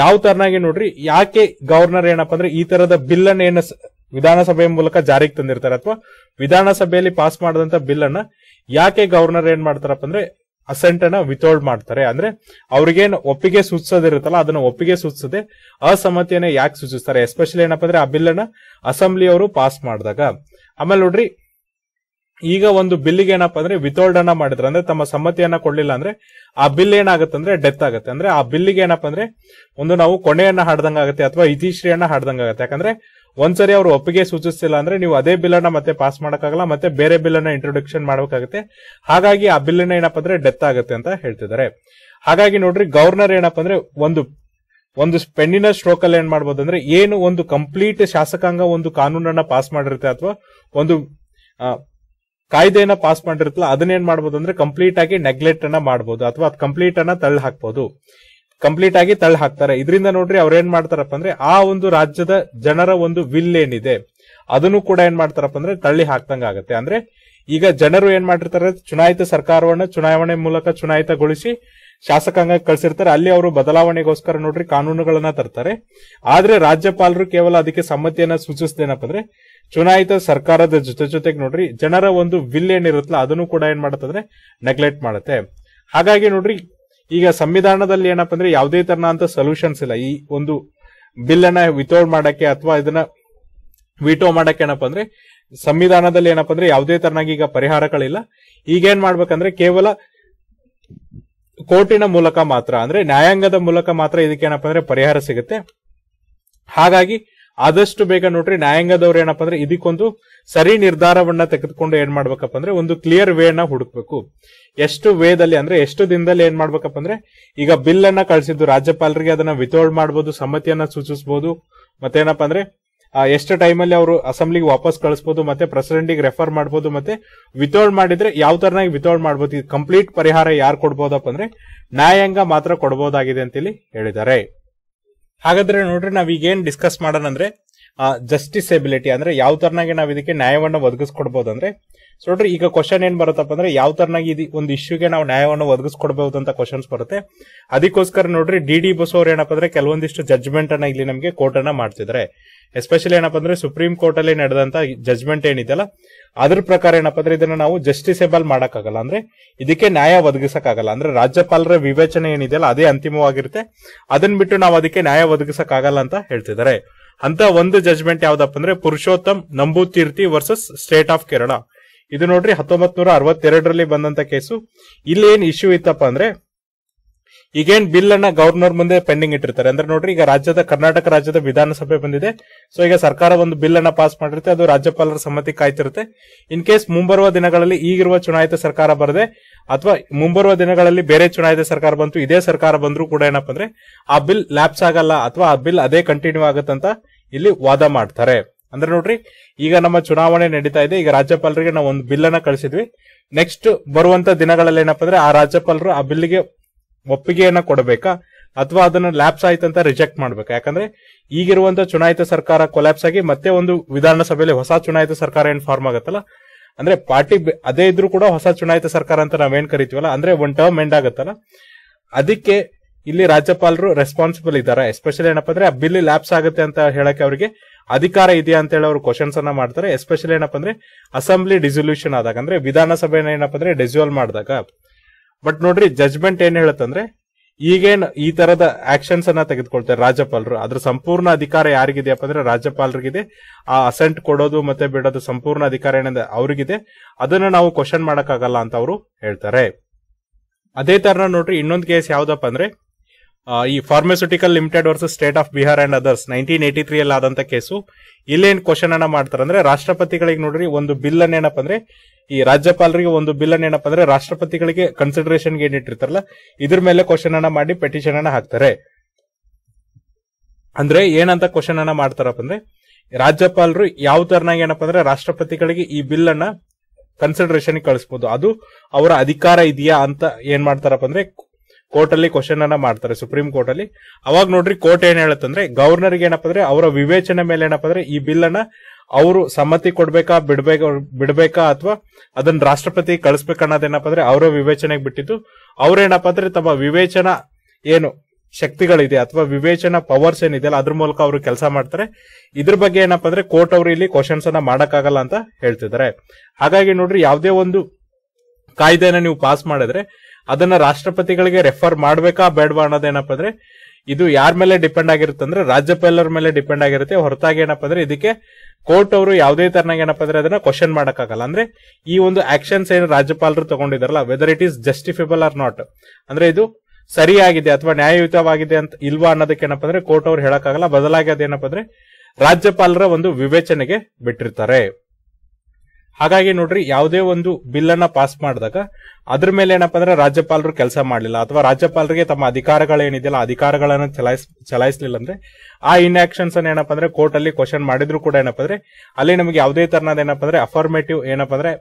ಯಾವ ತರನಾಗಿ ನೋಡ್ರಿ ಯಾಕೆ ಗವರ್ನರ್ ಏನಪ್ಪ ಅಂದ್ರೆ ಈ ತರದ ಬಿಲ್ ಅನ್ನ ವಿಧಾನಸಭೆಯ ಮೂಲಕ ಜಾರಿಗೆ ತಂದಿರ್ತಾರೆ ಅಥವಾ ವಿಧಾನಸಭೆಯಲ್ಲಿ ಪಾಸ್ ಮಾಡಿದಂತ ಬಿಲ್ ಅನ್ನ ಯಾಕೆ ಗವರ್ನರ್ ಏನ್ ಮಾಡ್ತಾರಪ್ಪ ಅಂದ್ರೆ ಅಸೆಂಟ್ ಅನ್ನ ವಿತೌಲ್ಡ್ ಮಾಡ್ತಾರೆ ಅಂದ್ರೆ ಅವ್ರಿಗೇನು ಒಪ್ಪಿಗೆ ಸೂಚಿಸೋದಿರುತ್ತಲ್ಲ ಅದನ್ನ ಒಪ್ಪಿಗೆ ಸೂಚಿಸದೆ ಅಸಮ್ಮತಿಯನ್ನ ಯಾಕೆ ಸೂಚಿಸ್ತಾರೆ ಎಸ್ಪೆಷಲಿ ಏನಪ್ಪಾ ಅಂದ್ರೆ ಆ ಬಿಲ್ ಅನ್ನ ಅಸೆಂಬ್ಲಿ ಅವರು ಪಾಸ್ ಮಾಡಿದಾಗ ಆಮೇಲೆ ನೋಡ್ರಿ ಈಗ ಒಂದು ಬಿಲ್ಗೆ ಏನಪ್ಪಾ ಅಂದ್ರೆ ವಿತೌಲ್ಡ್ ಅನ್ನ ಮಾಡಿದ್ರೆ ಅಂದ್ರೆ ತಮ್ಮ ಸಮ್ಮತಿಯನ್ನ ಕೊಡ್ಲಿಲ್ಲ ಅಂದ್ರೆ ಆ ಬಿಲ್ ಏನಾಗುತ್ತೆ ಅಂದ್ರೆ ಡೆತ್ ಆಗುತ್ತೆ ಅಂದ್ರೆ ಆ ಬಿಲ್ಗೆ ಏನಪ್ಪಾ ಅಂದ್ರೆ ಒಂದು ನಾವು ಕೊನೆಯನ್ನ ಹಾಡ್ದಂಗ ಆಗುತ್ತೆ ಅಥವಾ ಇತಿಶ್ರೀಯನ್ನ ಹಾಡ್ದಂಗ ಆಗುತ್ತೆ ಯಾಕಂದ್ರೆ ಒಂದ್ಸರಿ ಅವರು ಒಪ್ಪಿಗೆ ಸೂಚಿಸಿಲ್ಲ ಅಂದ್ರೆ ನೀವು ಅದೇ ಬಿಲ್ ಅನ್ನ ಮತ್ತೆ ಪಾಸ್ ಮಾಡಕ್ಕಾಗಲ್ಲ ಮತ್ತೆ ಬೇರೆ ಬಿಲ್ ಅನ್ನ ಇಂಟ್ರೊಡಕ್ಷನ್ ಮಾಡಬೇಕಾಗುತ್ತೆ ಹಾಗಾಗಿ ಆ ಬಿಲ್ ಏನಪ್ಪ ಅಂದ್ರೆ ಡೆತ್ ಆಗುತ್ತೆ ಅಂತ ಹೇಳ್ತಿದ್ದಾರೆ ಹಾಗಾಗಿ ನೋಡ್ರಿ ಗವರ್ನರ್ ಏನಪ್ಪ ಅಂದ್ರೆ ಒಂದು ಒಂದು ಪೆನ್ನಿನ ಸ್ಟ್ರೋಕ್ ಅಲ್ಲಿ ಏನ್ ಮಾಡಬಹುದು ಅಂದ್ರೆ ಏನು ಒಂದು ಕಂಪ್ಲೀಟ್ ಶಾಸಕಾಂಗ ಒಂದು ಕಾನೂನನ್ನ ಪಾಸ್ ಮಾಡಿರುತ್ತೆ ಅಥವಾ ಒಂದು ಕಾಯ್ದೆಯನ್ನ ಪಾಸ್ ಮಾಡಿರುತ್ತಲ್ಲ ಅದನ್ನೇನ್ ಮಾಡಬಹುದು ಅಂದ್ರೆ ಕಂಪ್ಲೀಟ್ ಆಗಿ ನೆಗ್ಲೆಕ್ಟ್ ಅನ್ನ ಮಾಡಬಹುದು ಅಥವಾ ಕಂಪ್ಲೀಟ್ ಅನ್ನ ತಳ್ಳಿ ಹಾಕಬಹುದು ಕಂಪ್ಲೀಟ್ ಆಗಿ ತಳ್ಳ ಹಾಕ್ತಾರೆ ಇದರಿಂದ ನೋಡ್ರಿ ಅವ್ರೇನ್ ಮಾಡ್ತಾರಪ್ಪ ಅಂದ್ರೆ ಆ ಒಂದು ರಾಜ್ಯದ ಜನರ ಒಂದು ವಿಲ್ ಏನಿದೆ ಅದನ್ನು ಕೂಡ ಏನ್ ಮಾಡ್ತಾರಪ್ಪ ಅಂದ್ರೆ ತಳ್ಳಿ ಹಾಕ್ದಂಗ ಆಗುತ್ತೆ ಅಂದ್ರೆ ಈಗ ಜನರು ಏನ್ ಮಾಡಿರ್ತಾರೆ ಚುನಾಯಿತ ಸರ್ಕಾರವನ್ನ ಚುನಾವಣೆ ಮೂಲಕ ಚುನಾಯಿತಗೊಳಿಸಿ ಶಾಸಕಾಂಗ ಕಳಿಸಿರ್ತಾರೆ ಅಲ್ಲಿ ಅವರು ಬದಲಾವಣೆಗೋಸ್ಕರ ನೋಡ್ರಿ ಕಾನೂನುಗಳನ್ನ ತರ್ತಾರೆ ಆದ್ರೆ ರಾಜ್ಯಪಾಲರು ಕೇವಲ ಅದಕ್ಕೆ ಸಮ್ಮತಿಯನ್ನ ಸೂಚಿಸ್ತೇನಪ್ಪ ಅಂದ್ರೆ ಚುನಾಯಿತ ಸರ್ಕಾರದ ಜೊತೆ ಜೊತೆಗೆ ನೋಡ್ರಿ ಜನರ ಒಂದು ವಿಲ್ ಏನಿರುತ್ತಲ್ಲ ಅದನ್ನು ಕೂಡ ಏನ್ ಮಾಡುತ್ತಂದ್ರೆ ನೆಗ್ಲೆಕ್ಟ್ ಮಾಡುತ್ತೆ ಹಾಗಾಗಿ ನೋಡ್ರಿ ಈಗ ಸಂವಿಧಾನದಲ್ಲಿ ಏನಪ್ಪ ಅಂದ್ರೆ ಯಾವುದೇ ಅಂತ ಸೊಲ್ಯೂಷನ್ಸ್ ಇಲ್ಲ ಈ ಒಂದು ಬಿಲ್ ಅನ್ನ ವಿತೌಟ್ ಮಾಡಕ್ಕೆ ಅಥವಾ ಇದನ್ನ ವಿಟೋ ಮಾಡಕ್ಕೆ ಏನಪ್ಪ ಅಂದ್ರೆ ಸಂವಿಧಾನದಲ್ಲಿ ಏನಪ್ಪ ಅಂದ್ರೆ ಯಾವುದೇ ತರನಾಗಿ ಈಗ ಪರಿಹಾರಗಳಿಲ್ಲ ಈಗ ಏನ್ ಮಾಡ್ಬೇಕಂದ್ರೆ ಕೇವಲ ಕೋರ್ಟಿನ ಮೂಲಕ ಮಾತ್ರ ಅಂದ್ರೆ ನ್ಯಾಯಾಂಗದ ಮೂಲಕ ಮಾತ್ರ ಇದಕ್ಕೆ ಏನಪ್ಪ ಅಂದ್ರೆ ಪರಿಹಾರ ಸಿಗುತ್ತೆ ಹಾಗಾಗಿ ಆದಷ್ಟು ಬೇಗ ನೋಡ್ರಿ ನ್ಯಾಯಾಂಗದವ್ರು ಏನಪ್ಪ ಅಂದ್ರೆ ಇದಕ್ಕೊಂದು ಸರಿ ನಿರ್ಧಾರವನ್ನ ತೆಗೆದುಕೊಂಡು ಏನ್ ಮಾಡ್ಬೇಕಪ್ಪ ಅಂದ್ರೆ ಒಂದು ಕ್ಲಿಯರ್ ವೇನ ಹುಡುಕ್ಬೇಕು ಎಷ್ಟು ವೇದಲ್ಲಿ ಅಂದ್ರೆ ಎಷ್ಟು ದಿನದಲ್ಲಿ ಏನ್ ಮಾಡ್ಬೇಕಪ್ಪ ಅಂದ್ರೆ ಈಗ ಬಿಲ್ ಅನ್ನ ಕಳಿಸಿದ್ದು ರಾಜ್ಯಪಾಲರಿಗೆ ಅದನ್ನ ವಿತೋಳ್ ಮಾಡಬಹುದು ಸಮ್ಮತಿಯನ್ನ ಸೂಚಿಸಬಹುದು ಮತ್ತೇನಪ್ಪ ಅಂದ್ರೆ ಎಷ್ಟು ಟೈಮಲ್ಲಿ ಅವರು ಅಸೆಂಬ್ಲಿಗೆ ವಾಪಸ್ ಕಳಿಸಬಹುದು ಮತ್ತೆ ಪ್ರೆಸಿಡೆಂಟ್ಗೆ ರೆಫರ್ ಮಾಡಬಹುದು ಮತ್ತೆ ವಿತೌಲ್ ಮಾಡಿದ್ರೆ ಯಾವ ತರನಾಗಿ ವಿತೌಲ್ ಮಾಡಬಹುದು ಕಂಪ್ಲೀಟ್ ಪರಿಹಾರ ಯಾರು ಕೊಡಬಹುದಪ್ಪ ಅಂದ್ರೆ ನ್ಯಾಯಾಂಗ ಮಾತ್ರ ಕೊಡಬಹುದಾಗಿದೆ ಅಂತೇಳಿ ಹೇಳಿದ್ದಾರೆ ಹಾಗಾದ್ರೆ ನೋಡ್ರಿ ನಾವ್ ಏನ್ ಡಿಸ್ಕಸ್ ಮಾಡೋಣ ಅಂದ್ರೆ ಜಸ್ಟಿಸೆಬಿಲಿಟಿ ಅಂದ್ರೆ ಯಾವ ತರನಾಗಿ ನಾವು ಇದಕ್ಕೆ ನ್ಯಾಯವನ್ನು ಒದಗಿಸ್ಕೊಡ್ಬಹುದು ಅಂದ್ರೆ ಸೊ ನೋಡ್ರಿ ಈಗ ಕ್ವಶನ್ ಏನ್ ಬರುತ್ತಪ್ಪ ಅಂದ್ರೆ ಯಾವ ತರನಾಗಿ ಒಂದು ಇಶ್ಯೂಗೆ ನಾವು ನ್ಯಾಯವನ್ನು ಒದಗಿಸ್ಕೊಡ್ಬಹುದು ಅಂತ ಕ್ವಶನ್ಸ್ ಬರುತ್ತೆ ಅದಕ್ಕೋಸ್ಕರ ನೋಡ್ರಿ ಡಿ ಡಿ ಬಸ್ ಏನಪ್ಪ ಅಂದ್ರೆ ಕೆಲವೊಂದಿಷ್ಟು ಜಜ್ಮೆಂಟ್ ಅನ್ನ ಇಲ್ಲಿ ನಮಗೆ ಕೋರ್ಟ್ ಅನ್ನ ಮಾಡ್ತಿದ್ರೆ ಎಸ್ಪೆಷಲಿ ಏನಪ್ಪ ಅಂದ್ರೆ ಸುಪ್ರೀಂ ಕೋರ್ಟ್ ಅಲ್ಲಿ ನಡೆದಂತ ಜಜ್ಮೆಂಟ್ ಏನಿದೆಯಲ್ಲ ಅದ್ರ ಪ್ರಕಾರ ಏನಪ್ಪ ಅಂದ್ರೆ ಇದನ್ನ ನಾವು ಜಸ್ಟಿಸೇಬಲ್ ಮಾಡಕ್ಕಾಗಲ್ಲ ಅಂದ್ರೆ ಇದಕ್ಕೆ ನ್ಯಾಯ ಒದಗಿಸಕ್ಕಾಗಲ್ಲ ಅಂದ್ರೆ ರಾಜ್ಯಪಾಲರ ವಿವೇಚನೆ ಏನಿದೆಯಲ್ಲ ಅದೇ ಅಂತಿಮವಾಗಿರುತ್ತೆ ಅದನ್ನ ಬಿಟ್ಟು ನಾವು ಅದಕ್ಕೆ ನ್ಯಾಯ ಒದಗಿಸಕ್ಕಾಗಲ್ಲ ಅಂತ ಹೇಳ್ತಿದ್ದಾರೆ ಅಂತ ಒಂದು ಜಜ್ಮೆಂಟ್ ಯಾವ್ದಪ್ಪ ಅಂದ್ರೆ Purushottam Namboothiri versus state of Kerala ಇದು ನೋಡ್ರಿ ಹತ್ತೊಂಬತ್ ನೂರ ಅರವತ್ತೆರಡರಲ್ಲಿ ಬಂದಂತ ಕೇಸು ಇಲ್ಲಿ ಏನ್ ಇಶ್ಯೂ ಇತ್ತಪ್ಪ ಅಂದ್ರೆ ಈಗೇನ್ ಬಿಲ್ ಅನ್ನ ಗವರ್ನರ್ ಮುಂದೆ ಪೆಂಡಿಂಗ್ ಇಟ್ಟಿರ್ತಾರೆ ಅಂದ್ರೆ ನೋಡ್ರಿ ಈಗ ರಾಜ್ಯದ ಕರ್ನಾಟಕ ರಾಜ್ಯದ ವಿಧಾನಸಭೆ ಬಂದಿದೆ ಸೊ ಈಗ ಸರ್ಕಾರ ಒಂದು ಬಿಲ್ ಅನ್ನ ಪಾಸ್ ಮಾಡಿರುತ್ತೆ ಅದು ರಾಜ್ಯಪಾಲರ ಸಮ್ಮತಿ ಕಾಯ್ತಿರುತ್ತೆ ಇನ್ ಕೇಸ್ ಮುಂಬರುವ ದಿನಗಳಲ್ಲಿ ಈಗಿರುವ ಚುನಾಯಿತ ಸರ್ಕಾರ ಬರದೆ ಅಥವಾ ಮುಂಬರುವ ದಿನಗಳಲ್ಲಿ ಬೇರೆ ಚುನಾಯಿತ ಸರ್ಕಾರ ಬಂತು ಇದೇ ಸರ್ಕಾರ ಬಂದ್ರು ಕೂಡ ಏನಪ್ಪಾ ಅಂದ್ರೆ ಆ ಬಿಲ್ ಲ್ಯಾಪ್ಸ್ ಆಗಲ್ಲ ಅಥವಾ ಆ ಬಿಲ್ ಅದೇ ಕಂಟಿನ್ಯೂ ಆಗುತ್ತಂತ ಇಲ್ಲಿ ವಾದ ಮಾಡ್ತಾರೆ ಅಂದ್ರೆ ನೋಡ್ರಿ ಈಗ ನಮ್ಮ ಚುನಾವಣೆ ನಡೀತಾ ಇದೆ ಈಗ ರಾಜ್ಯಪಾಲರಿಗೆ ನಾವು ಒಂದು ಬಿಲ್ ಅನ್ನ ಕಳಿಸಿದ್ವಿ ನೆಕ್ಸ್ಟ್ ಬರುವಂತ ದಿನಗಳಲ್ಲಿ ಏನಪ್ಪಾ ಅಂದ್ರೆ ಆ ರಾಜ್ಯಪಾಲರು ಆ ಬಿಲ್ಗೆ ಒಪ್ಪಿಗೆಯನ್ನ ಕೊಡಬೇಕಾ ಅಥವಾ ಅದನ್ನ ಲ್ಯಾಪ್ಸ್ ಆಯ್ತಂತ ರಿಜೆಕ್ಟ್ ಮಾಡ್ಬೇಕಾ ಯಾಕಂದ್ರೆ ಈಗಿರುವಂತ ಚುನಾಯಿತ ಸರ್ಕಾರ ಕೊಲ್ಯಾಪ್ಸ್ ಆಗಿ ಮತ್ತೆ ಒಂದು ವಿಧಾನಸಭೆಯಲ್ಲಿ ಹೊಸ ಚುನಾಯಿತ ಸರ್ಕಾರ ಏನ್ ಫಾರ್ಮ್ ಆಗುತ್ತಲ್ಲ ಅಂದ್ರೆ ಪಾರ್ಟಿ ಅದೇ ಇದ್ರು ಕೂಡ ಹೊಸ ಚುನಾಯಿತ ಸರ್ಕಾರ ಅಂತ ನಾವೇನ್ ಕರಿತೀವಲ್ಲ ಅಂದ್ರೆ ಒನ್ ಟರ್ಮ್ ಎಂಡ್ ಆಗುತ್ತಲ್ಲ ಅದಕ್ಕೆ ಇಲ್ಲಿ ರಾಜ್ಯಪಾಲರು ರೆಸ್ಪಾನ್ಸಿಬಲ್ ಇದ್ದಾರೆ ಎಸ್ಪೆಷಲಿ ಏನಪ್ಪ ಅಂದ್ರೆ ಆ ಬಿಲ್ ಲ್ಯಾಪ್ಸ್ ಆಗುತ್ತೆ ಅಂತ ಹೇಳಕ್ಕೆ ಅವರಿಗೆ ಅಧಿಕಾರ ಇದೆಯಾ ಅಂತ ಹೇಳಿ ಅವರು ಕ್ವಶನ್ಸ್ ಅನ್ನ ಮಾಡ್ತಾರೆ ಎಸ್ಪೆಷಲಿ ಏನಪ್ಪ ಅಂದ್ರೆ ಅಸೆಂಬ್ಲಿ ಡಿಸೊಲ್ಯೂಷನ್ ಆದಾಗ ಅಂದ್ರೆ ವಿಧಾನಸಭೆನ ಏನಪ್ಪ ಅಂದ್ರೆ ಡಿಸ್ಯೂಲ್ ಮಾಡಿದಾಗ ಬಟ್ ನೋಡ್ರಿ ಜಜ್ಮೆಂಟ್ ಏನ್ ಹೇಳುತ್ತಂದ್ರೆ ಈಗೇನ್ ಈ ತರದ ಆಕ್ಷನ್ಸ್ ಅನ್ನ ತೆಗೆದುಕೊಳ್ತಾರೆ ರಾಜ್ಯಪಾಲರು ಅದ್ರ ಸಂಪೂರ್ಣ ಅಧಿಕಾರ ಯಾರಿಗಿದೆಯಪ್ಪ ಅಂದ್ರೆ ರಾಜ್ಯಪಾಲರಿಗಿದೆ ಆ ಅಸೆಂಟ್ ಕೊಡೋದು ಮತ್ತೆ ಬಿಡೋದು ಸಂಪೂರ್ಣ ಅಧಿಕಾರ ಏನಂದ್ರೆ ಅವರಿಗಿದೆ ಅದನ್ನ ನಾವು ಕ್ವಶನ್ ಆಗಲ್ಲ ಅಂತ ಅವರು ಹೇಳ್ತಾರೆ ಅದೇ ತರನ ನೋಡ್ರಿ ಇನ್ನೊಂದು ಕೇಸ್ ಯಾವ್ದಪ್ಪ ಅಂದ್ರೆ ಈ pharmaceutical limited versus state of Bihar and others nineteen eighty three ಅಲ್ಲಿ ಆದಂತ ಕೇಸು ಇಲ್ಲೇನ್ ಕ್ವಶನ್ ಅನ್ನ ಮಾಡ್ತಾರೆ ಅಂದ್ರೆ ರಾಷ್ಟ್ರಪತಿಗಳಿಗೆ ನೋಡ್ರಿ ಒಂದು ಬಿಲ್ ಅನ್ನ ಏನಪ್ಪ ಅಂದ್ರೆ ಈ ರಾಜ್ಯಪಾಲರಿಗೆ ಒಂದು ಬಿಲ್ ಅನ್ನ ಏನಪ್ಪ ಅಂದ್ರೆ ರಾಷ್ಟ್ರಪತಿಗಳಿಗೆ ಕನ್ಸಿಡರೇಷನ್ ಏನ್ ಇಟ್ಟಿರ್ತಾರಲ್ಲ ಇದ್ರ ಮೇಲೆ ಕ್ವಶನ್ ಅನ್ನ ಮಾಡಿ ಪೆಟಿಷನ್ ಅನ್ನ ಹಾಕ್ತಾರೆ ಅಂದ್ರೆ ಏನಂತ ಕ್ವಶನ್ ಅನ್ನ ಮಾಡ್ತಾರಪ್ಪ ಅಂದ್ರೆ ರಾಜ್ಯಪಾಲರು ಯಾವ ತರನಾಗ ಏನಪ್ಪ ಅಂದ್ರೆ ರಾಷ್ಟ್ರಪತಿಗಳಿಗೆ ಈ ಬಿಲ್ ಅನ್ನ ಕನ್ಸಿಡರೇಷನ್ ಕಳಿಸಬಹುದು ಅದು ಅವರ ಅಧಿಕಾರ ಇದೆಯಾ ಅಂತ ಏನ್ ಮಾಡ್ತಾರಪ್ಪ ಅಂದ್ರೆ ಕೋರ್ಟ್ ಅಲ್ಲಿ ಕ್ವಶನ್ ಅನ್ನ ಮಾಡ್ತಾರೆ ಸುಪ್ರೀಂ ಕೋರ್ಟ್ ಅಲ್ಲಿ ಅವಾಗ ನೋಡ್ರಿ ಕೋರ್ಟ್ ಏನ್ ಹೇಳತ್ತಂದ್ರೆ ಗವರ್ನರ್ಗೆ ಏನಪ್ಪ ಅಂದ್ರೆ ಅವರ ವಿವೇಚನೆ ಮೇಲೆ ಏನಪ್ಪ ಅಂದ್ರೆ ಈ ಬಿಲ್ ಅನ್ನ ಅವರು ಸಮ್ಮತಿ ಕೊಡ್ಬೇಕಾ ಬಿಡ್ಬೇಕು ಬಿಡ್ಬೇಕಾ ಅಥವಾ ಅದನ್ನ ರಾಷ್ಟ್ರಪತಿ ಕಳಿಸ್ಬೇಕನ್ನೋದೇನಪ್ಪ ಅಂದ್ರೆ ಅವರ ವಿವೇಚನೆಗೆ ಬಿಟ್ಟಿದ್ದು ಅವ್ರೇನಪ್ಪ ಅಂದ್ರೆ ತಮ್ಮ ವಿವೇಚನಾ ಏನು ಶಕ್ತಿಗಳಿದೆ ಅಥವಾ ವಿವೇಚನಾ ಪವರ್ಸ್ ಏನಿದೆಯಲ್ಲ ಅದ್ರ ಮೂಲಕ ಅವರು ಕೆಲಸ ಮಾಡ್ತಾರೆ ಇದ್ರ ಬಗ್ಗೆ ಏನಪ್ಪ ಅಂದ್ರೆ ಕೋರ್ಟ್ ಅವರು ಇಲ್ಲಿ ಕ್ವಶನ್ಸ್ ಅನ್ನ ಮಾಡಕ್ಕಾಗಲ್ಲ ಅಂತ ಹೇಳ್ತಿದ್ದಾರೆ ಹಾಗಾಗಿ ನೋಡ್ರಿ ಯಾವುದೇ ಒಂದು ಕಾಯ್ದೆನ ನೀವು ಪಾಸ್ ಮಾಡಿದ್ರೆ ಅದನ್ನ ರಾಷ್ಟ್ರಪತಿಗಳಿಗೆ ರೆಫರ್ ಮಾಡ್ಬೇಕಾ ಬೇಡವಾ ಅನ್ನೋದೇನಪ್ಪ ಅಂದ್ರೆ ಇದು ಯಾರ ಮೇಲೆ ಡಿಪೆಂಡ್ ಆಗಿರುತ್ತೆ ಅಂದ್ರೆ ರಾಜ್ಯಪಾಲರ ಮೇಲೆ ಡಿಪೆಂಡ್ ಆಗಿರುತ್ತೆ ಹೊರತಾಗಿ ಏನಪ್ಪ ಅಂದ್ರೆ ಇದಕ್ಕೆ ಕೋರ್ಟ್ ಅವರು ಯಾವುದೇ ತರನಾಗ ಏನಪ್ಪ ಅಂದ್ರೆ ಅದನ್ನ ಕ್ವಶನ್ ಮಾಡಕ್ಕಾಗಲ್ಲ ಅಂದ್ರೆ ಈ ಒಂದು ಆಕ್ಷನ್ಸ್ ಏನು ರಾಜ್ಯಪಾಲರು ತಗೊಂಡಿದಾರಲ್ಲ whether it is justifiable or not ಅಂದ್ರೆ ಇದು ಸರಿಯಾಗಿದೆ ಅಥವಾ ನ್ಯಾಯಯುತವಾಗಿದೆ ಅಂತ ಇಲ್ವಾ ಅನ್ನೋದಕ್ಕೆ ಏನಪ್ಪ ಅಂದ್ರೆ ಕೋರ್ಟ್ ಅವ್ರು ಹೇಳಕ್ಕಾಗಲ್ಲ ಬದಲಾಗಿ ಅದೇನಪ್ಪ ಅಂದ್ರೆ ರಾಜ್ಯಪಾಲರ ಒಂದು ವಿವೇಚನೆಗೆ ಬಿಟ್ಟಿರ್ತಾರೆ ಹಾಗಾಗಿ ನೋಡ್ರಿ ಯಾವುದೇ ಒಂದು ಬಿಲ್ ಅನ್ನ ಪಾಸ್ ಮಾಡಿದಾಗ ಅದ್ರ ಮೇಲೆ ಏನಪ್ಪಾ ಅಂದ್ರೆ ರಾಜ್ಯಪಾಲರು ಕೆಲಸ ಮಾಡಲಿಲ್ಲ ಅಥವಾ ರಾಜ್ಯಪಾಲರಿಗೆ ತಮ್ಮ ಅಧಿಕಾರಗಳೇನಿದೆಯಲ್ಲ ಅಧಿಕಾರಗಳನ್ನು ಚಲಾಯಿಸ್ ಚಲಾಯಿಸಲಿಲ್ಲ ಅಂದ್ರೆ ಆ ಇನ್ಆಕ್ಷನ್ಸ್ ಅನ್ನ ಏನಪ್ಪಾ ಅಂದ್ರೆ ಕೋರ್ಟ್ ಅಲ್ಲಿ ಕ್ವಶನ್ ಮಾಡಿದ್ರು ಕೂಡ ಏನಪ್ಪಾ ಅಂದ್ರೆ ಅಲ್ಲಿ ನಮಗೆ ಯಾವುದೇ ತರನಾದ ಏನಪ್ಪಾ ಅಂದ್ರೆ ಅಫರ್ಮೇಟಿವ್ ಏನಪ್ಪಾ ಅಂದ್ರೆ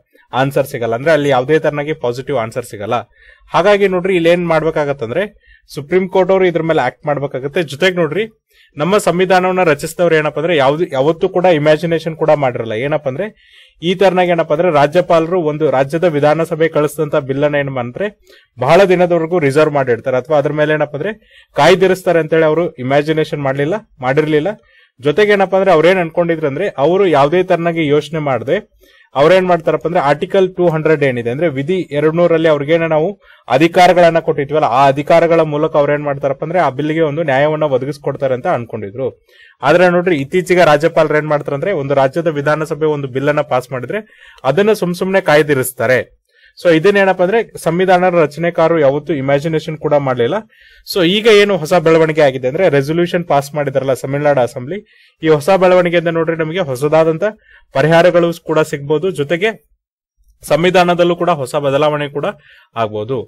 ಆನ್ಸರ್ ಸಿಗಲ್ಲ ಅಂದ್ರೆ ಅಲ್ಲಿ ಯಾವುದೇ ತರನಾಗಿ ಪಾಸಿಟಿವ್ ಆನ್ಸರ್ ಸಿಗಲ್ಲ ಹಾಗಾಗಿ ನೋಡ್ರಿ ಇಲ್ಲಿ ಏನ್ ಮಾಡ್ಬೇಕಾಗತ್ತಂದ್ರೆ ಸುಪ್ರೀಂ ಕೋರ್ಟ್ ಅವರು ಇದ್ರ ಮೇಲೆ ಆಕ್ಟ್ ಮಾಡ್ಬೇಕಾಗತ್ತೆ ಜೊತೆಗೆ ನೋಡ್ರಿ ನಮ್ಮ ಸಂವಿಧಾನವನ್ನ ರಚಿಸಿದವ್ರು ಏನಪ್ಪಾ ಅಂದ್ರೆ ಯಾವ್ದು ಯಾವತ್ತೂ ಕೂಡ ಇಮ್ಯಾಜಿನೇಷನ್ ಕೂಡ ಮಾಡಿರಲ್ಲ ಏನಪ್ಪಾ ಅಂದ್ರೆ ಈ ತರನಾಗ ಏನಪ್ಪಾ ಅಂದ್ರೆ ರಾಜ್ಯಪಾಲರು ಒಂದು ರಾಜ್ಯದ ವಿಧಾನಸಭೆ ಕಳಿಸಿದಂತ ಬಿಲ್ಲನ್ನ ಏನ್ ಮಾಡ್ತಾರೆ ಬಹಳ ದಿನದವರೆಗೂ ರಿಸರ್ವ್ ಮಾಡಿರ್ತಾರೆ ಅಥವಾ ಅದ್ರ ಮೇಲೆ ಏನಪ್ಪ ಅಂದ್ರೆ ಕಾಯ್ದಿರಿಸ್ತಾರೆ ಅಂತೇಳಿ ಅವರು ಇಮ್ಯಾಜಿನೇಷನ್ ಮಾಡಲಿಲ್ಲ ಮಾಡಿರಲಿಲ್ಲ ಜೊತೆಗೆ ಏನಪ್ಪಾ ಅಂದ್ರೆ ಅವ್ರೇನ್ ಅನ್ಕೊಂಡಿದ್ರು ಅಂದ್ರೆ ಅವರು ಯಾವುದೇ ತರನಾಗಿ ಯೋಚನೆ ಮಾಡದೆ ಅವ್ರೇನ್ ಮಾಡ್ತಾರಪ್ಪ ಅಂದ್ರೆ ಆರ್ಟಿಕಲ್ ಟೂ ಹಂಡ್ರೆಡ್ ಏನಿದೆ ಅಂದ್ರೆ ವಿಧಿ ಎರಡ್ ನೂರಲ್ಲಿ ಅವ್ರಿಗೇನ ನಾವು ಅಧಿಕಾರಗಳನ್ನ ಕೊಟ್ಟಿದ್ವಲ್ಲ ಆ ಅಧಿಕಾರಗಳ ಮೂಲಕ ಅವ್ರೇನ್ ಮಾಡ್ತಾರಪ್ಪ ಅಂದ್ರೆ ಆ ಬಿಲ್ಗೆ ಒಂದು ನ್ಯಾಯವನ್ನ ಒದಗಿಸ್ಕೊಡ್ತಾರೆ ಅಂತ ಅನ್ಕೊಂಡಿದ್ರು ಆದ್ರೆ ನೋಡ್ರಿ ಇತ್ತೀಚೆಗೆ ರಾಜ್ಯಪಾಲರು ಏನ್ ಮಾಡ್ತಾರಂದ್ರೆ ಒಂದು ರಾಜ್ಯದ ವಿಧಾನಸಭೆ ಒಂದು ಬಿಲ್ ಅನ್ನ ಪಾಸ್ ಮಾಡಿದ್ರೆ ಅದನ್ನ ಸುಮ್ ಸುಮ್ನೆ ಕಾಯ್ದಿರಿಸ್ತಾರೆ ಸೊ ಇದನ್ನೇನಪ್ಪ ಅಂದ್ರೆ ಸಂವಿಧಾನದ ರಚನೆಕಾರರು ಯಾವತ್ತೂ ಇಮ್ಯಾಜಿನೇಷನ್ ಕೂಡ ಮಾಡಲಿಲ್ಲ ಸೊ ಈಗ ಏನು ಹೊಸ ಬೆಳವಣಿಗೆ ಆಗಿದೆ ಅಂದ್ರೆ ರೆಸೊಲ್ಯೂಷನ್ ಪಾಸ್ ಮಾಡಿದಾರಲ್ಲ ತಮಿಳುನಾಡು ಅಸೆಂಬ್ಲಿ ಈ ಹೊಸ ಬೆಳವಣಿಗೆಯಿಂದ ನೋಡ್ರಿ ನಮಗೆ ಹೊಸದಾದಂತ ಪರಿಹಾರಗಳು ಕೂಡ ಸಿಗ್ಬಹುದು ಜೊತೆಗೆ ಸಂವಿಧಾನದಲ್ಲೂ ಕೂಡ ಹೊಸ ಬದಲಾವಣೆ ಕೂಡ ಆಗ್ಬಹುದು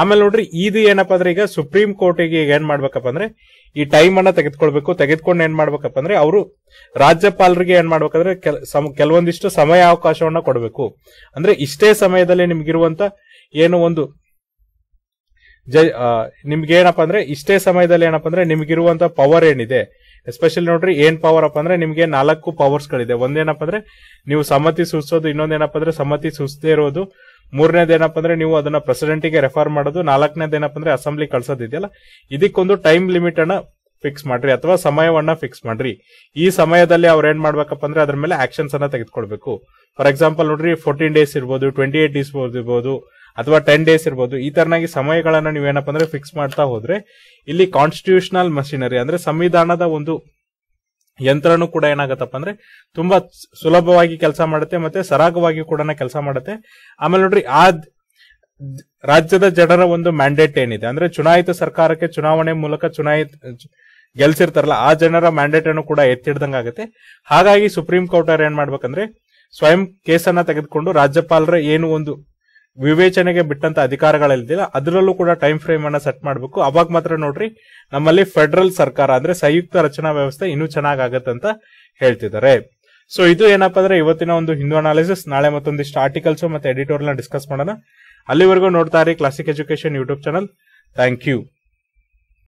ಆಮೇಲೆ ನೋಡ್ರಿ ಇದು ಏನಪ್ಪಾ ಅಂದ್ರೆ ಈಗ ಸುಪ್ರೀಂ ಕೋರ್ಟ್ಗೆ ಈಗ ಏನ್ ಮಾಡ್ಬೇಕಪ್ಪ ಅಂದ್ರೆ ಈ ಟೈಮ್ ಅನ್ನ ತೆಗೆದುಕೊಳ್ಬೇಕು ತೆಗೆದುಕೊಂಡು ಏನ್ ಮಾಡ್ಬೇಕಪ್ಪ ಅಂದ್ರೆ ಅವರು ರಾಜ್ಯಪಾಲರಿಗೆ ಏನ್ ಮಾಡ್ಬೇಕಂದ್ರೆ ಕೆಲವೊಂದಿಷ್ಟು ಸಮಯ ಅವಕಾಶವನ್ನ ಕೊಡಬೇಕು ಅಂದ್ರೆ ಇಷ್ಟೇ ಸಮಯದಲ್ಲಿ ನಿಮ್ಗಿರುವಂತ ಏನು ಒಂದು ಜ ನಿಮ್ಗೆ ಏನಪ್ಪಾ ಅಂದ್ರೆ ಇಷ್ಟೇ ಸಮಯದಲ್ಲಿ ಏನಪ್ಪಾ ಅಂದ್ರೆ ನಿಮ್ಗಿರುವಂತ ಪವರ್ ಏನಿದೆ ಎಸ್ಪೆಷಲಿ ನೋಡ್ರಿ ಏನ್ ಪವರ್ ಅಪ್ಪ ಅಂದ್ರೆ ನಿಮ್ಗೆ ನಾಲ್ಕು ಪವರ್ಸ್ ಗಳಿದೆ ಒಂದೇನಪ್ಪ ಅಂದ್ರೆ ನೀವು ಸಮ್ಮತಿ ಸೂಚಿಸೋದು ಇನ್ನೊಂದೇನಪ್ಪ ಅಂದ್ರೆ ಸಮ್ಮತಿ ಸೂಚಿಸದೇ ಇರೋದು ಏನಪ್ಪ ಅಂದ್ರೆ ನೀವು ಅದನ್ನ ಪ್ರೆಸಿಡೆಂಟ್ ಗೆ ರೆಫರ್ ಮಾಡೋದು ಏನಪ್ಪ ಅಂದ್ರೆ ಅಸೆಂಬ್ಲಿ ಕಳ್ಸೋದಿದೆಯಲ್ಲ ಇದಕ್ಕೊಂದು ಟೈಮ್ ಲಿಮಿಟ್ ಅನ್ನ ಫಿಕ್ಸ್ ಮಾಡ್ರಿ ಅಥವಾ ಸಮಯವನ್ನ ಫಿಕ್ಸ್ ಮಾಡ್ರಿ ಈ ಸಮಯದಲ್ಲಿ ಅವ್ರ ಏನ್ ಮಾಡ್ಬೇಕಪ್ಪ ಅಂದ್ರೆ ಅದ್ರ ಮೇಲೆ ಆಕ್ಷನ್ಸ್ ಅನ್ನ ತೆಗೆದುಕೊಳ್ಬೇಕು ಫಾರ್ ಎಕ್ಸಾಂಪಲ್ ನೋಡ್ರಿ ಫೋರ್ಟೀನ್ ಡೇಸ್ ಇರ್ಬೋದು ಟ್ವೆಂಟಿ ಏಟ್ ಡೇಸ್ ಇರ್ಬೋದು ಅಥವಾ ಟೆನ್ ಡೇಸ್ ಇರ್ಬೋದು ಈ ತರನಾಗಿ ಸಮಯಗಳನ್ನ ನೀವೇನಪ್ಪ ಅಂದ್ರೆ ಫಿಕ್ಸ್ ಮಾಡ್ತಾ ಹೋದ್ರೆ ಇಲ್ಲಿ ಕಾನ್ಸ್ಟಿಟ್ಯೂಷನಲ್ ಮಷಿನರಿ ಅಂದ್ರೆ ಸಂವಿಧಾನದ ಒಂದು ಯಂತ್ರನೂ ಕೂಡ ಏನಾಗತ್ತಪ್ಪ ಅಂದ್ರೆ ತುಂಬಾ ಸುಲಭವಾಗಿ ಕೆಲಸ ಮಾಡುತ್ತೆ ಮತ್ತೆ ಸರಾಗವಾಗಿ ಕೂಡ ಕೆಲಸ ಮಾಡುತ್ತೆ ಆಮೇಲೆ ನೋಡ್ರಿ ಆ ರಾಜ್ಯದ ಜನರ ಒಂದು ಮ್ಯಾಂಡೇಟ್ ಏನಿದೆ ಅಂದ್ರೆ ಚುನಾಯಿತ ಸರ್ಕಾರಕ್ಕೆ ಚುನಾವಣೆ ಮೂಲಕ ಚುನಾಯಿತ ಗೆಲ್ಸಿರ್ತಾರಲ್ಲ ಆ ಜನರ ಮ್ಯಾಂಡೇಟ್ ಅನ್ನು ಕೂಡ ಎತ್ತಿಡ್ದಂಗ್ ಆಗುತ್ತೆ ಹಾಗಾಗಿ ಸುಪ್ರೀಂ ಕೋರ್ಟ್ ಅವ್ರು ಏನ್ ಮಾಡ್ಬೇಕಂದ್ರೆ ಸ್ವಯಂ ಕೇಸನ್ನ ತೆಗೆದುಕೊಂಡು ರಾಜ್ಯಪಾಲರ ಏನು ಒಂದು ವಿವೇಚನೆಗೆ ಬಿಟ್ಟಂತ ಅಧಿಕಾರಗಳಿಲ್ದಿಲ್ಲ ಅದರಲ್ಲೂ ಕೂಡ ಟೈಮ್ ಫ್ರೇಮ್ ಅನ್ನ ಸೆಟ್ ಮಾಡಬೇಕು ಅವಾಗ ಮಾತ್ರ ನೋಡ್ರಿ ನಮ್ಮಲ್ಲಿ ಫೆಡರಲ್ ಸರ್ಕಾರ ಅಂದ್ರೆ ಸಂಯುಕ್ತ ರಚನಾ ವ್ಯವಸ್ಥೆ ಇನ್ನೂ ಅಂತ ಹೇಳ್ತಿದ್ದಾರೆ ಸೊ ಇದು ಏನಪ್ಪಾ ಅಂದ್ರೆ ಇವತ್ತಿನ ಒಂದು ಹಿಂದೂ ಅನಾಲಿಸಿಸ್ ನಾಳೆ ಮತ್ತೊಂದಿಷ್ಟು ಆರ್ಟಿಕಲ್ಸ್ ಮತ್ತೆ ಎಡಿಟೋರಿಯಲ್ ಡಿಸ್ಕಸ್ ಮಾಡೋಣ ಅಲ್ಲಿವರೆಗೂ ನೋಡ್ತಾ ಇರಿ classic education YouTube channel thank you